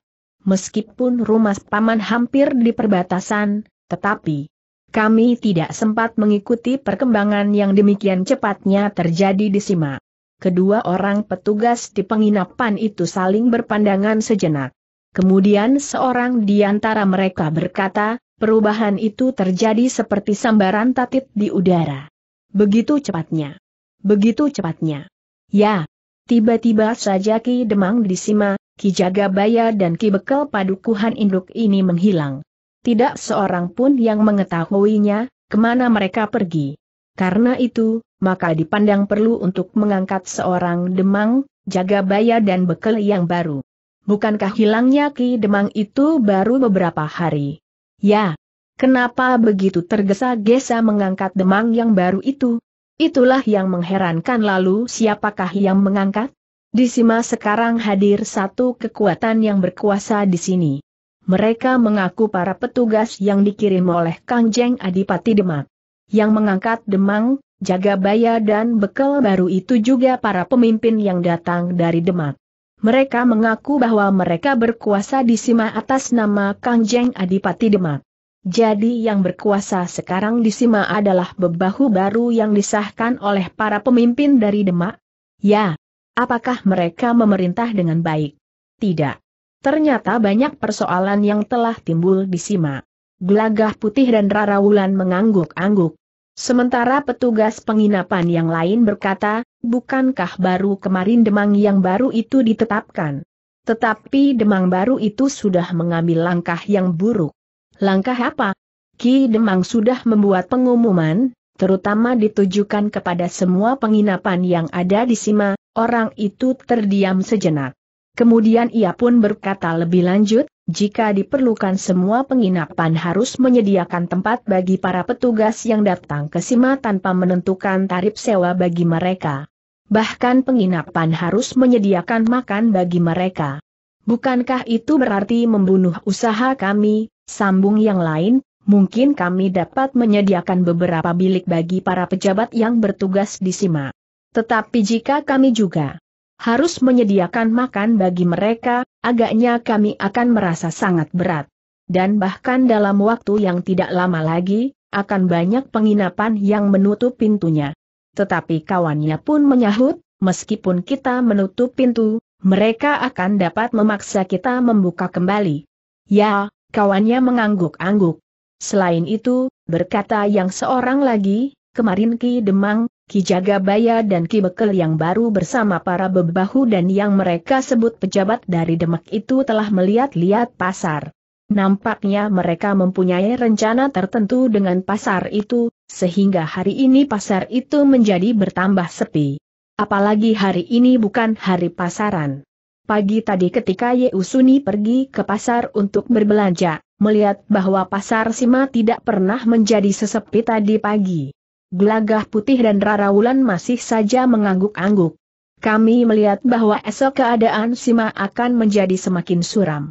Meskipun rumah paman hampir di perbatasan, tetapi kami tidak sempat mengikuti perkembangan yang demikian cepatnya terjadi di Sima. Kedua orang petugas di penginapan itu saling berpandangan sejenak. Kemudian seorang di antara mereka berkata, Perubahan itu terjadi seperti sambaran tatit di udara. Begitu cepatnya. Begitu cepatnya. Ya. Tiba-tiba saja Ki Demang di Sima, Ki Jagabaya dan Ki Bekel Padukuhan Induk ini menghilang. Tidak seorang pun yang mengetahuinya, kemana mereka pergi. Karena itu, maka dipandang perlu untuk mengangkat seorang Demang, Jagabaya dan Bekel yang baru. Bukankah hilangnya Ki Demang itu baru beberapa hari? Ya. Kenapa begitu tergesa-gesa mengangkat demang yang baru itu? Itulah yang mengherankan lalu siapakah yang mengangkat? Di Sima sekarang hadir satu kekuatan yang berkuasa di sini. Mereka mengaku para petugas yang dikirim oleh Kangjeng Adipati Demak. Yang mengangkat Demang, Jagabaya dan Bekel baru itu juga para pemimpin yang datang dari Demak. Mereka mengaku bahwa mereka berkuasa di Sima atas nama Kangjeng Adipati Demak. Jadi yang berkuasa sekarang di Sima adalah bebahu baru yang disahkan oleh para pemimpin dari Demak? Ya. Apakah mereka memerintah dengan baik? Tidak. Ternyata banyak persoalan yang telah timbul di Sima. Gelagah putih dan Rara Wulan mengangguk-angguk. Sementara petugas penginapan yang lain berkata, bukankah baru kemarin Demang yang baru itu ditetapkan? Tetapi Demang baru itu sudah mengambil langkah yang buruk. Langkah apa? Ki Demang sudah membuat pengumuman, terutama ditujukan kepada semua penginapan yang ada di Sima, orang itu terdiam sejenak. Kemudian ia pun berkata lebih lanjut, jika diperlukan semua penginapan harus menyediakan tempat bagi para petugas yang datang ke Sima tanpa menentukan tarif sewa bagi mereka. Bahkan penginapan harus menyediakan makan bagi mereka. Bukankah itu berarti membunuh usaha kami, sambung yang lain, mungkin kami dapat menyediakan beberapa bilik bagi para pejabat yang bertugas di Sima. Tetapi jika kami juga harus menyediakan makan bagi mereka, agaknya kami akan merasa sangat berat. Dan bahkan dalam waktu yang tidak lama lagi, akan banyak penginapan yang menutup pintunya. Tetapi kawannya pun menyahut, meskipun kita menutup pintu, mereka akan dapat memaksa kita membuka kembali. Ya, kawannya mengangguk-angguk. Selain itu, berkata yang seorang lagi, kemarin Ki Demang, Ki Jagabaya dan Ki Bekel yang baru bersama para bebahu dan yang mereka sebut pejabat dari Demak itu telah melihat-lihat pasar. Nampaknya mereka mempunyai rencana tertentu dengan pasar itu, sehingga hari ini pasar itu menjadi bertambah sepi. Apalagi hari ini bukan hari pasaran. Pagi tadi ketika Yeusuni pergi ke pasar untuk berbelanja, melihat bahwa pasar Sima tidak pernah menjadi sesepi tadi pagi Gelagah putih dan Rara Wulan masih saja mengangguk-angguk. Kami melihat bahwa esok keadaan Sima akan menjadi semakin suram.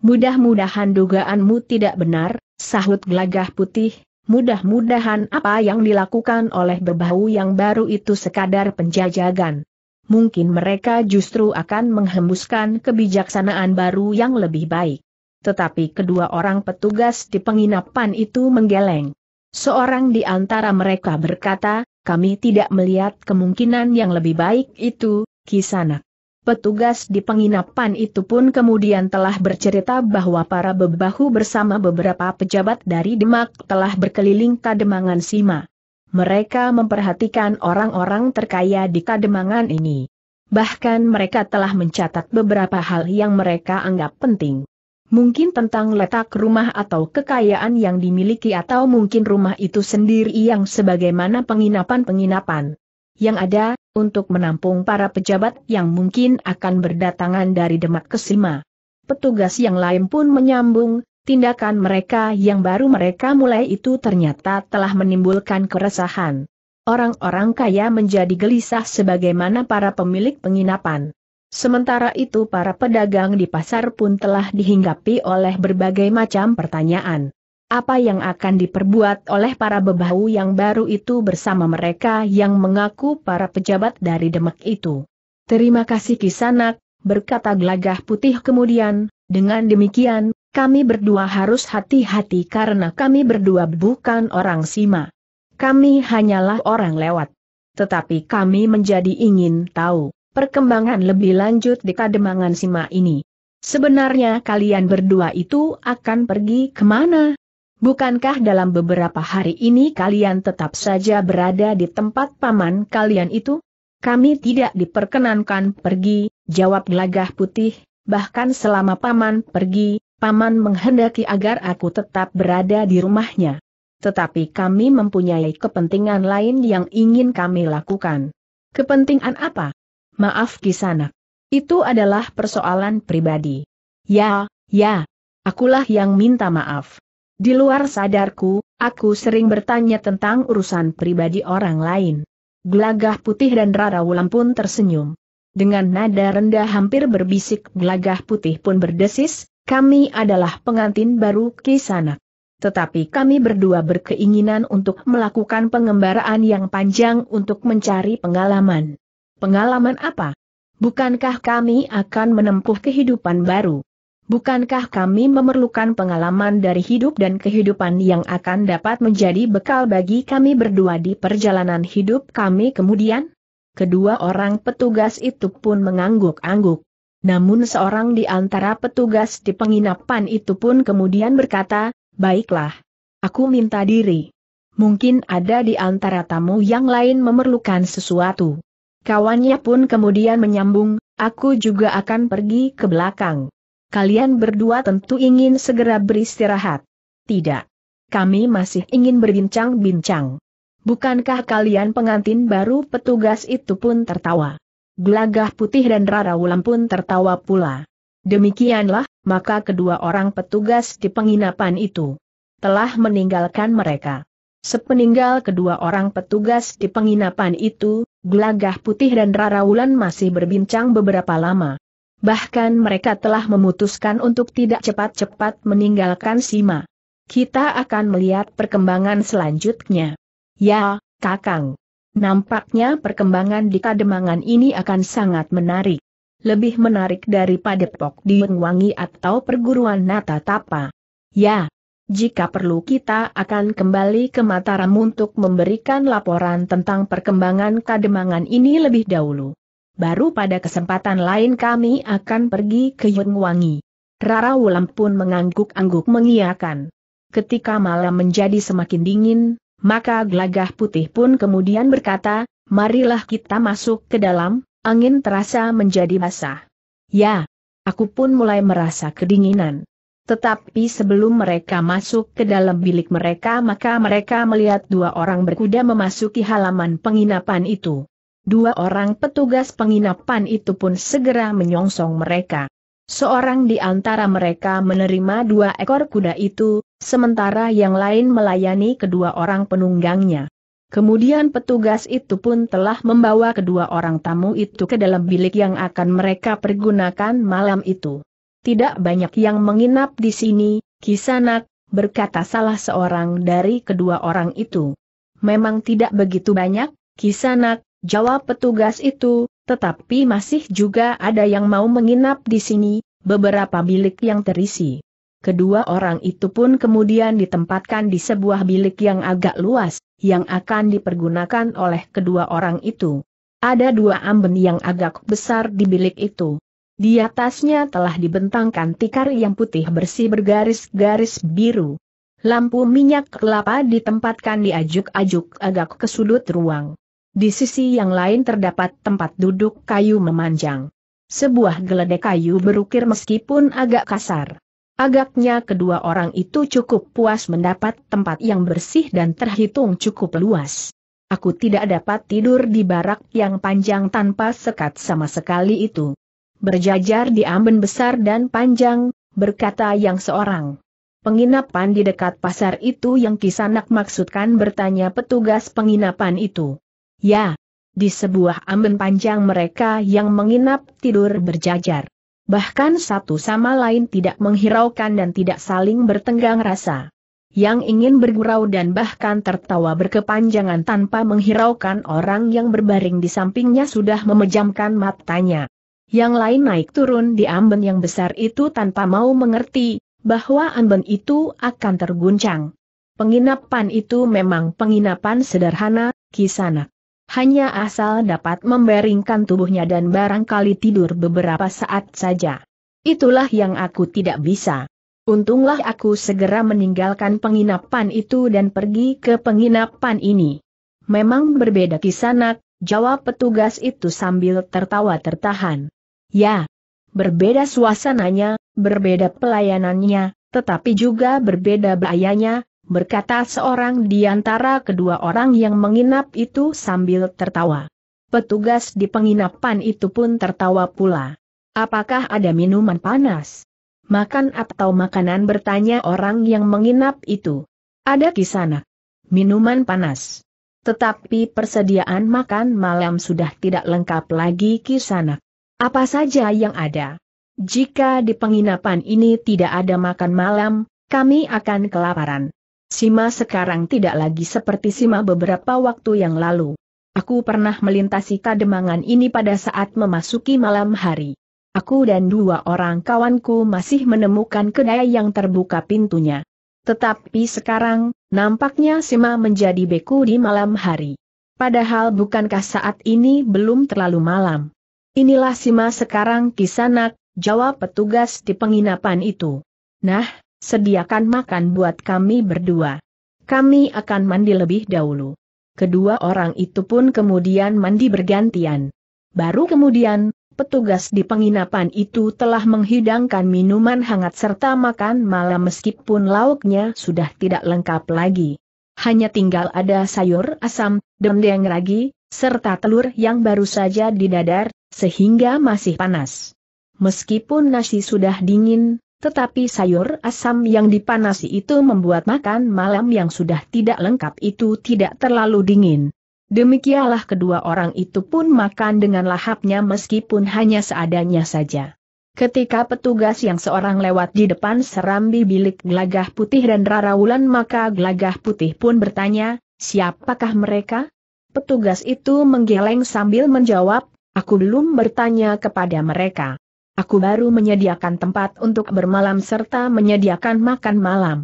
Mudah-mudahan dugaanmu tidak benar, sahut gelagah putih, mudah-mudahan apa yang dilakukan oleh berbau yang baru itu sekadar penjajagan. Mungkin mereka justru akan menghembuskan kebijaksanaan baru yang lebih baik. Tetapi kedua orang petugas di penginapan itu menggeleng. Seorang di antara mereka berkata, kami tidak melihat kemungkinan yang lebih baik itu, Kisanak. Petugas di penginapan itu pun kemudian telah bercerita bahwa para bebahu bersama beberapa pejabat dari Demak telah berkeliling Kademangan Sima. Mereka memperhatikan orang-orang terkaya di Kademangan ini. Bahkan mereka telah mencatat beberapa hal yang mereka anggap penting mungkin tentang letak rumah atau kekayaan yang dimiliki atau mungkin rumah itu sendiri yang sebagaimana penginapan-penginapan yang ada, untuk menampung para pejabat yang mungkin akan berdatangan dari Demak ke Sima. Petugas yang lain pun menyambung, tindakan mereka yang baru mereka mulai itu ternyata telah menimbulkan keresahan. Orang-orang kaya menjadi gelisah sebagaimana para pemilik penginapan. Sementara itu para pedagang di pasar pun telah dihinggapi oleh berbagai macam pertanyaan. Apa yang akan diperbuat oleh para bebahu yang baru itu bersama mereka yang mengaku para pejabat dari Demak itu? Terima kasih Kisanak, berkata gelagah putih kemudian, dengan demikian, kami berdua harus hati-hati karena kami berdua bukan orang Sima. Kami hanyalah orang lewat. Tetapi kami menjadi ingin tahu perkembangan lebih lanjut di kademangan Sima ini. Sebenarnya kalian berdua itu akan pergi kemana? Bukankah dalam beberapa hari ini kalian tetap saja berada di tempat paman kalian itu? Kami tidak diperkenankan pergi, jawab gelagah putih, bahkan selama paman pergi, paman menghendaki agar aku tetap berada di rumahnya. Tetapi kami mempunyai kepentingan lain yang ingin kami lakukan. Kepentingan apa? Maaf Kisanak. Itu adalah persoalan pribadi. Ya, ya. Akulah yang minta maaf. Di luar sadarku, aku sering bertanya tentang urusan pribadi orang lain. Gelagah putih dan Rara Wulan pun tersenyum. Dengan nada rendah hampir berbisik gelagah putih pun berdesis, kami adalah pengantin baru Kisanak. Tetapi kami berdua berkeinginan untuk melakukan pengembaraan yang panjang untuk mencari pengalaman. Pengalaman apa? Bukankah kami akan menempuh kehidupan baru? Bukankah kami memerlukan pengalaman dari hidup dan kehidupan yang akan dapat menjadi bekal bagi kami berdua di perjalanan hidup kami kemudian? Kedua orang petugas itu pun mengangguk-angguk. Namun seorang di antara petugas di penginapan itu pun kemudian berkata, Baiklah. Aku minta diri. Mungkin ada di antara tamu yang lain memerlukan sesuatu. Kawannya pun kemudian menyambung, aku juga akan pergi ke belakang. Kalian berdua tentu ingin segera beristirahat. Tidak. Kami masih ingin berbincang-bincang. Bukankah kalian pengantin baru petugas itu pun tertawa. Gelagah putih dan Rara Wulan pun tertawa pula. Demikianlah, maka kedua orang petugas di penginapan itu telah meninggalkan mereka. Sepeninggal kedua orang petugas di penginapan itu, Gelagah putih dan Rara Wulan masih berbincang beberapa lama. Bahkan mereka telah memutuskan untuk tidak cepat-cepat meninggalkan Sima. Kita akan melihat perkembangan selanjutnya. Ya, Kakang. Nampaknya perkembangan di Kademangan ini akan sangat menarik. Lebih menarik daripada Pok Diengwangi atau perguruan Nata Tapa. Ya, jika perlu kita akan kembali ke Mataram untuk memberikan laporan tentang perkembangan kademangan ini lebih dahulu. Baru pada kesempatan lain kami akan pergi ke Yungwangi. Rara Wulan pun mengangguk-angguk mengiakan. Ketika malam menjadi semakin dingin, maka Glagah putih pun kemudian berkata, marilah kita masuk ke dalam, angin terasa menjadi basah. Ya, aku pun mulai merasa kedinginan. Tetapi sebelum mereka masuk ke dalam bilik mereka maka mereka melihat dua orang berkuda memasuki halaman penginapan itu. Dua orang petugas penginapan itu pun segera menyongsong mereka. Seorang di antara mereka menerima dua ekor kuda itu, sementara yang lain melayani kedua orang penunggangnya. Kemudian petugas itu pun telah membawa kedua orang tamu itu ke dalam bilik yang akan mereka pergunakan malam itu tidak banyak yang menginap di sini, Kisanak, berkata salah seorang dari kedua orang itu. Memang tidak begitu banyak, Kisanak, jawab petugas itu, tetapi masih juga ada yang mau menginap di sini, beberapa bilik yang terisi. Kedua orang itu pun kemudian ditempatkan di sebuah bilik yang agak luas, yang akan dipergunakan oleh kedua orang itu. Ada dua amben yang agak besar di bilik itu. Di atasnya telah dibentangkan tikar yang putih bersih bergaris-garis biru. Lampu minyak kelapa ditempatkan di ajuk-ajuk agak ke sudut ruang. Di sisi yang lain terdapat tempat duduk kayu memanjang. Sebuah geledek kayu berukir meskipun agak kasar. Agaknya kedua orang itu cukup puas mendapat tempat yang bersih dan terhitung cukup luas. Aku tidak dapat tidur di barak yang panjang tanpa sekat sama sekali itu. Berjajar di amben besar dan panjang, berkata yang seorang. Penginapan di dekat pasar itu yang kisanak maksudkan bertanya petugas penginapan itu. Ya, di sebuah amben panjang mereka yang menginap tidur berjajar. Bahkan satu sama lain tidak menghiraukan dan tidak saling bertenggang rasa. Yang ingin bergurau dan bahkan tertawa berkepanjangan tanpa menghiraukan orang yang berbaring di sampingnya sudah memejamkan matanya. Yang lain naik turun di amben yang besar itu tanpa mau mengerti, bahwa amben itu akan terguncang. Penginapan itu memang penginapan sederhana, kisana. Hanya asal dapat membaringkan tubuhnya dan barangkali tidur beberapa saat saja. Itulah yang aku tidak bisa. Untunglah aku segera meninggalkan penginapan itu dan pergi ke penginapan ini. Memang berbeda kisanak, jawab petugas itu sambil tertawa tertahan. Ya, berbeda suasananya, berbeda pelayanannya, tetapi juga berbeda bahayanya, berkata seorang di antara kedua orang yang menginap itu sambil tertawa. Petugas di penginapan itu pun tertawa pula. Apakah ada minuman panas? Makan atau makanan bertanya orang yang menginap itu. Ada kisana. Minuman panas. Tetapi persediaan makan malam sudah tidak lengkap lagi kisanak. Apa saja yang ada? Jika di penginapan ini tidak ada makan malam, kami akan kelaparan. Sima sekarang tidak lagi seperti Sima beberapa waktu yang lalu. Aku pernah melintasi kademangan ini pada saat memasuki malam hari. Aku dan dua orang kawanku masih menemukan kedai yang terbuka pintunya. Tetapi sekarang, nampaknya Sima menjadi beku di malam hari. Padahal bukankah saat ini belum terlalu malam? Inilah Sima sekarang kisanak, jawab petugas di penginapan itu. Nah, sediakan makan buat kami berdua. Kami akan mandi lebih dahulu. Kedua orang itu pun kemudian mandi bergantian. Baru kemudian, petugas di penginapan itu telah menghidangkan minuman hangat serta makan malam meskipun lauknya sudah tidak lengkap lagi. Hanya tinggal ada sayur asam, dendeng ragi, serta telur yang baru saja didadar, sehingga masih panas. Meskipun nasi sudah dingin, tetapi sayur asam yang dipanasi itu membuat makan malam yang sudah tidak lengkap itu tidak terlalu dingin. Demikianlah kedua orang itu pun makan dengan lahapnya meskipun hanya seadanya saja. Ketika petugas yang seorang lewat di depan serambi bilik gelagah putih dan raraulan maka gelagah putih pun bertanya, siapakah mereka? Petugas itu menggeleng sambil menjawab, Aku belum bertanya kepada mereka. Aku baru menyediakan tempat untuk bermalam serta menyediakan makan malam.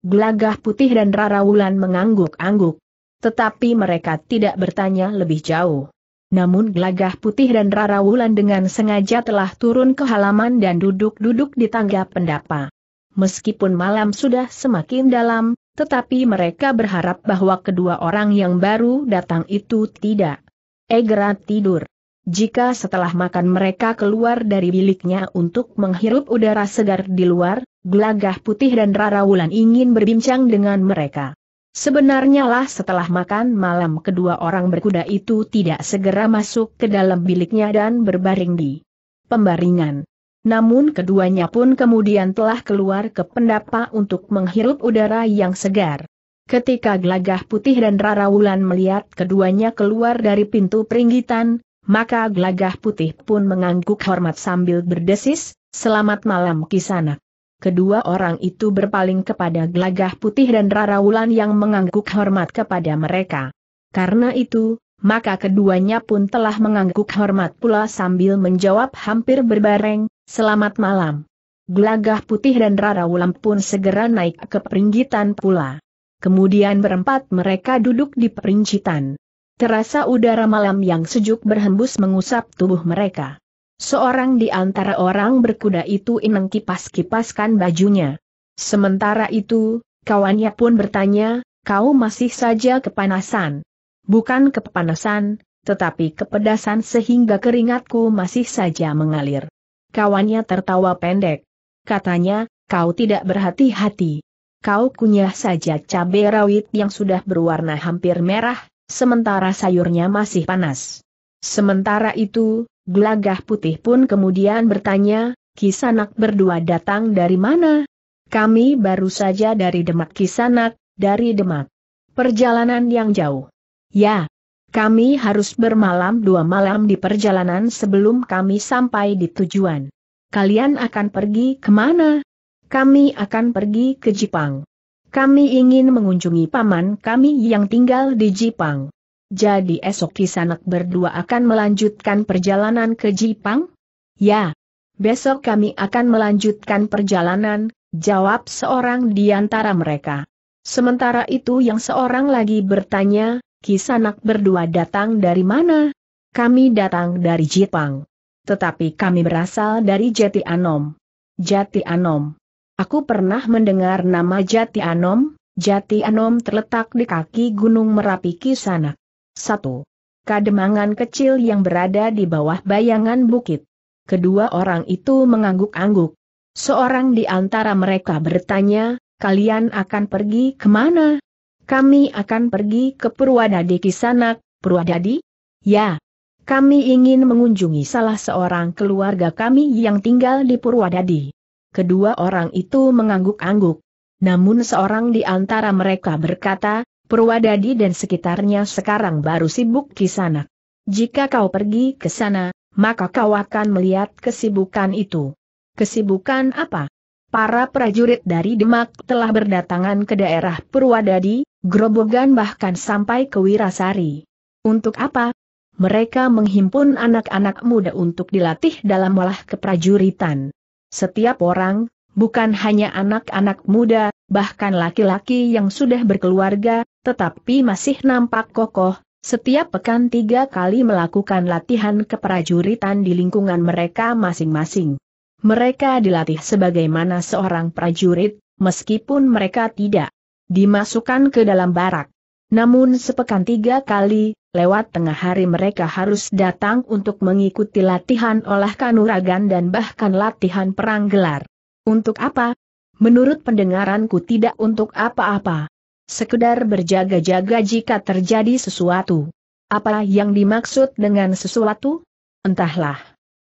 Gelagah putih dan Rara Wulan mengangguk-angguk. Tetapi mereka tidak bertanya lebih jauh. Namun gelagah putih dan Rara Wulan dengan sengaja telah turun ke halaman dan duduk-duduk di tangga pendapa. Meskipun malam sudah semakin dalam, tetapi mereka berharap bahwa kedua orang yang baru datang itu tidak. Egera tidur. Jika setelah makan mereka keluar dari biliknya untuk menghirup udara segar di luar, Gelagah Putih dan Rara Wulan ingin berbincang dengan mereka. Sebenarnya lah setelah makan malam kedua orang berkuda itu tidak segera masuk ke dalam biliknya dan berbaring di pembaringan. Namun keduanya pun kemudian telah keluar ke pendapa untuk menghirup udara yang segar. Ketika Gelagah Putih dan Rara Wulan melihat keduanya keluar dari pintu peringgitan, maka Glagah putih pun mengangguk hormat sambil berdesis, selamat malam kisana. Kedua orang itu berpaling kepada Glagah putih dan Rara Wulan yang mengangguk hormat kepada mereka. Karena itu, maka keduanya pun telah mengangguk hormat pula sambil menjawab hampir berbareng, selamat malam. Glagah putih dan Rara Wulan pun segera naik ke peringgitan pula. Kemudian berempat mereka duduk di peringgitan. Terasa udara malam yang sejuk berhembus mengusap tubuh mereka. Seorang di antara orang berkuda itu inang kipas-kipaskan bajunya. Sementara itu, kawannya pun bertanya, kau masih saja kepanasan. Bukan kepanasan, tetapi kepedasan sehingga keringatku masih saja mengalir. Kawannya tertawa pendek. Katanya, kau tidak berhati-hati. Kau kunyah saja cabai rawit yang sudah berwarna hampir merah, sementara sayurnya masih panas. Sementara itu, gelagah putih pun kemudian bertanya, Kisanak berdua datang dari mana? Kami baru saja dari Demak Kisanak, dari Demak. Perjalanan yang jauh. Ya, kami harus bermalam dua malam di perjalanan sebelum kami sampai di tujuan. Kalian akan pergi kemana? Kami akan pergi ke Jepang. Kami ingin mengunjungi paman kami yang tinggal di Jipang. Jadi esok kisanak berdua akan melanjutkan perjalanan ke Jipang? Ya. Besok kami akan melanjutkan perjalanan, jawab seorang di antara mereka. Sementara itu yang seorang lagi bertanya, kisanak berdua datang dari mana? Kami datang dari Jipang. Tetapi kami berasal dari Jati Anom. Jati Anom. Aku pernah mendengar nama Jati Anom, Jati Anom terletak di kaki Gunung Merapi kisana. 1. Kademangan kecil yang berada di bawah bayangan bukit. Kedua orang itu mengangguk-angguk. Seorang di antara mereka bertanya, kalian akan pergi kemana? Kami akan pergi ke Purwadadi kisana. Purwadadi? Ya. Kami ingin mengunjungi salah seorang keluarga kami yang tinggal di Purwadadi. Kedua orang itu mengangguk-angguk. Namun seorang di antara mereka berkata, Purwadadi dan sekitarnya sekarang baru sibuk di sana. Jika kau pergi ke sana, maka kau akan melihat kesibukan itu. Kesibukan apa? Para prajurit dari Demak telah berdatangan ke daerah Purwadadi, Grobogan bahkan sampai ke Wirasari. Untuk apa? Mereka menghimpun anak-anak muda untuk dilatih dalam olah keprajuritan. Setiap orang, bukan hanya anak-anak muda, bahkan laki-laki yang sudah berkeluarga, tetapi masih nampak kokoh, setiap pekan tiga kali melakukan latihan keprajuritan di lingkungan mereka masing-masing. Mereka dilatih sebagaimana seorang prajurit, meskipun mereka tidak dimasukkan ke dalam barak. Namun sepekan tiga kali, lewat tengah hari mereka harus datang untuk mengikuti latihan olah kanuragan dan bahkan latihan perang gelar. Untuk apa? Menurut pendengaranku tidak untuk apa-apa. Sekedar berjaga-jaga jika terjadi sesuatu. Apa yang dimaksud dengan sesuatu? Entahlah.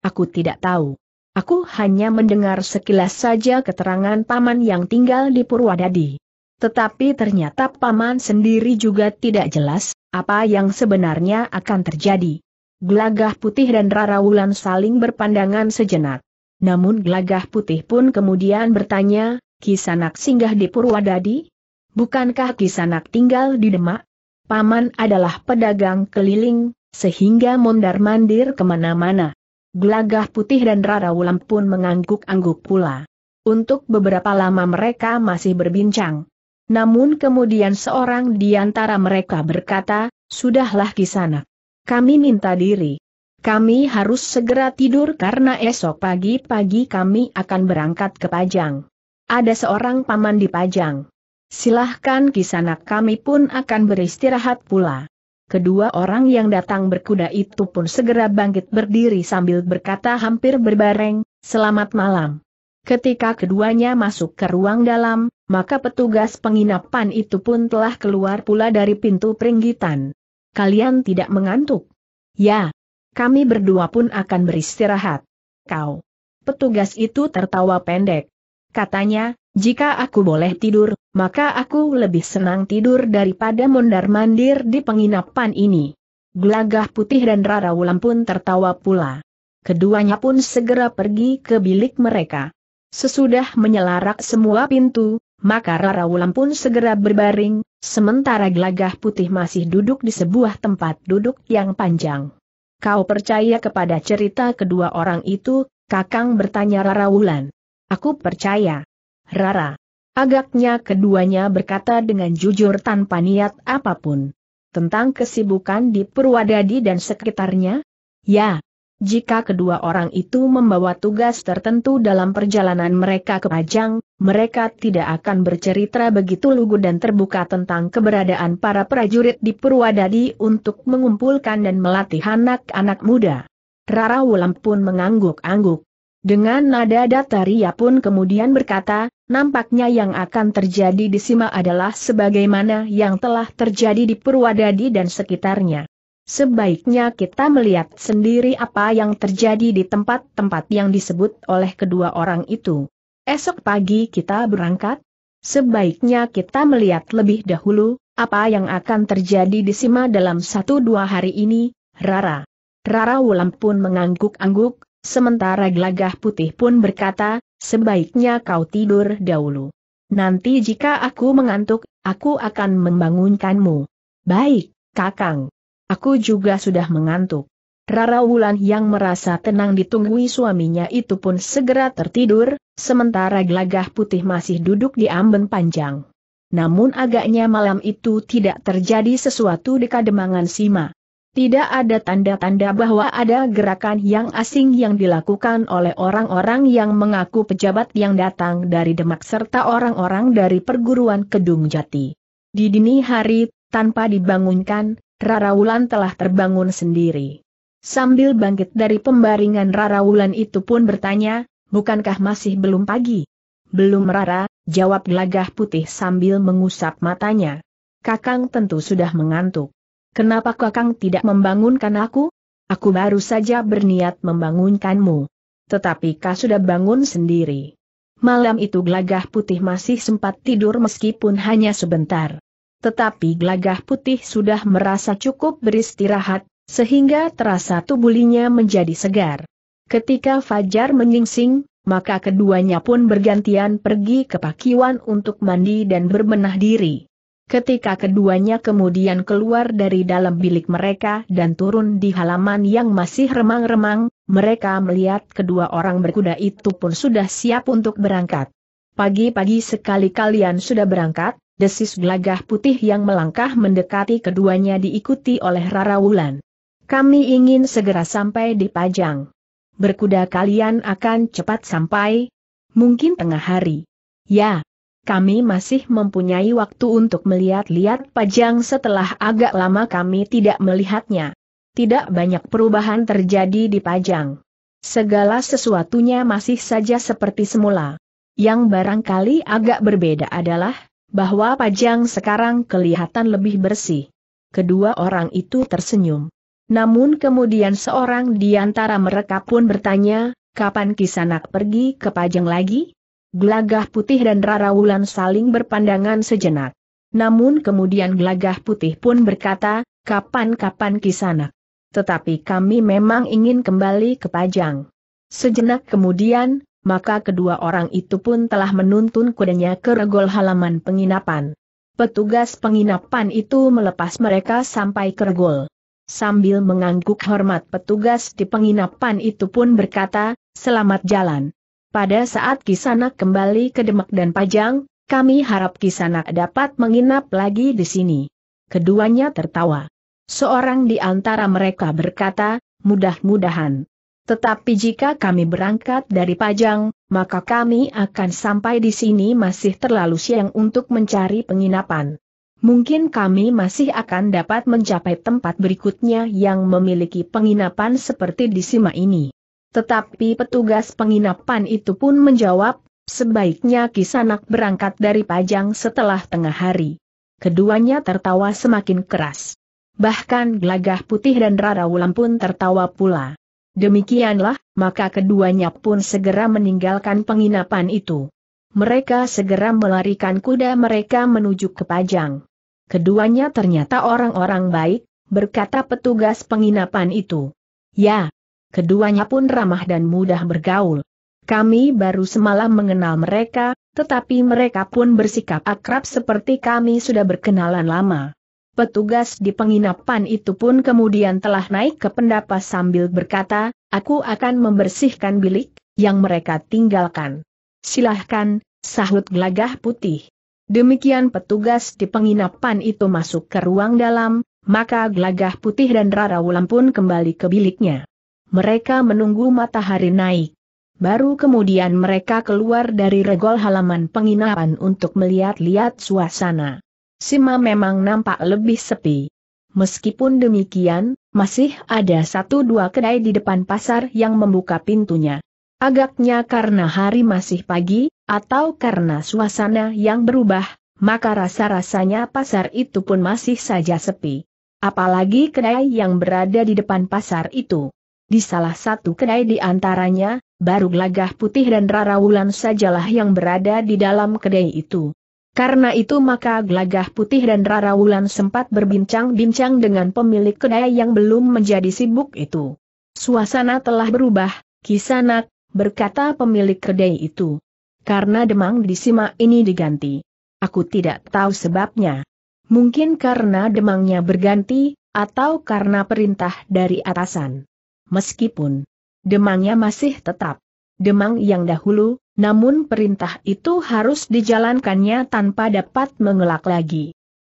Aku tidak tahu. Aku hanya mendengar sekilas saja keterangan paman yang tinggal di Purwadadi. Tetapi ternyata paman sendiri juga tidak jelas, apa yang sebenarnya akan terjadi. Glagah putih dan Rara Wulan saling berpandangan sejenak. Namun gelagah putih pun kemudian bertanya, Kisanak singgah di Purwadadi? Bukankah Kisanak tinggal di Demak? Paman adalah pedagang keliling, sehingga mondar-mandir kemana-mana. Glagah putih dan Rara Wulan pun mengangguk-angguk pula. Untuk beberapa lama mereka masih berbincang. Namun kemudian seorang di antara mereka berkata, Sudahlah kisanak. Kami minta diri. Kami harus segera tidur karena esok pagi-pagi kami akan berangkat ke Pajang. Ada seorang paman di Pajang. Silahkan kisanak kami pun akan beristirahat pula. Kedua orang yang datang berkuda itu pun segera bangkit berdiri sambil berkata hampir berbareng, selamat malam. Ketika keduanya masuk ke ruang dalam, maka petugas penginapan itu pun telah keluar pula dari pintu peringgitan. Kalian tidak mengantuk? Ya. Kami berdua pun akan beristirahat. Kau. Petugas itu tertawa pendek. Katanya, jika aku boleh tidur, maka aku lebih senang tidur daripada mondar-mandir di penginapan ini. Gelagah putih dan Rara Wulan pun tertawa pula. Keduanya pun segera pergi ke bilik mereka. Sesudah menyelarak semua pintu, maka Rara Wulan pun segera berbaring, sementara gelagah putih masih duduk di sebuah tempat duduk yang panjang. Kau percaya kepada cerita kedua orang itu, Kakang bertanya Rara Wulan. Aku percaya. Rara. Agaknya keduanya berkata dengan jujur tanpa niat apapun. Tentang kesibukan di Purwadadi dan sekitarnya? Ya, jika kedua orang itu membawa tugas tertentu dalam perjalanan mereka ke Pajang, mereka tidak akan bercerita begitu lugu dan terbuka tentang keberadaan para prajurit di Purwadadi untuk mengumpulkan dan melatih anak-anak muda. Rara Wulam pun mengangguk-angguk. Dengan nada datar ia pun kemudian berkata, nampaknya yang akan terjadi di Sima adalah sebagaimana yang telah terjadi di Purwadadi dan sekitarnya. Sebaiknya kita melihat sendiri apa yang terjadi di tempat-tempat yang disebut oleh kedua orang itu. Esok pagi kita berangkat? Sebaiknya kita melihat lebih dahulu, apa yang akan terjadi di Sima dalam satu dua hari ini, Rara. Rara Wulam pun mengangguk-angguk, sementara gelagah putih pun berkata, sebaiknya kau tidur dahulu. Nanti jika aku mengantuk, aku akan membangunkanmu. Baik, Kakang. Aku juga sudah mengantuk. Rara Wulan yang merasa tenang ditunggui suaminya itu pun segera tertidur, sementara gelagah putih masih duduk di amben panjang. Namun agaknya malam itu tidak terjadi sesuatu di kademangan Sima. Tidak ada tanda-tanda bahwa ada gerakan yang asing yang dilakukan oleh orang-orang yang mengaku pejabat yang datang dari Demak serta orang-orang dari perguruan Kedung Jati. Di dini hari, tanpa dibangunkan, Rara Wulan telah terbangun sendiri. Sambil bangkit dari pembaringan Rara Wulan itu pun bertanya, bukankah masih belum pagi? Belum Rara, jawab gelagah putih sambil mengusap matanya. Kakang tentu sudah mengantuk. Kenapa kakang tidak membangunkan aku? Aku baru saja berniat membangunkanmu. Tetapi kau sudah bangun sendiri. Malam itu gelagah putih masih sempat tidur meskipun hanya sebentar tetapi gelagah putih sudah merasa cukup beristirahat, sehingga terasa tubuhnya menjadi segar. Ketika Fajar menyingsing, maka keduanya pun bergantian pergi ke pakiwan untuk mandi dan berbenah diri. Ketika keduanya kemudian keluar dari dalam bilik mereka dan turun di halaman yang masih remang-remang, mereka melihat kedua orang berkuda itu pun sudah siap untuk berangkat. Pagi-pagi sekali kalian sudah berangkat, desis gelagah putih yang melangkah mendekati keduanya diikuti oleh Rara Wulan. Kami ingin segera sampai di Pajang. Berkuda kalian akan cepat sampai, mungkin tengah hari. Ya, kami masih mempunyai waktu untuk melihat-lihat Pajang setelah agak lama kami tidak melihatnya. Tidak banyak perubahan terjadi di Pajang. Segala sesuatunya masih saja seperti semula. Yang barangkali agak berbeda adalah, bahwa Pajang sekarang kelihatan lebih bersih. Kedua orang itu tersenyum. Namun kemudian seorang di antara mereka pun bertanya, kapan Kisanak pergi ke Pajang lagi? Gelagah putih dan Rara Wulan saling berpandangan sejenak. Namun kemudian Gelagah putih pun berkata, kapan-kapan Kisanak. Tetapi kami memang ingin kembali ke Pajang. Sejenak kemudian, maka kedua orang itu pun telah menuntun kudanya ke regol halaman penginapan. Petugas penginapan itu melepas mereka sampai ke regol. Sambil mengangguk hormat petugas di penginapan itu pun berkata, selamat jalan. Pada saat Kisanak kembali ke Demak dan Pajang, kami harap Kisanak dapat menginap lagi di sini. Keduanya tertawa. Seorang di antara mereka berkata, mudah-mudahan. Tetapi jika kami berangkat dari Pajang, maka kami akan sampai di sini masih terlalu siang untuk mencari penginapan. Mungkin kami masih akan dapat mencapai tempat berikutnya yang memiliki penginapan seperti di Sima ini. Tetapi petugas penginapan itu pun menjawab, sebaiknya Kisanak berangkat dari Pajang setelah tengah hari. Keduanya tertawa semakin keras. Bahkan gelagah putih dan Rara Wulan pun tertawa pula. Demikianlah, maka keduanya pun segera meninggalkan penginapan itu. Mereka segera melarikan kuda mereka menuju ke Pajang. Keduanya ternyata orang-orang baik, berkata petugas penginapan itu. Ya, keduanya pun ramah dan mudah bergaul. Kami baru semalam mengenal mereka, tetapi mereka pun bersikap akrab seperti kami sudah berkenalan lama. Petugas di penginapan itu pun kemudian telah naik ke pendapa sambil berkata, aku akan membersihkan bilik, yang mereka tinggalkan. Silahkan, sahut gelagah putih. Demikian petugas di penginapan itu masuk ke ruang dalam, maka gelagah putih dan Rara Wulan pun kembali ke biliknya. Mereka menunggu matahari naik. Baru kemudian mereka keluar dari regol halaman penginapan untuk melihat-lihat suasana. Sima memang nampak lebih sepi. Meskipun demikian, masih ada satu dua kedai di depan pasar yang membuka pintunya. Agaknya karena hari masih pagi, atau karena suasana yang berubah, maka rasa-rasanya pasar itu pun masih saja sepi. Apalagi kedai yang berada di depan pasar itu. Di salah satu kedai di antaranya, baru gelagah putih dan rara wulan sajalah yang berada di dalam kedai itu. Karena itu maka Gelagah Putih dan Rara Wulan sempat berbincang-bincang dengan pemilik kedai yang belum menjadi sibuk itu. Suasana telah berubah, kisanak, berkata pemilik kedai itu. Karena demang di Sima ini diganti. Aku tidak tahu sebabnya. Mungkin karena demangnya berganti, atau karena perintah dari atasan. Meskipun demangnya masih tetap. Demang yang dahulu, namun perintah itu harus dijalankannya tanpa dapat mengelak lagi.